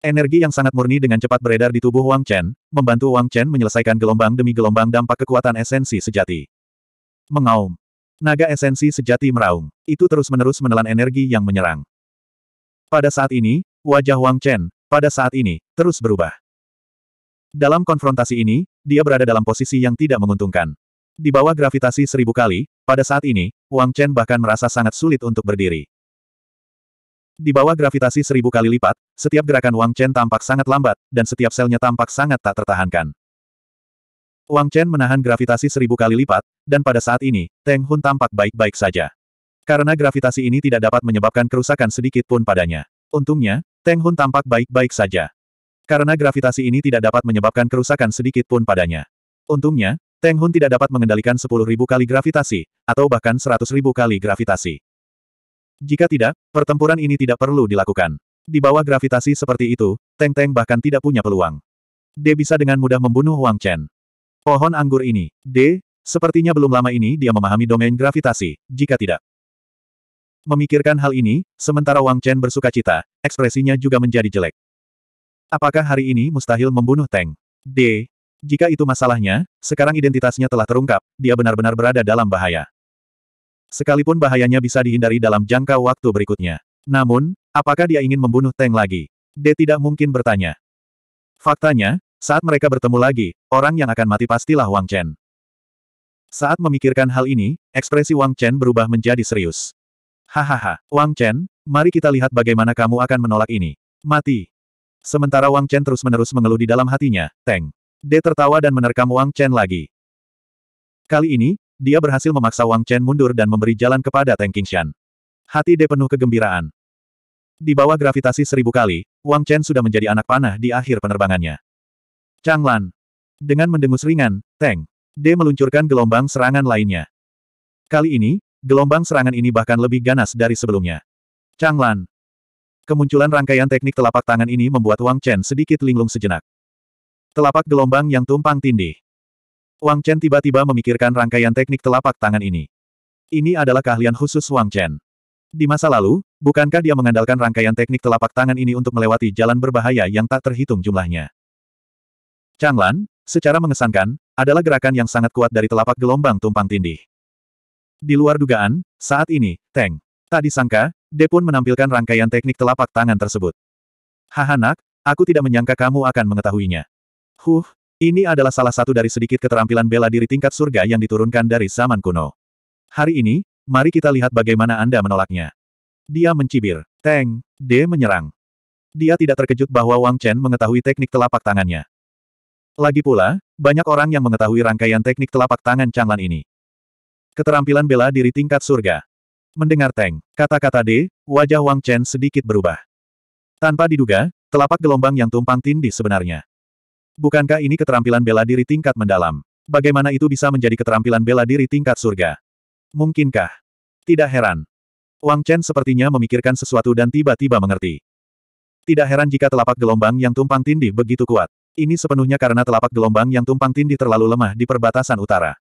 Energi yang sangat murni dengan cepat beredar di tubuh Wang Chen, membantu Wang Chen menyelesaikan gelombang demi gelombang dampak kekuatan esensi sejati. Mengaum. Naga esensi sejati meraung. Itu terus-menerus menelan energi yang menyerang. Pada saat ini, wajah Wang Chen, pada saat ini, terus berubah. Dalam konfrontasi ini, dia berada dalam posisi yang tidak menguntungkan. Di bawah gravitasi seribu kali, pada saat ini, Wang Chen bahkan merasa sangat sulit untuk berdiri. Di bawah gravitasi seribu kali lipat, setiap gerakan Wang Chen tampak sangat lambat, dan setiap selnya tampak sangat tak tertahankan. Wang Chen menahan gravitasi seribu kali lipat, dan pada saat ini, Teng Hun tampak baik-baik saja. Karena gravitasi ini tidak dapat menyebabkan kerusakan sedikit pun padanya. Untungnya, Teng Hun tampak baik-baik saja. Karena gravitasi ini tidak dapat menyebabkan kerusakan sedikit pun padanya. Untungnya, Teng Hun tidak dapat mengendalikan sepuluh ribu kali gravitasi, atau bahkan seratus ribu kali gravitasi. Jika tidak, pertempuran ini tidak perlu dilakukan. Di bawah gravitasi seperti itu, Teng Teng bahkan tidak punya peluang. D bisa dengan mudah membunuh Wang Chen. Pohon anggur ini, D, sepertinya belum lama ini dia memahami domain gravitasi, jika tidak. Memikirkan hal ini, sementara Wang Chen bersuka cita, ekspresinya juga menjadi jelek. Apakah hari ini mustahil membunuh Teng? D. Jika itu masalahnya, sekarang identitasnya telah terungkap, dia benar-benar berada dalam bahaya. Sekalipun bahayanya bisa dihindari dalam jangka waktu berikutnya. Namun, apakah dia ingin membunuh Teng lagi? D tidak mungkin bertanya. Faktanya, saat mereka bertemu lagi, orang yang akan mati pastilah Wang Chen. Saat memikirkan hal ini, ekspresi Wang Chen berubah menjadi serius. Hahaha, Wang Chen, mari kita lihat bagaimana kamu akan menolak ini. Mati. Sementara Wang Chen terus-menerus mengeluh di dalam hatinya, Teng. D tertawa dan menerkam Wang Chen lagi. Kali ini, dia berhasil memaksa Wang Chen mundur dan memberi jalan kepada Tang Qingshan. Hati De penuh kegembiraan. Di bawah gravitasi seribu kali, Wang Chen sudah menjadi anak panah di akhir penerbangannya. Changlan. Dengan mendengus ringan, Tang De meluncurkan gelombang serangan lainnya. Kali ini, gelombang serangan ini bahkan lebih ganas dari sebelumnya. Changlan. Kemunculan rangkaian teknik telapak tangan ini membuat Wang Chen sedikit linglung sejenak. Telapak gelombang yang tumpang tindih. Wang Chen tiba-tiba memikirkan rangkaian teknik telapak tangan ini. Ini adalah keahlian khusus Wang Chen. Di masa lalu, bukankah dia mengandalkan rangkaian teknik telapak tangan ini untuk melewati jalan berbahaya yang tak terhitung jumlahnya? Changlan, secara mengesankan, adalah gerakan yang sangat kuat dari telapak gelombang tumpang tindih. Di luar dugaan, saat ini, Teng. Tak disangka, De pun menampilkan rangkaian teknik telapak tangan tersebut. Hahanak, aku tidak menyangka kamu akan mengetahuinya. Huh, ini adalah salah satu dari sedikit keterampilan bela diri tingkat surga yang diturunkan dari zaman kuno. Hari ini, mari kita lihat bagaimana Anda menolaknya. Dia mencibir. Teng, D menyerang. Dia tidak terkejut bahwa Wang Chen mengetahui teknik telapak tangannya. Lagi pula, banyak orang yang mengetahui rangkaian teknik telapak tangan Changlan ini. Keterampilan bela diri tingkat surga. Mendengar Teng, kata-kata D, wajah Wang Chen sedikit berubah. Tanpa diduga, telapak gelombang yang tumpang tindih sebenarnya. Bukankah ini keterampilan bela diri tingkat mendalam? Bagaimana itu bisa menjadi keterampilan bela diri tingkat surga? Mungkinkah? Tidak heran. Wang Chen sepertinya memikirkan sesuatu dan tiba-tiba mengerti. Tidak heran jika telapak gelombang yang tumpang tindih begitu kuat. Ini sepenuhnya karena telapak gelombang yang tumpang tindih terlalu lemah di perbatasan utara.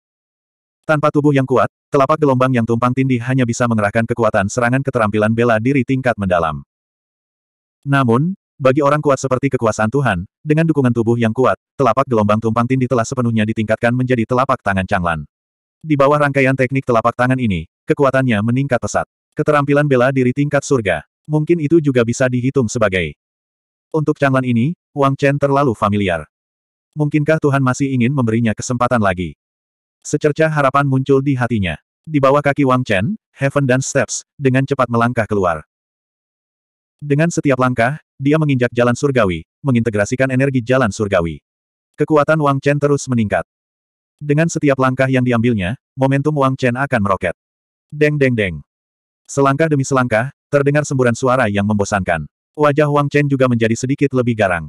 Tanpa tubuh yang kuat, telapak gelombang yang tumpang tindih hanya bisa mengerahkan kekuatan serangan keterampilan bela diri tingkat mendalam. Namun, bagi orang kuat seperti kekuasaan Tuhan, dengan dukungan tubuh yang kuat, telapak gelombang tumpang tindih telah sepenuhnya ditingkatkan menjadi telapak tangan Changlan. Di bawah rangkaian teknik telapak tangan ini, kekuatannya meningkat pesat. Keterampilan bela diri tingkat surga. Mungkin itu juga bisa dihitung sebagai. Untuk Changlan ini, Wang Chen terlalu familiar. Mungkinkah Tuhan masih ingin memberinya kesempatan lagi? Secerca harapan muncul di hatinya. Di bawah kaki Wang Chen, Heaven dan Steps, dengan cepat melangkah keluar. Dengan setiap langkah, dia menginjak jalan surgawi, mengintegrasikan energi jalan surgawi. Kekuatan Wang Chen terus meningkat. Dengan setiap langkah yang diambilnya, momentum Wang Chen akan meroket. Deng deng deng. Selangkah demi selangkah, terdengar semburan suara yang membosankan. Wajah Wang Chen juga menjadi sedikit lebih garang.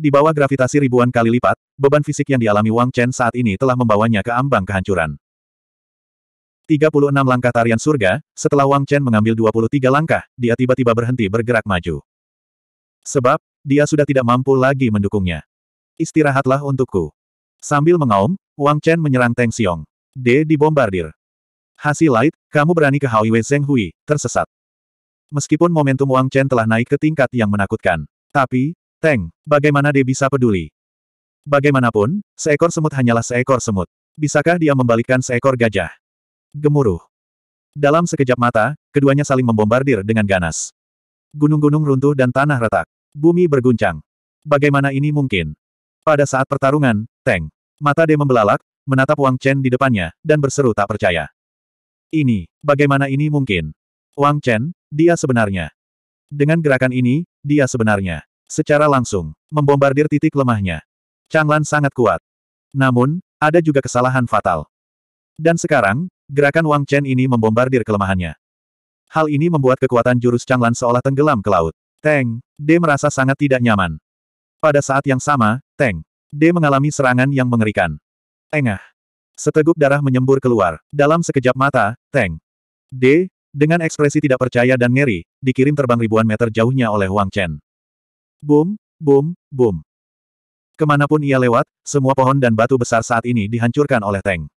Di bawah gravitasi ribuan kali lipat, beban fisik yang dialami Wang Chen saat ini telah membawanya ke ambang kehancuran. 36 langkah tarian surga, setelah Wang Chen mengambil 23 langkah, dia tiba-tiba berhenti bergerak maju. Sebab, dia sudah tidak mampu lagi mendukungnya. Istirahatlah untukku. Sambil mengaum, Wang Chen menyerang Teng Xiong. D dibombardir. Hasil light, kamu berani ke Haoiwe Zeng Hui, tersesat. Meskipun momentum Wang Chen telah naik ke tingkat yang menakutkan. Tapi, Teng, bagaimana dia bisa peduli? Bagaimanapun, seekor semut hanyalah seekor semut. Bisakah dia membalikkan seekor gajah? gemuruh. Dalam sekejap mata, keduanya saling membombardir dengan ganas. Gunung-gunung runtuh dan tanah retak. Bumi berguncang. Bagaimana ini mungkin? Pada saat pertarungan, Teng. Mata De membelalak, menatap Wang Chen di depannya, dan berseru tak percaya. Ini, bagaimana ini mungkin? Wang Chen, dia sebenarnya. Dengan gerakan ini, dia sebenarnya. Secara langsung, membombardir titik lemahnya. Chang Lan sangat kuat. Namun, ada juga kesalahan fatal. Dan sekarang, Gerakan Wang Chen ini membombardir kelemahannya. Hal ini membuat kekuatan jurus Changlan seolah tenggelam ke laut. Teng, D merasa sangat tidak nyaman. Pada saat yang sama, Teng, D mengalami serangan yang mengerikan. Engah. Seteguk darah menyembur keluar. Dalam sekejap mata, Teng. D, dengan ekspresi tidak percaya dan ngeri, dikirim terbang ribuan meter jauhnya oleh Wang Chen. Boom, boom, boom. Kemanapun ia lewat, semua pohon dan batu besar saat ini dihancurkan oleh Teng.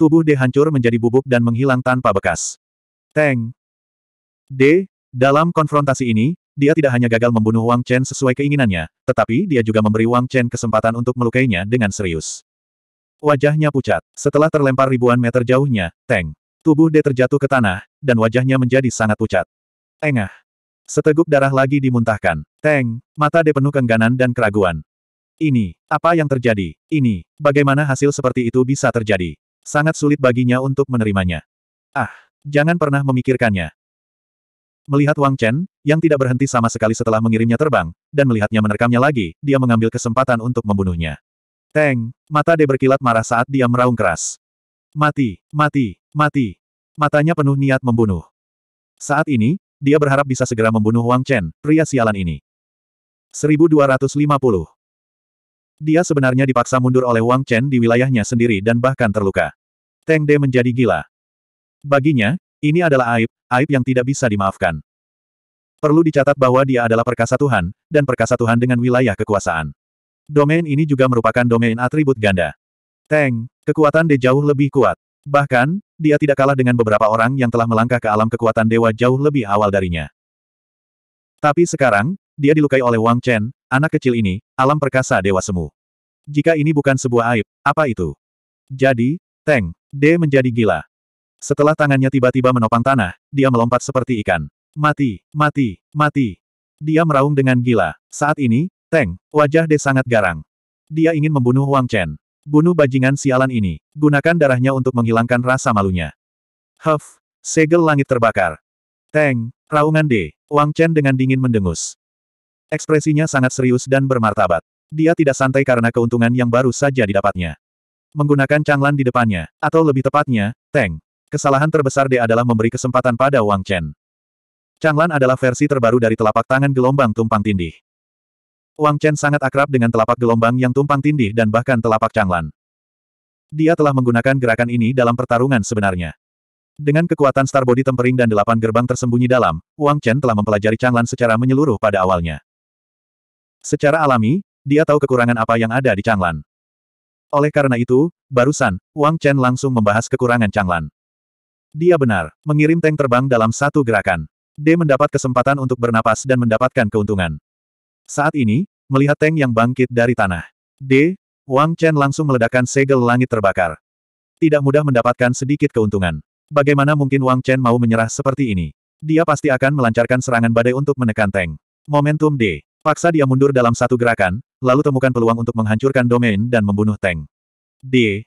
Tubuh D hancur menjadi bubuk dan menghilang tanpa bekas. Teng. D. Dalam konfrontasi ini, dia tidak hanya gagal membunuh Wang Chen sesuai keinginannya, tetapi dia juga memberi Wang Chen kesempatan untuk melukainya dengan serius. Wajahnya pucat. Setelah terlempar ribuan meter jauhnya, Teng. Tubuh D terjatuh ke tanah, dan wajahnya menjadi sangat pucat. Engah. Seteguk darah lagi dimuntahkan. Teng. Mata D penuh kengganan dan keraguan. Ini, apa yang terjadi? Ini, bagaimana hasil seperti itu bisa terjadi? Sangat sulit baginya untuk menerimanya. Ah, jangan pernah memikirkannya. Melihat Wang Chen, yang tidak berhenti sama sekali setelah mengirimnya terbang, dan melihatnya menerkamnya lagi, dia mengambil kesempatan untuk membunuhnya. Teng, mata De berkilat marah saat dia meraung keras. Mati, mati, mati. Matanya penuh niat membunuh. Saat ini, dia berharap bisa segera membunuh Wang Chen, pria sialan ini. 1250 dia sebenarnya dipaksa mundur oleh Wang Chen di wilayahnya sendiri dan bahkan terluka. Teng De menjadi gila. Baginya, ini adalah aib, aib yang tidak bisa dimaafkan. Perlu dicatat bahwa dia adalah perkasa Tuhan, dan perkasa Tuhan dengan wilayah kekuasaan. Domain ini juga merupakan domain atribut ganda. Teng, kekuatan De jauh lebih kuat. Bahkan, dia tidak kalah dengan beberapa orang yang telah melangkah ke alam kekuatan dewa jauh lebih awal darinya. Tapi sekarang, dia dilukai oleh Wang Chen, Anak kecil ini, alam perkasa dewa semu. Jika ini bukan sebuah aib, apa itu? Jadi, Teng, D menjadi gila. Setelah tangannya tiba-tiba menopang tanah, dia melompat seperti ikan. Mati, mati, mati. Dia meraung dengan gila. Saat ini, Teng, wajah D sangat garang. Dia ingin membunuh Wang Chen. Bunuh bajingan sialan ini. Gunakan darahnya untuk menghilangkan rasa malunya. Huff, segel langit terbakar. Teng, raungan D. Wang Chen dengan dingin mendengus. Ekspresinya sangat serius dan bermartabat. Dia tidak santai karena keuntungan yang baru saja didapatnya. Menggunakan canglan di depannya, atau lebih tepatnya, tank. Kesalahan terbesar dia adalah memberi kesempatan pada Wang Chen. Canglan adalah versi terbaru dari telapak tangan gelombang tumpang tindih. Wang Chen sangat akrab dengan telapak gelombang yang tumpang tindih dan bahkan telapak canglan. Dia telah menggunakan gerakan ini dalam pertarungan sebenarnya. Dengan kekuatan Star Body tempering dan delapan gerbang tersembunyi dalam, Wang Chen telah mempelajari canglan secara menyeluruh pada awalnya. Secara alami, dia tahu kekurangan apa yang ada di Changlan. Oleh karena itu, barusan, Wang Chen langsung membahas kekurangan Changlan. Dia benar, mengirim tank terbang dalam satu gerakan. D mendapat kesempatan untuk bernapas dan mendapatkan keuntungan. Saat ini, melihat tank yang bangkit dari tanah. D, Wang Chen langsung meledakkan segel langit terbakar. Tidak mudah mendapatkan sedikit keuntungan. Bagaimana mungkin Wang Chen mau menyerah seperti ini? Dia pasti akan melancarkan serangan badai untuk menekan tank. Momentum D. Paksa dia mundur dalam satu gerakan, lalu temukan peluang untuk menghancurkan domain dan membunuh tank. D.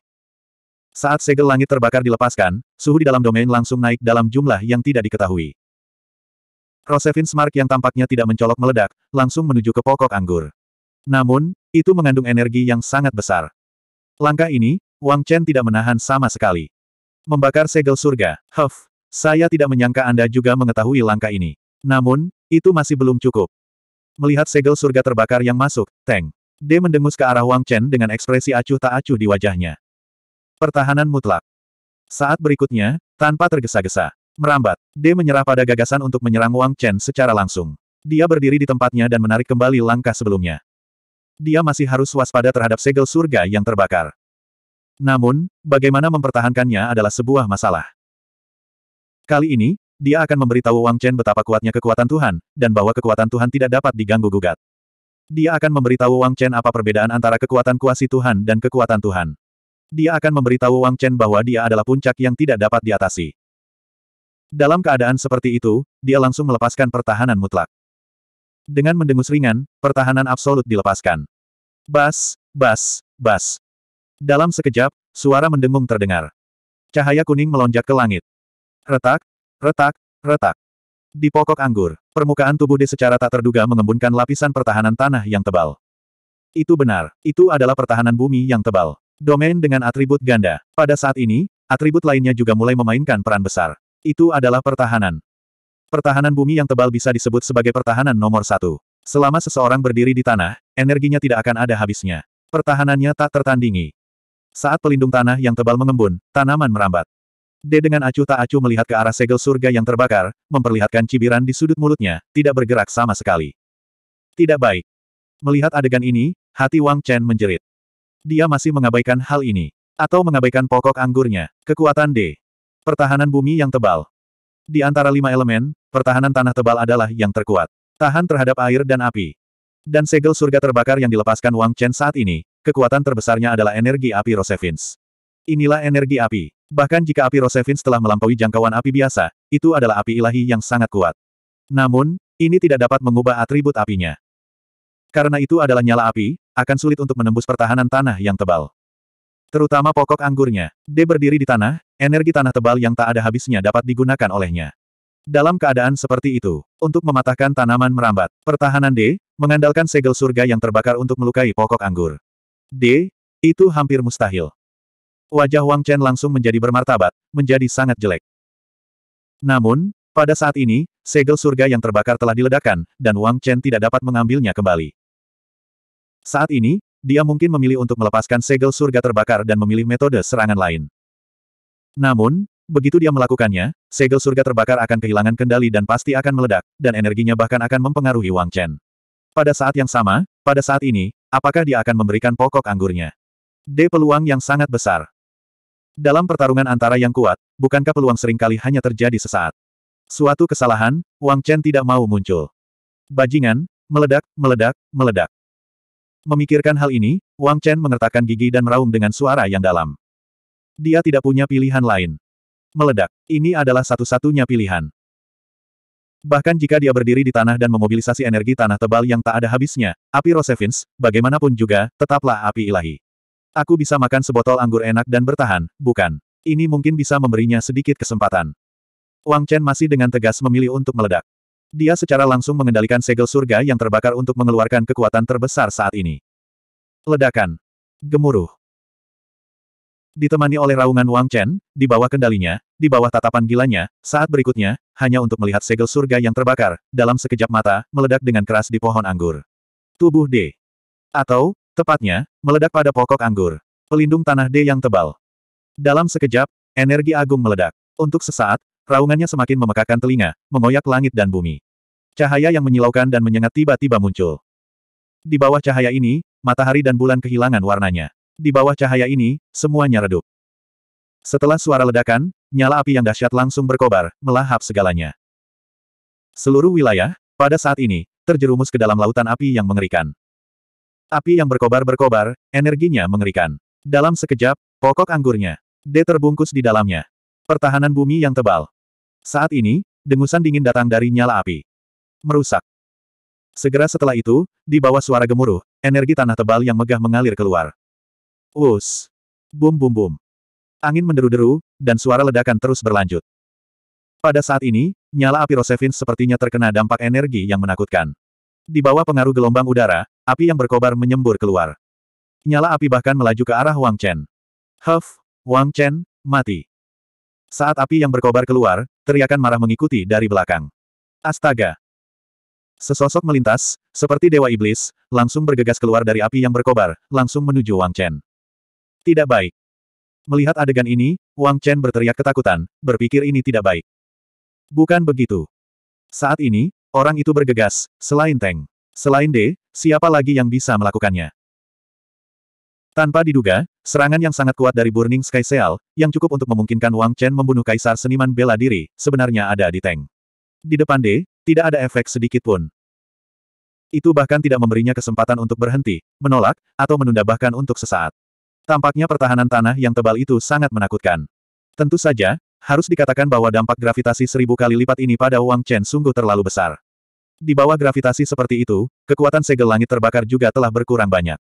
Saat segel langit terbakar dilepaskan, suhu di dalam domain langsung naik dalam jumlah yang tidak diketahui. rosevin Smart yang tampaknya tidak mencolok meledak, langsung menuju ke pokok anggur. Namun, itu mengandung energi yang sangat besar. Langkah ini, Wang Chen tidak menahan sama sekali. Membakar segel surga, huff, saya tidak menyangka Anda juga mengetahui langkah ini. Namun, itu masih belum cukup. Melihat segel surga terbakar yang masuk, Teng. D mendengus ke arah Wang Chen dengan ekspresi acuh tak acuh di wajahnya. Pertahanan mutlak. Saat berikutnya, tanpa tergesa-gesa, merambat, D menyerah pada gagasan untuk menyerang Wang Chen secara langsung. Dia berdiri di tempatnya dan menarik kembali langkah sebelumnya. Dia masih harus waspada terhadap segel surga yang terbakar. Namun, bagaimana mempertahankannya adalah sebuah masalah. Kali ini, dia akan memberitahu Wang Chen betapa kuatnya kekuatan Tuhan, dan bahwa kekuatan Tuhan tidak dapat diganggu-gugat. Dia akan memberitahu Wang Chen apa perbedaan antara kekuatan kuasi Tuhan dan kekuatan Tuhan. Dia akan memberitahu Wang Chen bahwa dia adalah puncak yang tidak dapat diatasi. Dalam keadaan seperti itu, dia langsung melepaskan pertahanan mutlak. Dengan mendengus ringan, pertahanan absolut dilepaskan. Bas, bas, bas. Dalam sekejap, suara mendengung terdengar. Cahaya kuning melonjak ke langit. Retak, Retak, retak. Di pokok anggur, permukaan tubuh di secara tak terduga mengembunkan lapisan pertahanan tanah yang tebal. Itu benar, itu adalah pertahanan bumi yang tebal. Domain dengan atribut ganda. Pada saat ini, atribut lainnya juga mulai memainkan peran besar. Itu adalah pertahanan. Pertahanan bumi yang tebal bisa disebut sebagai pertahanan nomor satu. Selama seseorang berdiri di tanah, energinya tidak akan ada habisnya. Pertahanannya tak tertandingi. Saat pelindung tanah yang tebal mengembun, tanaman merambat. D dengan acuh tak acuh melihat ke arah segel surga yang terbakar, memperlihatkan cibiran di sudut mulutnya, tidak bergerak sama sekali. Tidak baik. Melihat adegan ini, hati Wang Chen menjerit. Dia masih mengabaikan hal ini. Atau mengabaikan pokok anggurnya. Kekuatan D. Pertahanan bumi yang tebal. Di antara lima elemen, pertahanan tanah tebal adalah yang terkuat. Tahan terhadap air dan api. Dan segel surga terbakar yang dilepaskan Wang Chen saat ini, kekuatan terbesarnya adalah energi api Rosevins. Inilah energi api. Bahkan jika api Rosevin telah melampaui jangkauan api biasa, itu adalah api ilahi yang sangat kuat. Namun, ini tidak dapat mengubah atribut apinya. Karena itu adalah nyala api, akan sulit untuk menembus pertahanan tanah yang tebal. Terutama pokok anggurnya. D berdiri di tanah, energi tanah tebal yang tak ada habisnya dapat digunakan olehnya. Dalam keadaan seperti itu, untuk mematahkan tanaman merambat, pertahanan D, mengandalkan segel surga yang terbakar untuk melukai pokok anggur. D, itu hampir mustahil. Wajah Wang Chen langsung menjadi bermartabat, menjadi sangat jelek. Namun, pada saat ini, segel surga yang terbakar telah diledakkan, dan Wang Chen tidak dapat mengambilnya kembali. Saat ini, dia mungkin memilih untuk melepaskan segel surga terbakar dan memilih metode serangan lain. Namun, begitu dia melakukannya, segel surga terbakar akan kehilangan kendali dan pasti akan meledak, dan energinya bahkan akan mempengaruhi Wang Chen. Pada saat yang sama, pada saat ini, apakah dia akan memberikan pokok anggurnya? D peluang yang sangat besar. Dalam pertarungan antara yang kuat, bukankah peluang seringkali hanya terjadi sesaat? Suatu kesalahan, Wang Chen tidak mau muncul. Bajingan, meledak, meledak, meledak. Memikirkan hal ini, Wang Chen mengertakkan gigi dan meraung dengan suara yang dalam. Dia tidak punya pilihan lain. Meledak, ini adalah satu-satunya pilihan. Bahkan jika dia berdiri di tanah dan memobilisasi energi tanah tebal yang tak ada habisnya, api Rosevins, bagaimanapun juga, tetaplah api ilahi. Aku bisa makan sebotol anggur enak dan bertahan, bukan? Ini mungkin bisa memberinya sedikit kesempatan. Wang Chen masih dengan tegas memilih untuk meledak. Dia secara langsung mengendalikan segel surga yang terbakar untuk mengeluarkan kekuatan terbesar saat ini. Ledakan. Gemuruh. Ditemani oleh raungan Wang Chen, di bawah kendalinya, di bawah tatapan gilanya, saat berikutnya, hanya untuk melihat segel surga yang terbakar, dalam sekejap mata, meledak dengan keras di pohon anggur. Tubuh D. Atau, Tepatnya, meledak pada pokok anggur. Pelindung tanah D yang tebal. Dalam sekejap, energi agung meledak. Untuk sesaat, raungannya semakin memekakan telinga, mengoyak langit dan bumi. Cahaya yang menyilaukan dan menyengat tiba-tiba muncul. Di bawah cahaya ini, matahari dan bulan kehilangan warnanya. Di bawah cahaya ini, semuanya redup. Setelah suara ledakan, nyala api yang dahsyat langsung berkobar, melahap segalanya. Seluruh wilayah, pada saat ini, terjerumus ke dalam lautan api yang mengerikan. Api yang berkobar-berkobar, energinya mengerikan. Dalam sekejap, pokok anggurnya. D terbungkus di dalamnya. Pertahanan bumi yang tebal. Saat ini, dengusan dingin datang dari nyala api. Merusak. Segera setelah itu, di bawah suara gemuruh, energi tanah tebal yang megah mengalir keluar. Us. Bum bum bum. Angin menderu-deru, dan suara ledakan terus berlanjut. Pada saat ini, nyala api Rosevin sepertinya terkena dampak energi yang menakutkan. Di bawah pengaruh gelombang udara, api yang berkobar menyembur keluar. Nyala api bahkan melaju ke arah Wang Chen. Huff, Wang Chen, mati. Saat api yang berkobar keluar, teriakan marah mengikuti dari belakang. Astaga! Sesosok melintas, seperti dewa iblis, langsung bergegas keluar dari api yang berkobar, langsung menuju Wang Chen. Tidak baik. Melihat adegan ini, Wang Chen berteriak ketakutan, berpikir ini tidak baik. Bukan begitu. Saat ini, Orang itu bergegas, selain Teng. Selain D, siapa lagi yang bisa melakukannya? Tanpa diduga, serangan yang sangat kuat dari Burning Sky Seal, yang cukup untuk memungkinkan Wang Chen membunuh kaisar seniman bela diri, sebenarnya ada di Teng. Di depan D, tidak ada efek sedikit pun. Itu bahkan tidak memberinya kesempatan untuk berhenti, menolak, atau menunda bahkan untuk sesaat. Tampaknya pertahanan tanah yang tebal itu sangat menakutkan. Tentu saja, harus dikatakan bahwa dampak gravitasi seribu kali lipat ini pada Wang Chen sungguh terlalu besar. Di bawah gravitasi seperti itu, kekuatan segel langit terbakar juga telah berkurang banyak.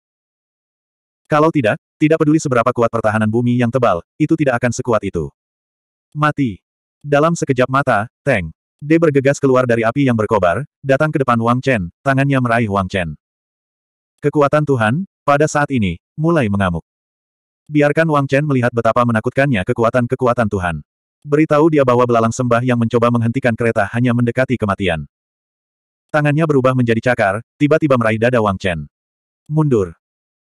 Kalau tidak, tidak peduli seberapa kuat pertahanan bumi yang tebal, itu tidak akan sekuat itu. Mati. Dalam sekejap mata, Teng. D bergegas keluar dari api yang berkobar, datang ke depan Wang Chen, tangannya meraih Wang Chen. Kekuatan Tuhan, pada saat ini, mulai mengamuk. Biarkan Wang Chen melihat betapa menakutkannya kekuatan-kekuatan Tuhan. Beritahu dia bahwa belalang sembah yang mencoba menghentikan kereta hanya mendekati kematian. Tangannya berubah menjadi cakar, tiba-tiba meraih dada Wang Chen. Mundur.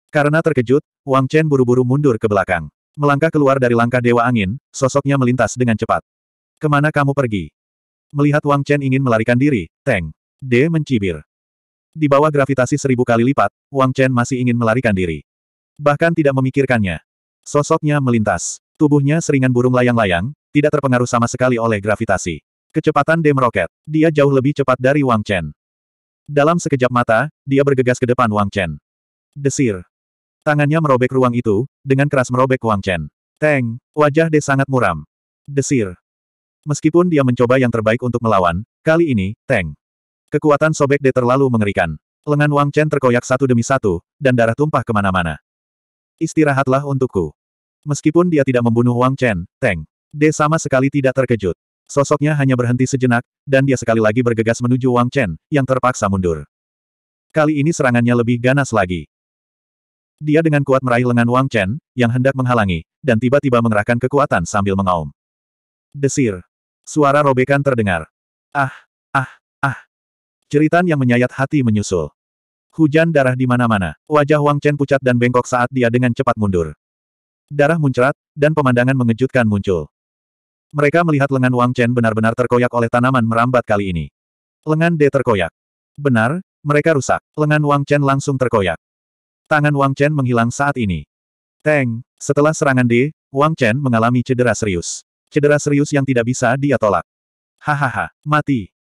Karena terkejut, Wang Chen buru-buru mundur ke belakang. Melangkah keluar dari langkah Dewa Angin, sosoknya melintas dengan cepat. Kemana kamu pergi? Melihat Wang Chen ingin melarikan diri, Teng. D mencibir. Di bawah gravitasi seribu kali lipat, Wang Chen masih ingin melarikan diri. Bahkan tidak memikirkannya. Sosoknya melintas. Tubuhnya seringan burung layang-layang, tidak terpengaruh sama sekali oleh gravitasi. Kecepatan D meroket. Dia jauh lebih cepat dari Wang Chen. Dalam sekejap mata, dia bergegas ke depan Wang Chen. Desir. Tangannya merobek ruang itu, dengan keras merobek Wang Chen. Teng, wajah De sangat muram. Desir. Meskipun dia mencoba yang terbaik untuk melawan, kali ini, Teng. Kekuatan sobek De terlalu mengerikan. Lengan Wang Chen terkoyak satu demi satu, dan darah tumpah kemana-mana. Istirahatlah untukku. Meskipun dia tidak membunuh Wang Chen, Teng. De sama sekali tidak terkejut. Sosoknya hanya berhenti sejenak, dan dia sekali lagi bergegas menuju Wang Chen, yang terpaksa mundur. Kali ini serangannya lebih ganas lagi. Dia dengan kuat meraih lengan Wang Chen, yang hendak menghalangi, dan tiba-tiba mengerahkan kekuatan sambil mengaum. Desir. Suara robekan terdengar. Ah, ah, ah. Ceritan yang menyayat hati menyusul. Hujan darah di mana-mana, wajah Wang Chen pucat dan bengkok saat dia dengan cepat mundur. Darah muncrat, dan pemandangan mengejutkan muncul. Mereka melihat lengan Wang Chen benar-benar terkoyak oleh tanaman merambat kali ini. Lengan D terkoyak. Benar, mereka rusak. Lengan Wang Chen langsung terkoyak. Tangan Wang Chen menghilang saat ini. Teng, setelah serangan D, Wang Chen mengalami cedera serius. Cedera serius yang tidak bisa dia tolak. Hahaha, mati.